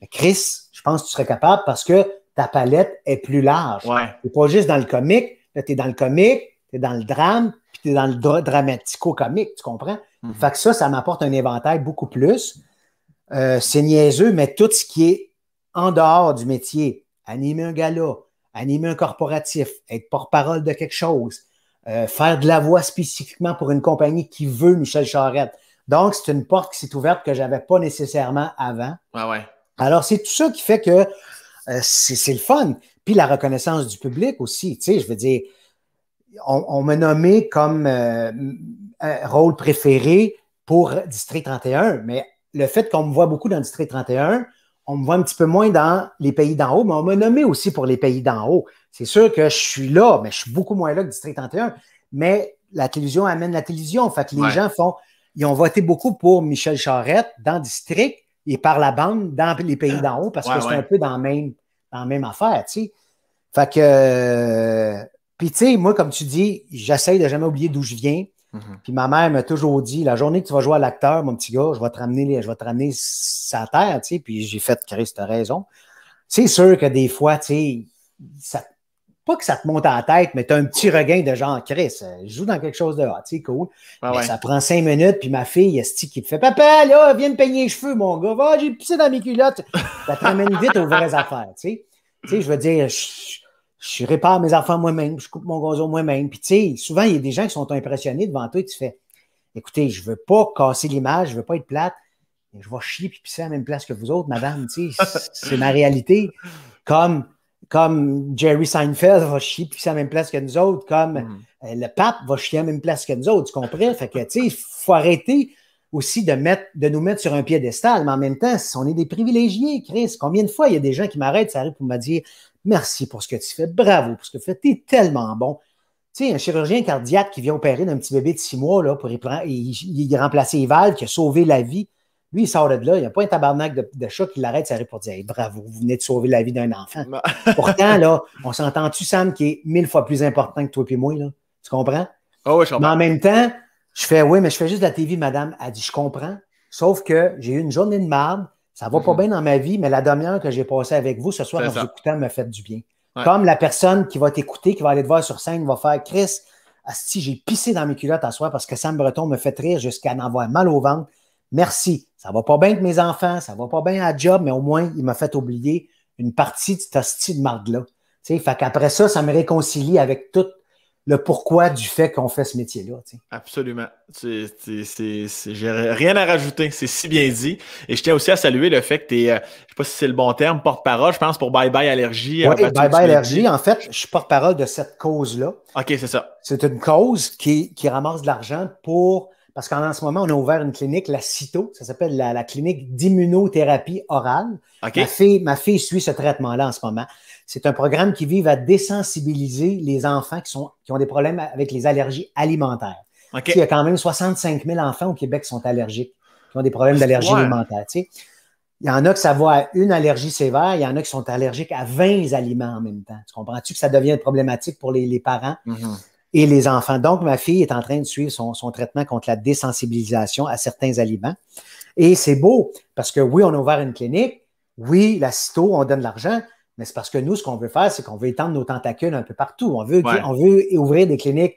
S2: Mais Chris, je pense que tu serais capable parce que ta palette est plus large. Tu n'es pas juste dans le comique, là, tu es dans le comique, tu dans le drame, puis tu dans le dramatico-comique, tu comprends? Mhm. Fait que ça, ça m'apporte un éventail beaucoup plus. Euh, c'est niaiseux, mais tout ce qui est en dehors du métier, animer un gala, animer un corporatif, être porte-parole de quelque chose, euh, faire de la voix spécifiquement pour une compagnie qui veut Michel Charette. Donc, c'est une porte qui s'est ouverte que j'avais pas nécessairement avant. Ah ouais. Alors, c'est tout ça qui fait que euh, c'est le fun. Puis la reconnaissance du public aussi. Tu sais, je veux dire, on, m'a nommé comme euh, rôle préféré pour District 31, mais le fait qu'on me voit beaucoup dans District 31, on me voit un petit peu moins dans les pays d'en haut, mais on m'a nommé aussi pour les pays d'en haut. C'est sûr que je suis là, mais je suis beaucoup moins là que District 31. Mais la télévision amène la télévision. Fait que les gens font, ils ont voté beaucoup pour Michel Charette dans District et par la bande dans les pays d'en haut parce que c'est un peu dans même, dans même affaire, tu sais. Fait que, euh, puis, tu sais, moi, comme tu dis, j'essaye de jamais oublier d'où je viens. Mhm. Puis ma mère m'a toujours dit, la journée que tu vas jouer à l'acteur, mon petit gars, je vais te ramener, je vais te sa terre, tu sais. Puis j'ai fait, Chris, t'as raison. C'est sûr que des fois, tu sais, pas que ça te monte à la tête, mais tu as un petit regain de genre, Chris, euh, je joue dans quelque chose de ah, tu sais, cool. Ça prend cinq minutes, puis ma fille, type qui te fait Papa, là, viens me peigner les cheveux, mon gars, va, j'ai pissé dans mes culottes. Ça te vite aux vraies affaires, tu sais. je veux dire, je répare mes enfants moi-même, je coupe mon gazon moi-même. Puis, tu sais, souvent, il y a des gens qui sont impressionnés devant toi et tu fais Écoutez, je ne veux pas casser l'image, je ne veux pas être plate, je vais chier puis pisser à la même place que vous autres, madame. Tu sais, c'est ma réalité. Comme, comme Jerry Seinfeld va chier puis pisser à la même place que nous autres, comme mm. euh, le pape va chier à la même place que nous autres, tu comprends? Fait que, tu sais, il faut arrêter aussi de, mettre, de nous mettre sur un piédestal, mais en même temps, on est des privilégiés, Chris. Combien de fois il y a des gens qui m'arrêtent, ça arrive pour me dire Merci pour ce que tu fais. Bravo pour ce que tu fais. Tu es tellement bon. Tu sais, un chirurgien cardiaque qui vient opérer d'un petit bébé de six mois là, pour y, prendre, et remplacer les qui a sauvé la vie, lui, il sort de là. Il n'y a pas un tabarnak de, chat qui l'arrête, il arrive pour dire bravo, vous venez de sauver la vie d'un enfant. Pourtant, là, on s'entend-tu, Sam, qui est mille fois plus important que toi et moi, là? Tu comprends? Ah oui, je comprends. Mais en même temps, je fais oui, mais je fais juste la TV, madame. Elle dit je comprends. Sauf que j'ai eu une journée de marde. Ça va pas mm-hmm. bien dans ma vie, mais la demi-heure que j'ai passée avec vous ce soir en vous écoutant me fait du bien. Comme la personne qui va t'écouter, qui va aller te voir sur scène, va faire Chris, si j'ai pissé dans mes culottes à soir parce que Sam Breton me fait rire jusqu'à en avoir mal au ventre. Merci. Ça va pas bien avec mes enfants, ça va pas bien à la job, mais au moins, il m'a fait oublier une partie de cet hostie de marde-là. Fait qu'après ça, ça me réconcilie avec toute le pourquoi du fait qu'on fait ce métier-là.
S1: Absolument. J'ai rien à rajouter. C'est si bien dit. Et je tiens aussi à saluer le fait que tu es, euh, je sais pas si c'est le bon terme, porte-parole, je pense, pour Bye Bye Allergie. Euh, oui, Bye Bye Allergie,
S2: en fait, je suis porte-parole de cette cause-là.
S1: OK, c'est ça.
S2: C'est une cause qui, qui ramasse de l'argent pour parce qu'en ce moment, on a ouvert une clinique, la CITO, ça s'appelle la, clinique d'immunothérapie orale. Ma, fille, suit ce traitement-là en ce moment. C'est un programme qui vise à désensibiliser les enfants qui, sont, qui ont des problèmes avec les allergies alimentaires. Il y a quand même 65 000 enfants au Québec qui sont allergiques, qui ont des problèmes d'allergie alimentaires. alimentaire. Il y en a qui ça une allergie sévère, il y en a qui sont allergiques à 20 aliments en même temps. Tu comprends-tu que ça devient problématique pour les, parents? Mm-hmm et les enfants. Donc, ma fille est en train de suivre son, traitement contre la désensibilisation à certains aliments. Et c'est beau parce que oui, on a ouvert une clinique, oui, la CITO, on donne de l'argent, mais c'est parce que nous, ce qu'on veut faire, c'est qu'on veut étendre nos tentacules un peu partout. On veut, on veut ouvrir des cliniques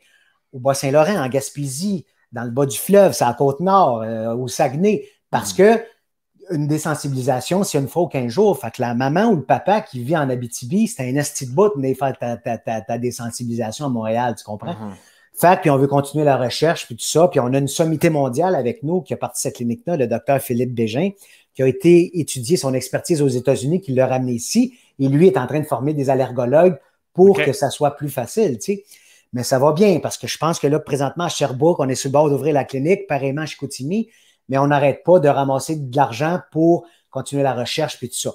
S2: au Bas-Saint-Laurent, en Gaspésie, dans le bas du fleuve, c'est à Côte-Nord, euh, au Saguenay, parce mm. que une désensibilisation, c'est une fois ou 15 jours. Fait que la maman ou le papa qui vit en Abitibi, c'est un esti de bout de faire ta, ta, ta, ta, désensibilisation à Montréal, tu comprends? Mhm. Fait puis on veut continuer la recherche, puis tout ça. Puis on a une sommité mondiale avec nous qui a parti de cette clinique-là, le docteur Philippe Bégin, qui a été étudié son expertise aux États-Unis, qui l'a ramené ici. Et lui est en train de former des allergologues pour que ça soit plus facile, tu sais. Mais ça va bien parce que je pense que là, présentement, à Sherbrooke, on est sur le bord d'ouvrir la clinique, pareillement à Chicoutimi mais on n'arrête pas de ramasser de l'argent pour continuer la recherche puis tout ça.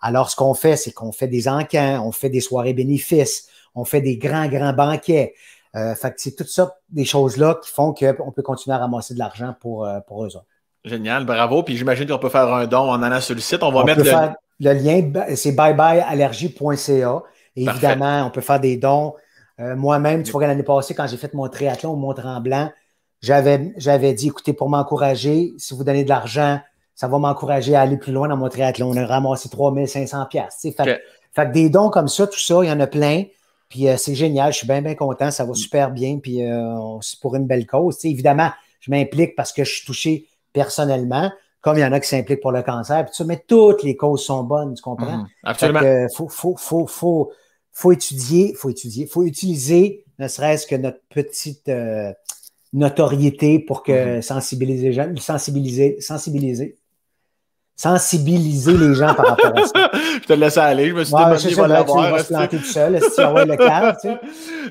S2: Alors, ce qu'on fait, c'est qu'on fait des encans, on fait des soirées bénéfices, on fait des grands, grands banquets. Euh, fait c'est toutes sortes des choses-là qui font qu'on peut continuer à ramasser de
S1: l'argent euh, pour, eux autres. Génial, bravo. Puis j'imagine qu'on peut faire un don en allant sur le site. On va mettre le... Faire
S2: le lien, c'est byebyeallergie.ca. Évidemment, on peut faire des dons. Euh, moi-même, tu vois, l'année passée, quand j'ai fait mon triathlon au Mont-Tremblant, j'avais, j'avais dit, écoutez, pour m'encourager, si vous donnez de l'argent, ça va m'encourager à aller plus loin dans mon triathlon. On a ramassé 3500 pièces. Fait, fait des dons comme ça, tout ça, il y en a plein. Puis euh, c'est génial, je suis bien, bien content, ça va mm. super bien, puis euh, c'est pour une belle cause. évidemment, je m'implique parce que je suis touché personnellement, comme il y en a qui s'impliquent pour le cancer, puis mais toutes les causes sont bonnes, tu comprends? Mm, absolument. faut, faut, faut, faut, faut étudier, faut étudier, faut utiliser ne serait-ce que notre petite... Euh, notoriété pour que mhm. sensibiliser les gens, sensibiliser, sensibiliser, sensibiliser les gens par rapport à
S1: ça. je te laisse aller, je me suis ouais, dit, va l'avoir. Ben, se planter tout seul, tu le cadre, tu sais.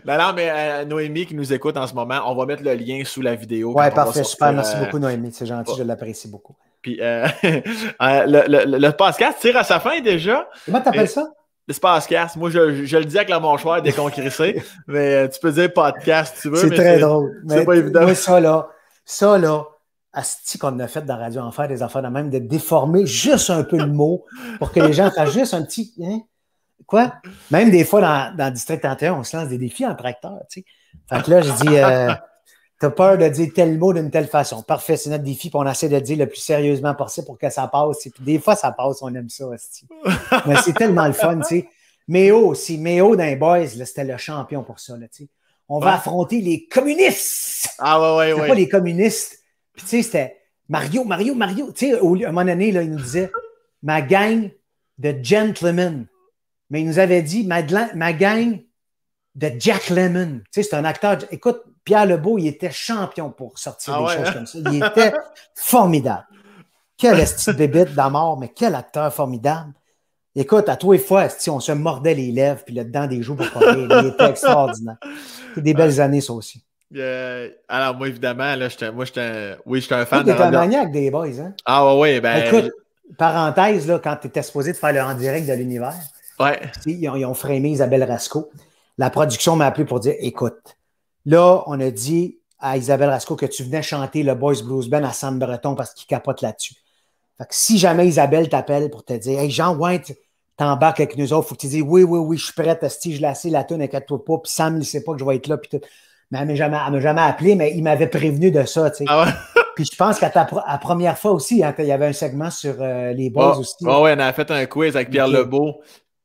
S1: Non, mais euh, Noémie qui nous écoute en ce moment, on va mettre le lien sous la vidéo. Ouais, parfait, super. Merci euh, beaucoup, Noémie.
S2: C'est gentil, je l'apprécie beaucoup.
S1: Puis euh, le, le, le, podcast tire à sa fin déjà. Comment t'appelles appelles ça? L'espace casse. Moi, je, je, le dis avec la mâchoire déconcrissée, mais euh, tu peux dire podcast si tu veux. C'est très drôle. C'est pas évident. Moi,
S2: ça, là, ça, là, Asti qu'on a fait dans Radio Enfer, des affaires de même, de déformer juste un peu le mot pour que les gens fassent juste un petit. Hein? Quoi? Même des fois, dans, dans District 31, on se lance des défis en tracteur. Tu sais. Fait que là, je dis. Euh, T'as peur de dire tel mot d'une telle façon. Parfait, c'est notre défi, puis on essaie de dire le plus sérieusement possible pour que ça passe. des fois, ça passe, on aime ça aussi. Mais c'est tellement le fun, tu sais. Méo, aussi, Méo d'un boys, c'était le champion pour ça, là, tu sais. On va affronter les communistes!
S1: Ah ouais, ouais, ouais. pas les
S2: communistes. Puis tu sais, c'était Mario, Mario, Mario. Tu sais, à un moment donné, là, il nous disait ma gang de gentlemen. Mais il nous avait dit ma, ma gang de Jack Lemon. Tu sais, c'est un acteur. Écoute, Pierre Lebeau, il était champion pour sortir ah des choses hein? comme ça. Il était formidable. Quel Quelle de bébite d'amour, mais quel acteur formidable. Écoute, à tous les fois, on se mordait les lèvres puis là dedans des joues pour parler. Il était extraordinaire. des belles années, ça aussi.
S1: Euh, alors, moi, évidemment, là, j'étais, moi, j'étais, oui, j'étais un fan. Tu un maniaque
S2: des boys, hein?
S1: Ah, ouais, ouais, ben. Écoute,
S2: parenthèse, là, quand tu étais supposé de faire le en direct de l'univers, ouais. ils, ont, ils Isabelle Rasco. La production m'a appelé pour dire écoute, Là, on a dit à Isabelle Rasco que tu venais chanter le Boys Blues Band à Sam Breton parce qu'il capote là-dessus. Fait si jamais Isabelle t'appelle pour te dire Hey, Jean, ouais, t'embarques avec nous autres, faut que tu dises Oui, oui, oui, je suis prête, si je l'assais la tune, inquiète-toi pas, puis Sam ne sait pas que je vais être là, Mais elle ne m'a jamais, appelé, mais il m'avait prévenu de ça, ah Puis je pense qu'à la première fois aussi, hein, il y avait un segment sur euh, les boys ah, aussi. Ah
S1: oui, on a fait un quiz avec Pierre Lebeau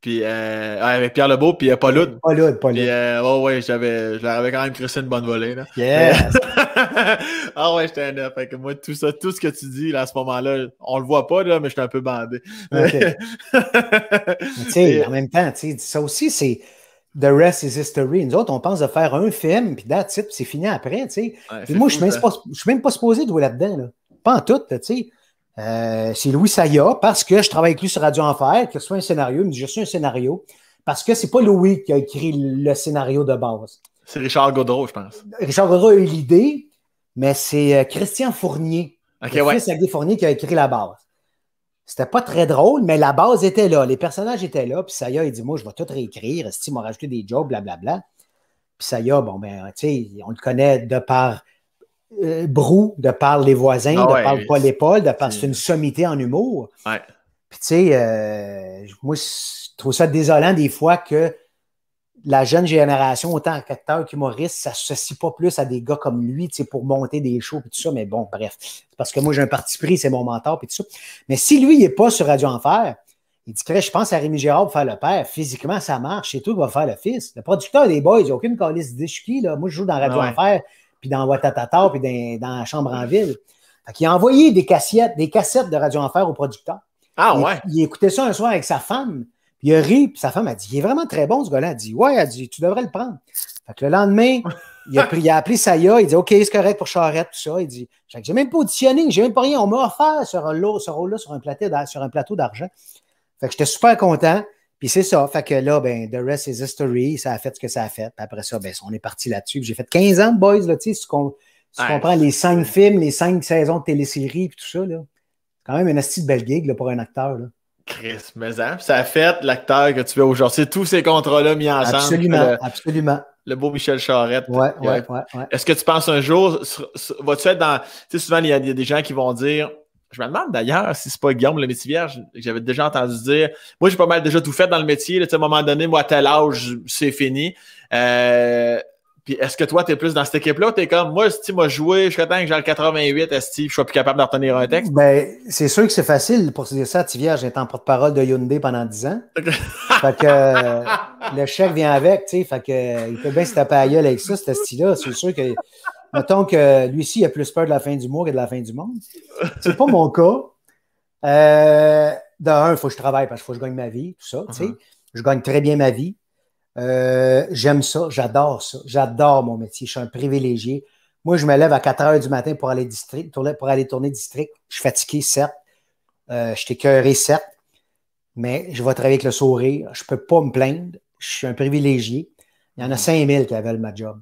S1: puis, euh, avec Pierre Lebeau, puis euh, Paul Loud. Paul Pas Paul Puis, euh, oh, ouais, j'avais, je leur avais quand même crissé une bonne volée, là. Yes! ah ouais, j'étais un Fait que moi, tout ça, tout ce que tu dis, là, à ce moment-là, on le voit pas, là, mais j'étais un peu bandé. tu
S2: sais, en même temps, tu sais, ça aussi, c'est The Rest is History. Nous autres, on pense de faire un film, puis that's it, c'est fini après, tu sais. moi, je suis même, pas, supposé de jouer là-dedans, là. Pas en tout, tu sais. Euh, c'est Louis Saya, parce que je travaille avec lui sur Radio Enfer, que soit un scénario, mais je suis un scénario, parce que c'est pas Louis qui a écrit le scénario de
S1: base. C'est Richard Godreau, je pense.
S2: Richard Godreau a eu l'idée, mais c'est euh, Christian Fournier, Christian Fournier, qui a écrit la base. C'était pas très drôle, mais la base était là. Les personnages étaient là. Puis Saya, il dit Moi, je vais tout réécrire. Si m'ont rajouté des jobs, blablabla. Puis Saya, bon, ben, tu sais, on le connaît de par
S3: euh, brou
S2: de parler les voisins, ah de parler pas Paul de par c'est une sommité en humour. Puis tu sais, euh, moi, je trouve ça désolant des fois que la jeune génération, autant qu'acteur qu'humoriste, s'associe pas plus à des gars comme lui, tu pour monter des shows et tout ça. Mais bon, bref, parce que moi, j'ai un parti pris, c'est mon mentor et tout ça. Mais si lui, il est pas sur Radio Enfer, il dit, je pense à Rémi Gérard pour faire le père. Physiquement, ça marche et tout, il va faire le fils. Le producteur des boys, il a aucune calice de là. Moi, je joue dans Radio Enfer puis dans Watatata, puis dans, la chambre en ville. Fait il a envoyé des cassettes, des cassettes de Radio Enfer au producteur. Ah ouais? Il, écoutait ça un soir avec sa femme. Puis il a ri, puis sa femme a dit Il est vraiment très bon, ce gars-là. Elle dit Ouais, elle dit Tu devrais le prendre. Fait que le lendemain, il a, il a appelé Saya, il dit OK, c'est correct pour Charrette, tout ça. Il dit J'ai même pas auditionné, j'ai même pas rien. On m'a offert ce rôle-là sur un plateau, sur un plateau d'argent. Fait que j'étais super content. Puis c'est ça. Fait que là, ben, the rest is history. Ça a fait ce que ça a fait. Puis après ça, ben, on est parti là-dessus. J'ai fait 15 ans de Boys, là, tu sais, si tu comprends les cinq films, les cinq saisons de téléséries, puis tout ça, là. C'est quand même une astuce de belle gig, là, pour un acteur, là.
S1: Chris, mais hein, ça a fait l'acteur que tu veux aujourd'hui. C'est Tous ces contrats-là mis ensemble. Absolument,
S2: absolument.
S1: Le beau Michel Charette. Euh, ouais, ouais, ouais, Est-ce que tu penses un jour, vas-tu être dans. Tu sais, souvent, il y, a des gens qui vont dire je me demande d'ailleurs si c'est pas Guillaume le métier vierge que j'avais déjà entendu dire. Moi, j'ai pas mal déjà tout fait dans le métier. à un moment donné, moi, à tel âge, c'est fini. Euh, puis est-ce que toi, t'es plus dans cette équipe-là t'es comme moi, si m'a joué jusqu'à temps que j'ai le 88, Steve, je suis plus capable d'en retenir un texte?
S2: Ben, c'est sûr que c'est facile pour dire ça à Tivierge, j'étais en porte-parole de Hyundai pendant 10 ans. fait que euh, le chèque vient avec, tu sais. Fait que il peut bien se taper à gueule avec ça, cet style-là. C'est sûr que mettons que lui-ci a plus peur de la fin du mois que de la fin du monde. C'est pas mon cas. Euh, d'un, il faut que je travaille parce qu'il faut que je gagne ma vie, tout ça. Uh-huh. Je gagne très bien ma vie. Euh, j'aime ça, j'adore ça. J'adore mon métier. Je suis un privilégié. Moi, je me lève à 4 heures du matin pour aller, district, pour aller tourner district. Je suis fatigué, certes. Euh, je suis écœuré, certes. Mais je vais travailler avec le sourire. Je ne peux pas me plaindre. Je suis un privilégié. Il y en a 5000 uh-huh. qui avaient ma job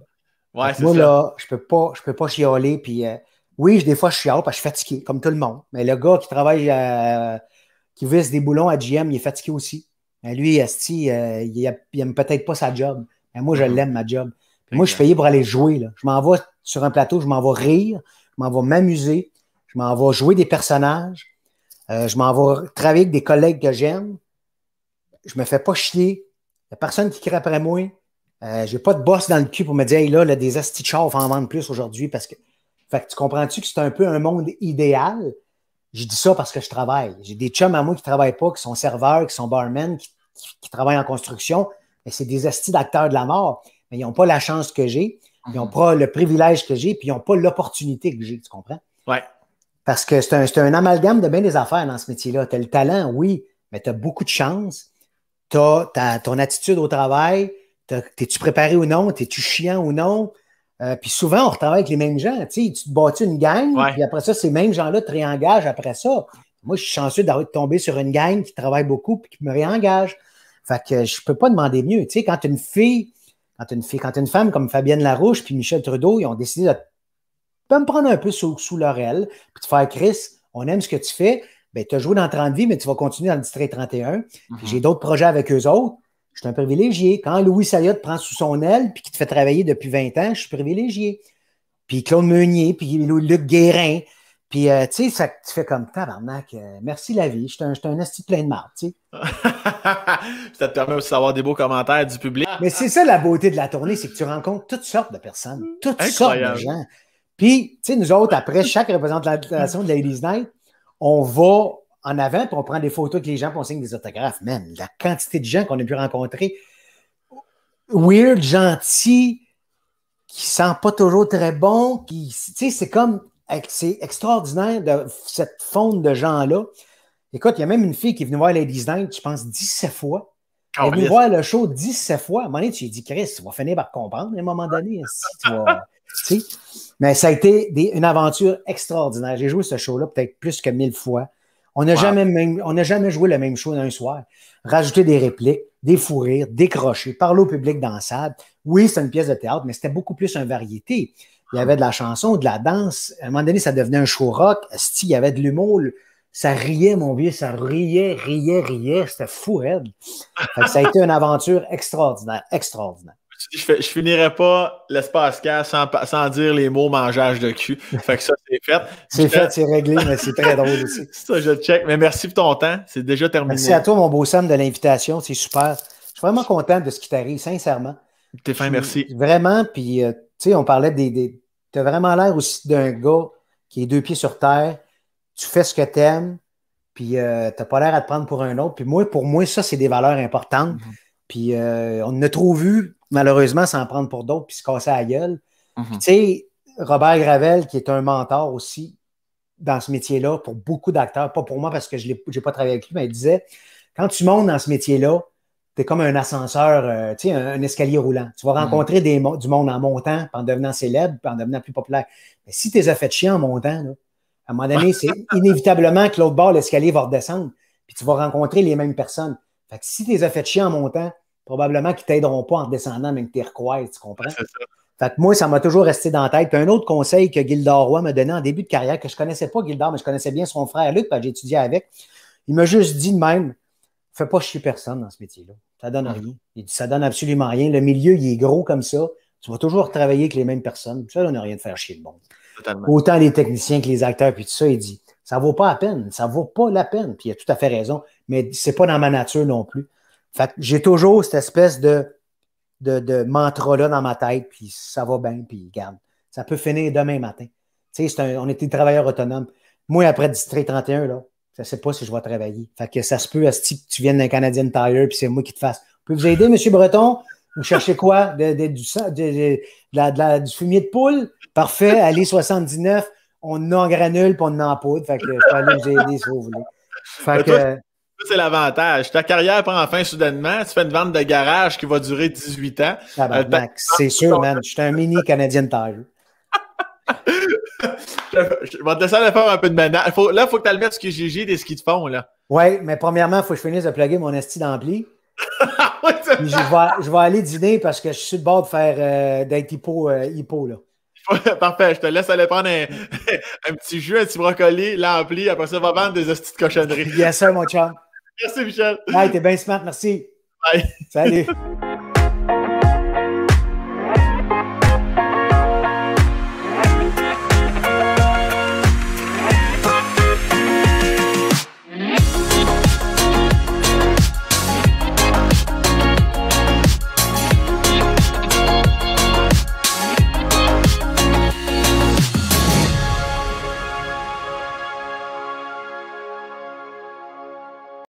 S2: moi, là, je peux pas, peux pas chialer. Puis, euh, oui, des fois, je chiale parce que je suis fatigué, comme tout le monde. Mais le gars qui travaille, euh, qui vise des boulons à GM, il est fatigué aussi. Mais lui, Esti, euh, il, n'aime peut-être pas sa job. Mais moi, je mhm. l'aime, ma job. moi, je suis payé pour aller jouer. Là. Je m'en vais sur un plateau, je m'en vais rire, je m'en vais m'amuser, je m'en vais jouer des personnages, je m'en vais travailler avec des collègues que j'aime. Je me fais pas chier. La personne qui crie après moi, je euh, j'ai pas de boss dans le cul pour me dire, hey, là, là des astichars, de faut en vendre plus aujourd'hui parce que. Fait tu comprends-tu que c'est un peu un monde idéal? Je dis ça parce que je travaille. J'ai des chums à moi qui travaillent pas, qui sont serveurs, qui sont barmen, qui, travaillent en construction, mais c'est des astis d'acteurs de la mort. Mais ils n'ont pas la chance que j'ai, ils n'ont mhm. pas le privilège que j'ai, puis ils n'ont pas l'opportunité que j'ai, tu comprends? Ouais. Parce que c'est un, amalgame de bien des affaires dans ce métier-là. Tu as le talent, oui, mais tu as beaucoup de chance. Tu as, as, ton attitude au travail, T'es-tu préparé ou non? T'es-tu chiant ou non? Euh, puis souvent, on retravaille avec les mêmes gens. Tu te bâtis une gang, puis après ça, ces mêmes gens-là te réengagent après ça. Moi, je suis chanceux d'avoir tomber sur une gang qui travaille beaucoup puis qui me réengage. Fait que je peux pas demander mieux. quand une fille, quand une fille, quand une femme comme Fabienne Larouche puis Michel Trudeau, ils ont décidé de, me prendre un peu sous, sous leur puis de faire Chris, on aime ce que tu fais. Mais ben, tu as joué dans 30 vies, mais tu vas continuer dans le district 31. Mhm. J'ai d'autres projets avec eux autres. Je suis un privilégié. Quand Louis te prend sous son aile puis qui te fait travailler depuis 20 ans, je suis privilégié. Puis Claude Meunier, puis Luc Guérin. Puis, euh, tu sais, ça te fait comme tabarnak. Euh, merci la vie. Je suis un, j'suis plein de marde, tu sais.
S1: ça te permet aussi d'avoir des beaux commentaires du public. Mais
S2: c'est ça la beauté de la tournée, c'est que tu rencontres toutes sortes de personnes, toutes sortes de gens. Puis, tu sais, nous autres, après chaque représentation de la Night, on va en avant, puis on prend des photos avec les gens, puis on signe des autographes. Même la quantité de gens qu'on a pu rencontrer, weird, gentil, qui sent pas toujours très bon, qui, tu sais, c'est comme, c'est extraordinaire de, cette fonte de gens-là. Écoute, il y a même une fille qui est venue voir les Night, je pense, 17 fois. Elle est venue voir le show 17 fois. À un moment donné, tu lui dis, Chris, tu vas finir par comprendre à un moment donné. Hein, tu Mais ça a été une aventure extraordinaire. J'ai joué ce show-là peut-être plus que mille fois. On n'a jamais, on jamais joué la même chose d'un soir. Rajouter des répliques, des fous rires, crochets, parler au public dans la salle. Oui, c'est une pièce de théâtre, mais c'était beaucoup plus une variété. Il y avait de la chanson, de la danse. À un moment donné, ça devenait un show rock. Si, il y avait de l'humour. Ça riait, mon vieux, ça riait, riait, riait. C'était fou, Ça a été une aventure extraordinaire, extraordinaire
S1: je, je finirai pas l'espace car sans, dire les mots mangeage de cul. Fait que ça, c'est fait. C'est fait, c'est
S2: réglé, mais c'est très drôle aussi.
S1: ça, je check. Mais merci pour ton temps. C'est déjà terminé. Merci à toi, mon
S2: beau Sam, de l'invitation. C'est super. Je suis vraiment content de ce qui t'arrive, sincèrement.
S1: T'es fin, merci.
S2: Vraiment, puis, euh, tu sais, on parlait des. des... T'as vraiment l'air aussi d'un gars qui est deux pieds sur terre. Tu fais ce que t'aimes, puis tu euh, t'as pas l'air à te prendre pour un autre. Puis moi, pour moi, ça, c'est des valeurs importantes. Mm-hmm. Puis euh, on a trop vu malheureusement s'en prendre pour d'autres puis se casser la gueule. Mhm. Tu sais, Robert Gravel, qui est un mentor aussi dans ce métier-là pour beaucoup d'acteurs, pas pour moi parce que je n'ai pas travaillé avec lui, mais il disait quand tu montes dans ce métier-là, tu es comme un ascenseur, euh, tu sais, un, escalier roulant. Tu vas mhm. rencontrer du monde en montant, en devenant célèbre, en devenant plus populaire. Mais si tu les as fait chier en montant, à un moment donné, c'est inévitablement que l'autre bord, l'escalier va redescendre, puis tu vas rencontrer les mêmes personnes. Fait que si tu les as fait chier en montant, probablement qu'ils ne t'aideront pas en descendant, même que tu tu comprends? Fait moi, ça m'a toujours resté dans la tête. un autre conseil que Gildor Roy m'a donné en début de carrière, que je ne connaissais pas Gildor, mais je connaissais bien son frère Luc, parce que j'ai étudié avec. Il m'a juste dit de même fais pas chier personne dans ce métier-là. Ça donne rien. Il dit, ça donne absolument rien. Le milieu, il est gros comme ça. Tu vas toujours travailler avec les mêmes personnes. Ça donne rien de faire chier le
S1: monde. Autant
S2: les techniciens que les acteurs, puis tout ça, il dit, ça vaut pas la peine. Ça vaut pas la peine. Puis il a tout à fait raison. Mais c'est pas dans ma nature non plus. Fait que j'ai toujours cette espèce de, de, mantra-là dans ma tête, puis ça va bien, puis garde. Ça peut finir demain matin. Tu sais, on était travailleurs autonomes. Moi, après District 31, là, je ne sais pas si je vais travailler. Fait que ça se peut, à ce type, tu viennes d'un Canadian Tire, puis c'est moi qui te fasse. On peut vous aider, M. Breton? Vous cherchez quoi? du, du fumier de poule? Parfait, allez 79, on en granule, puis on en poudre. Fait que je peux aller vous aider si vous voulez. Fait que,
S1: c'est l'avantage. Ta carrière prend fin soudainement. Tu fais une vente de garage qui va durer 18 ans. Euh,
S2: c'est sûr, man. Je suis un mini de taille.
S1: je, vais te laisser faire un peu de ménage. là, il faut que tu le mettes ce que Gigi et ce qu'ils te font.
S2: Oui, mais premièrement, il faut que je finisse de plugger mon esti d'ampli. je, vais, aller dîner parce que je suis de bord de faire euh, d'être hypo, euh, là.
S1: Parfait, je te laisse aller prendre un, petit jus, un petit brocoli, l'ampli, après ça, va vendre des hosties de cochonneries. Bien sûr, mon chat. Merci, Michel.
S2: Bye, t'es bien smart. Merci.
S1: Bye. Salut.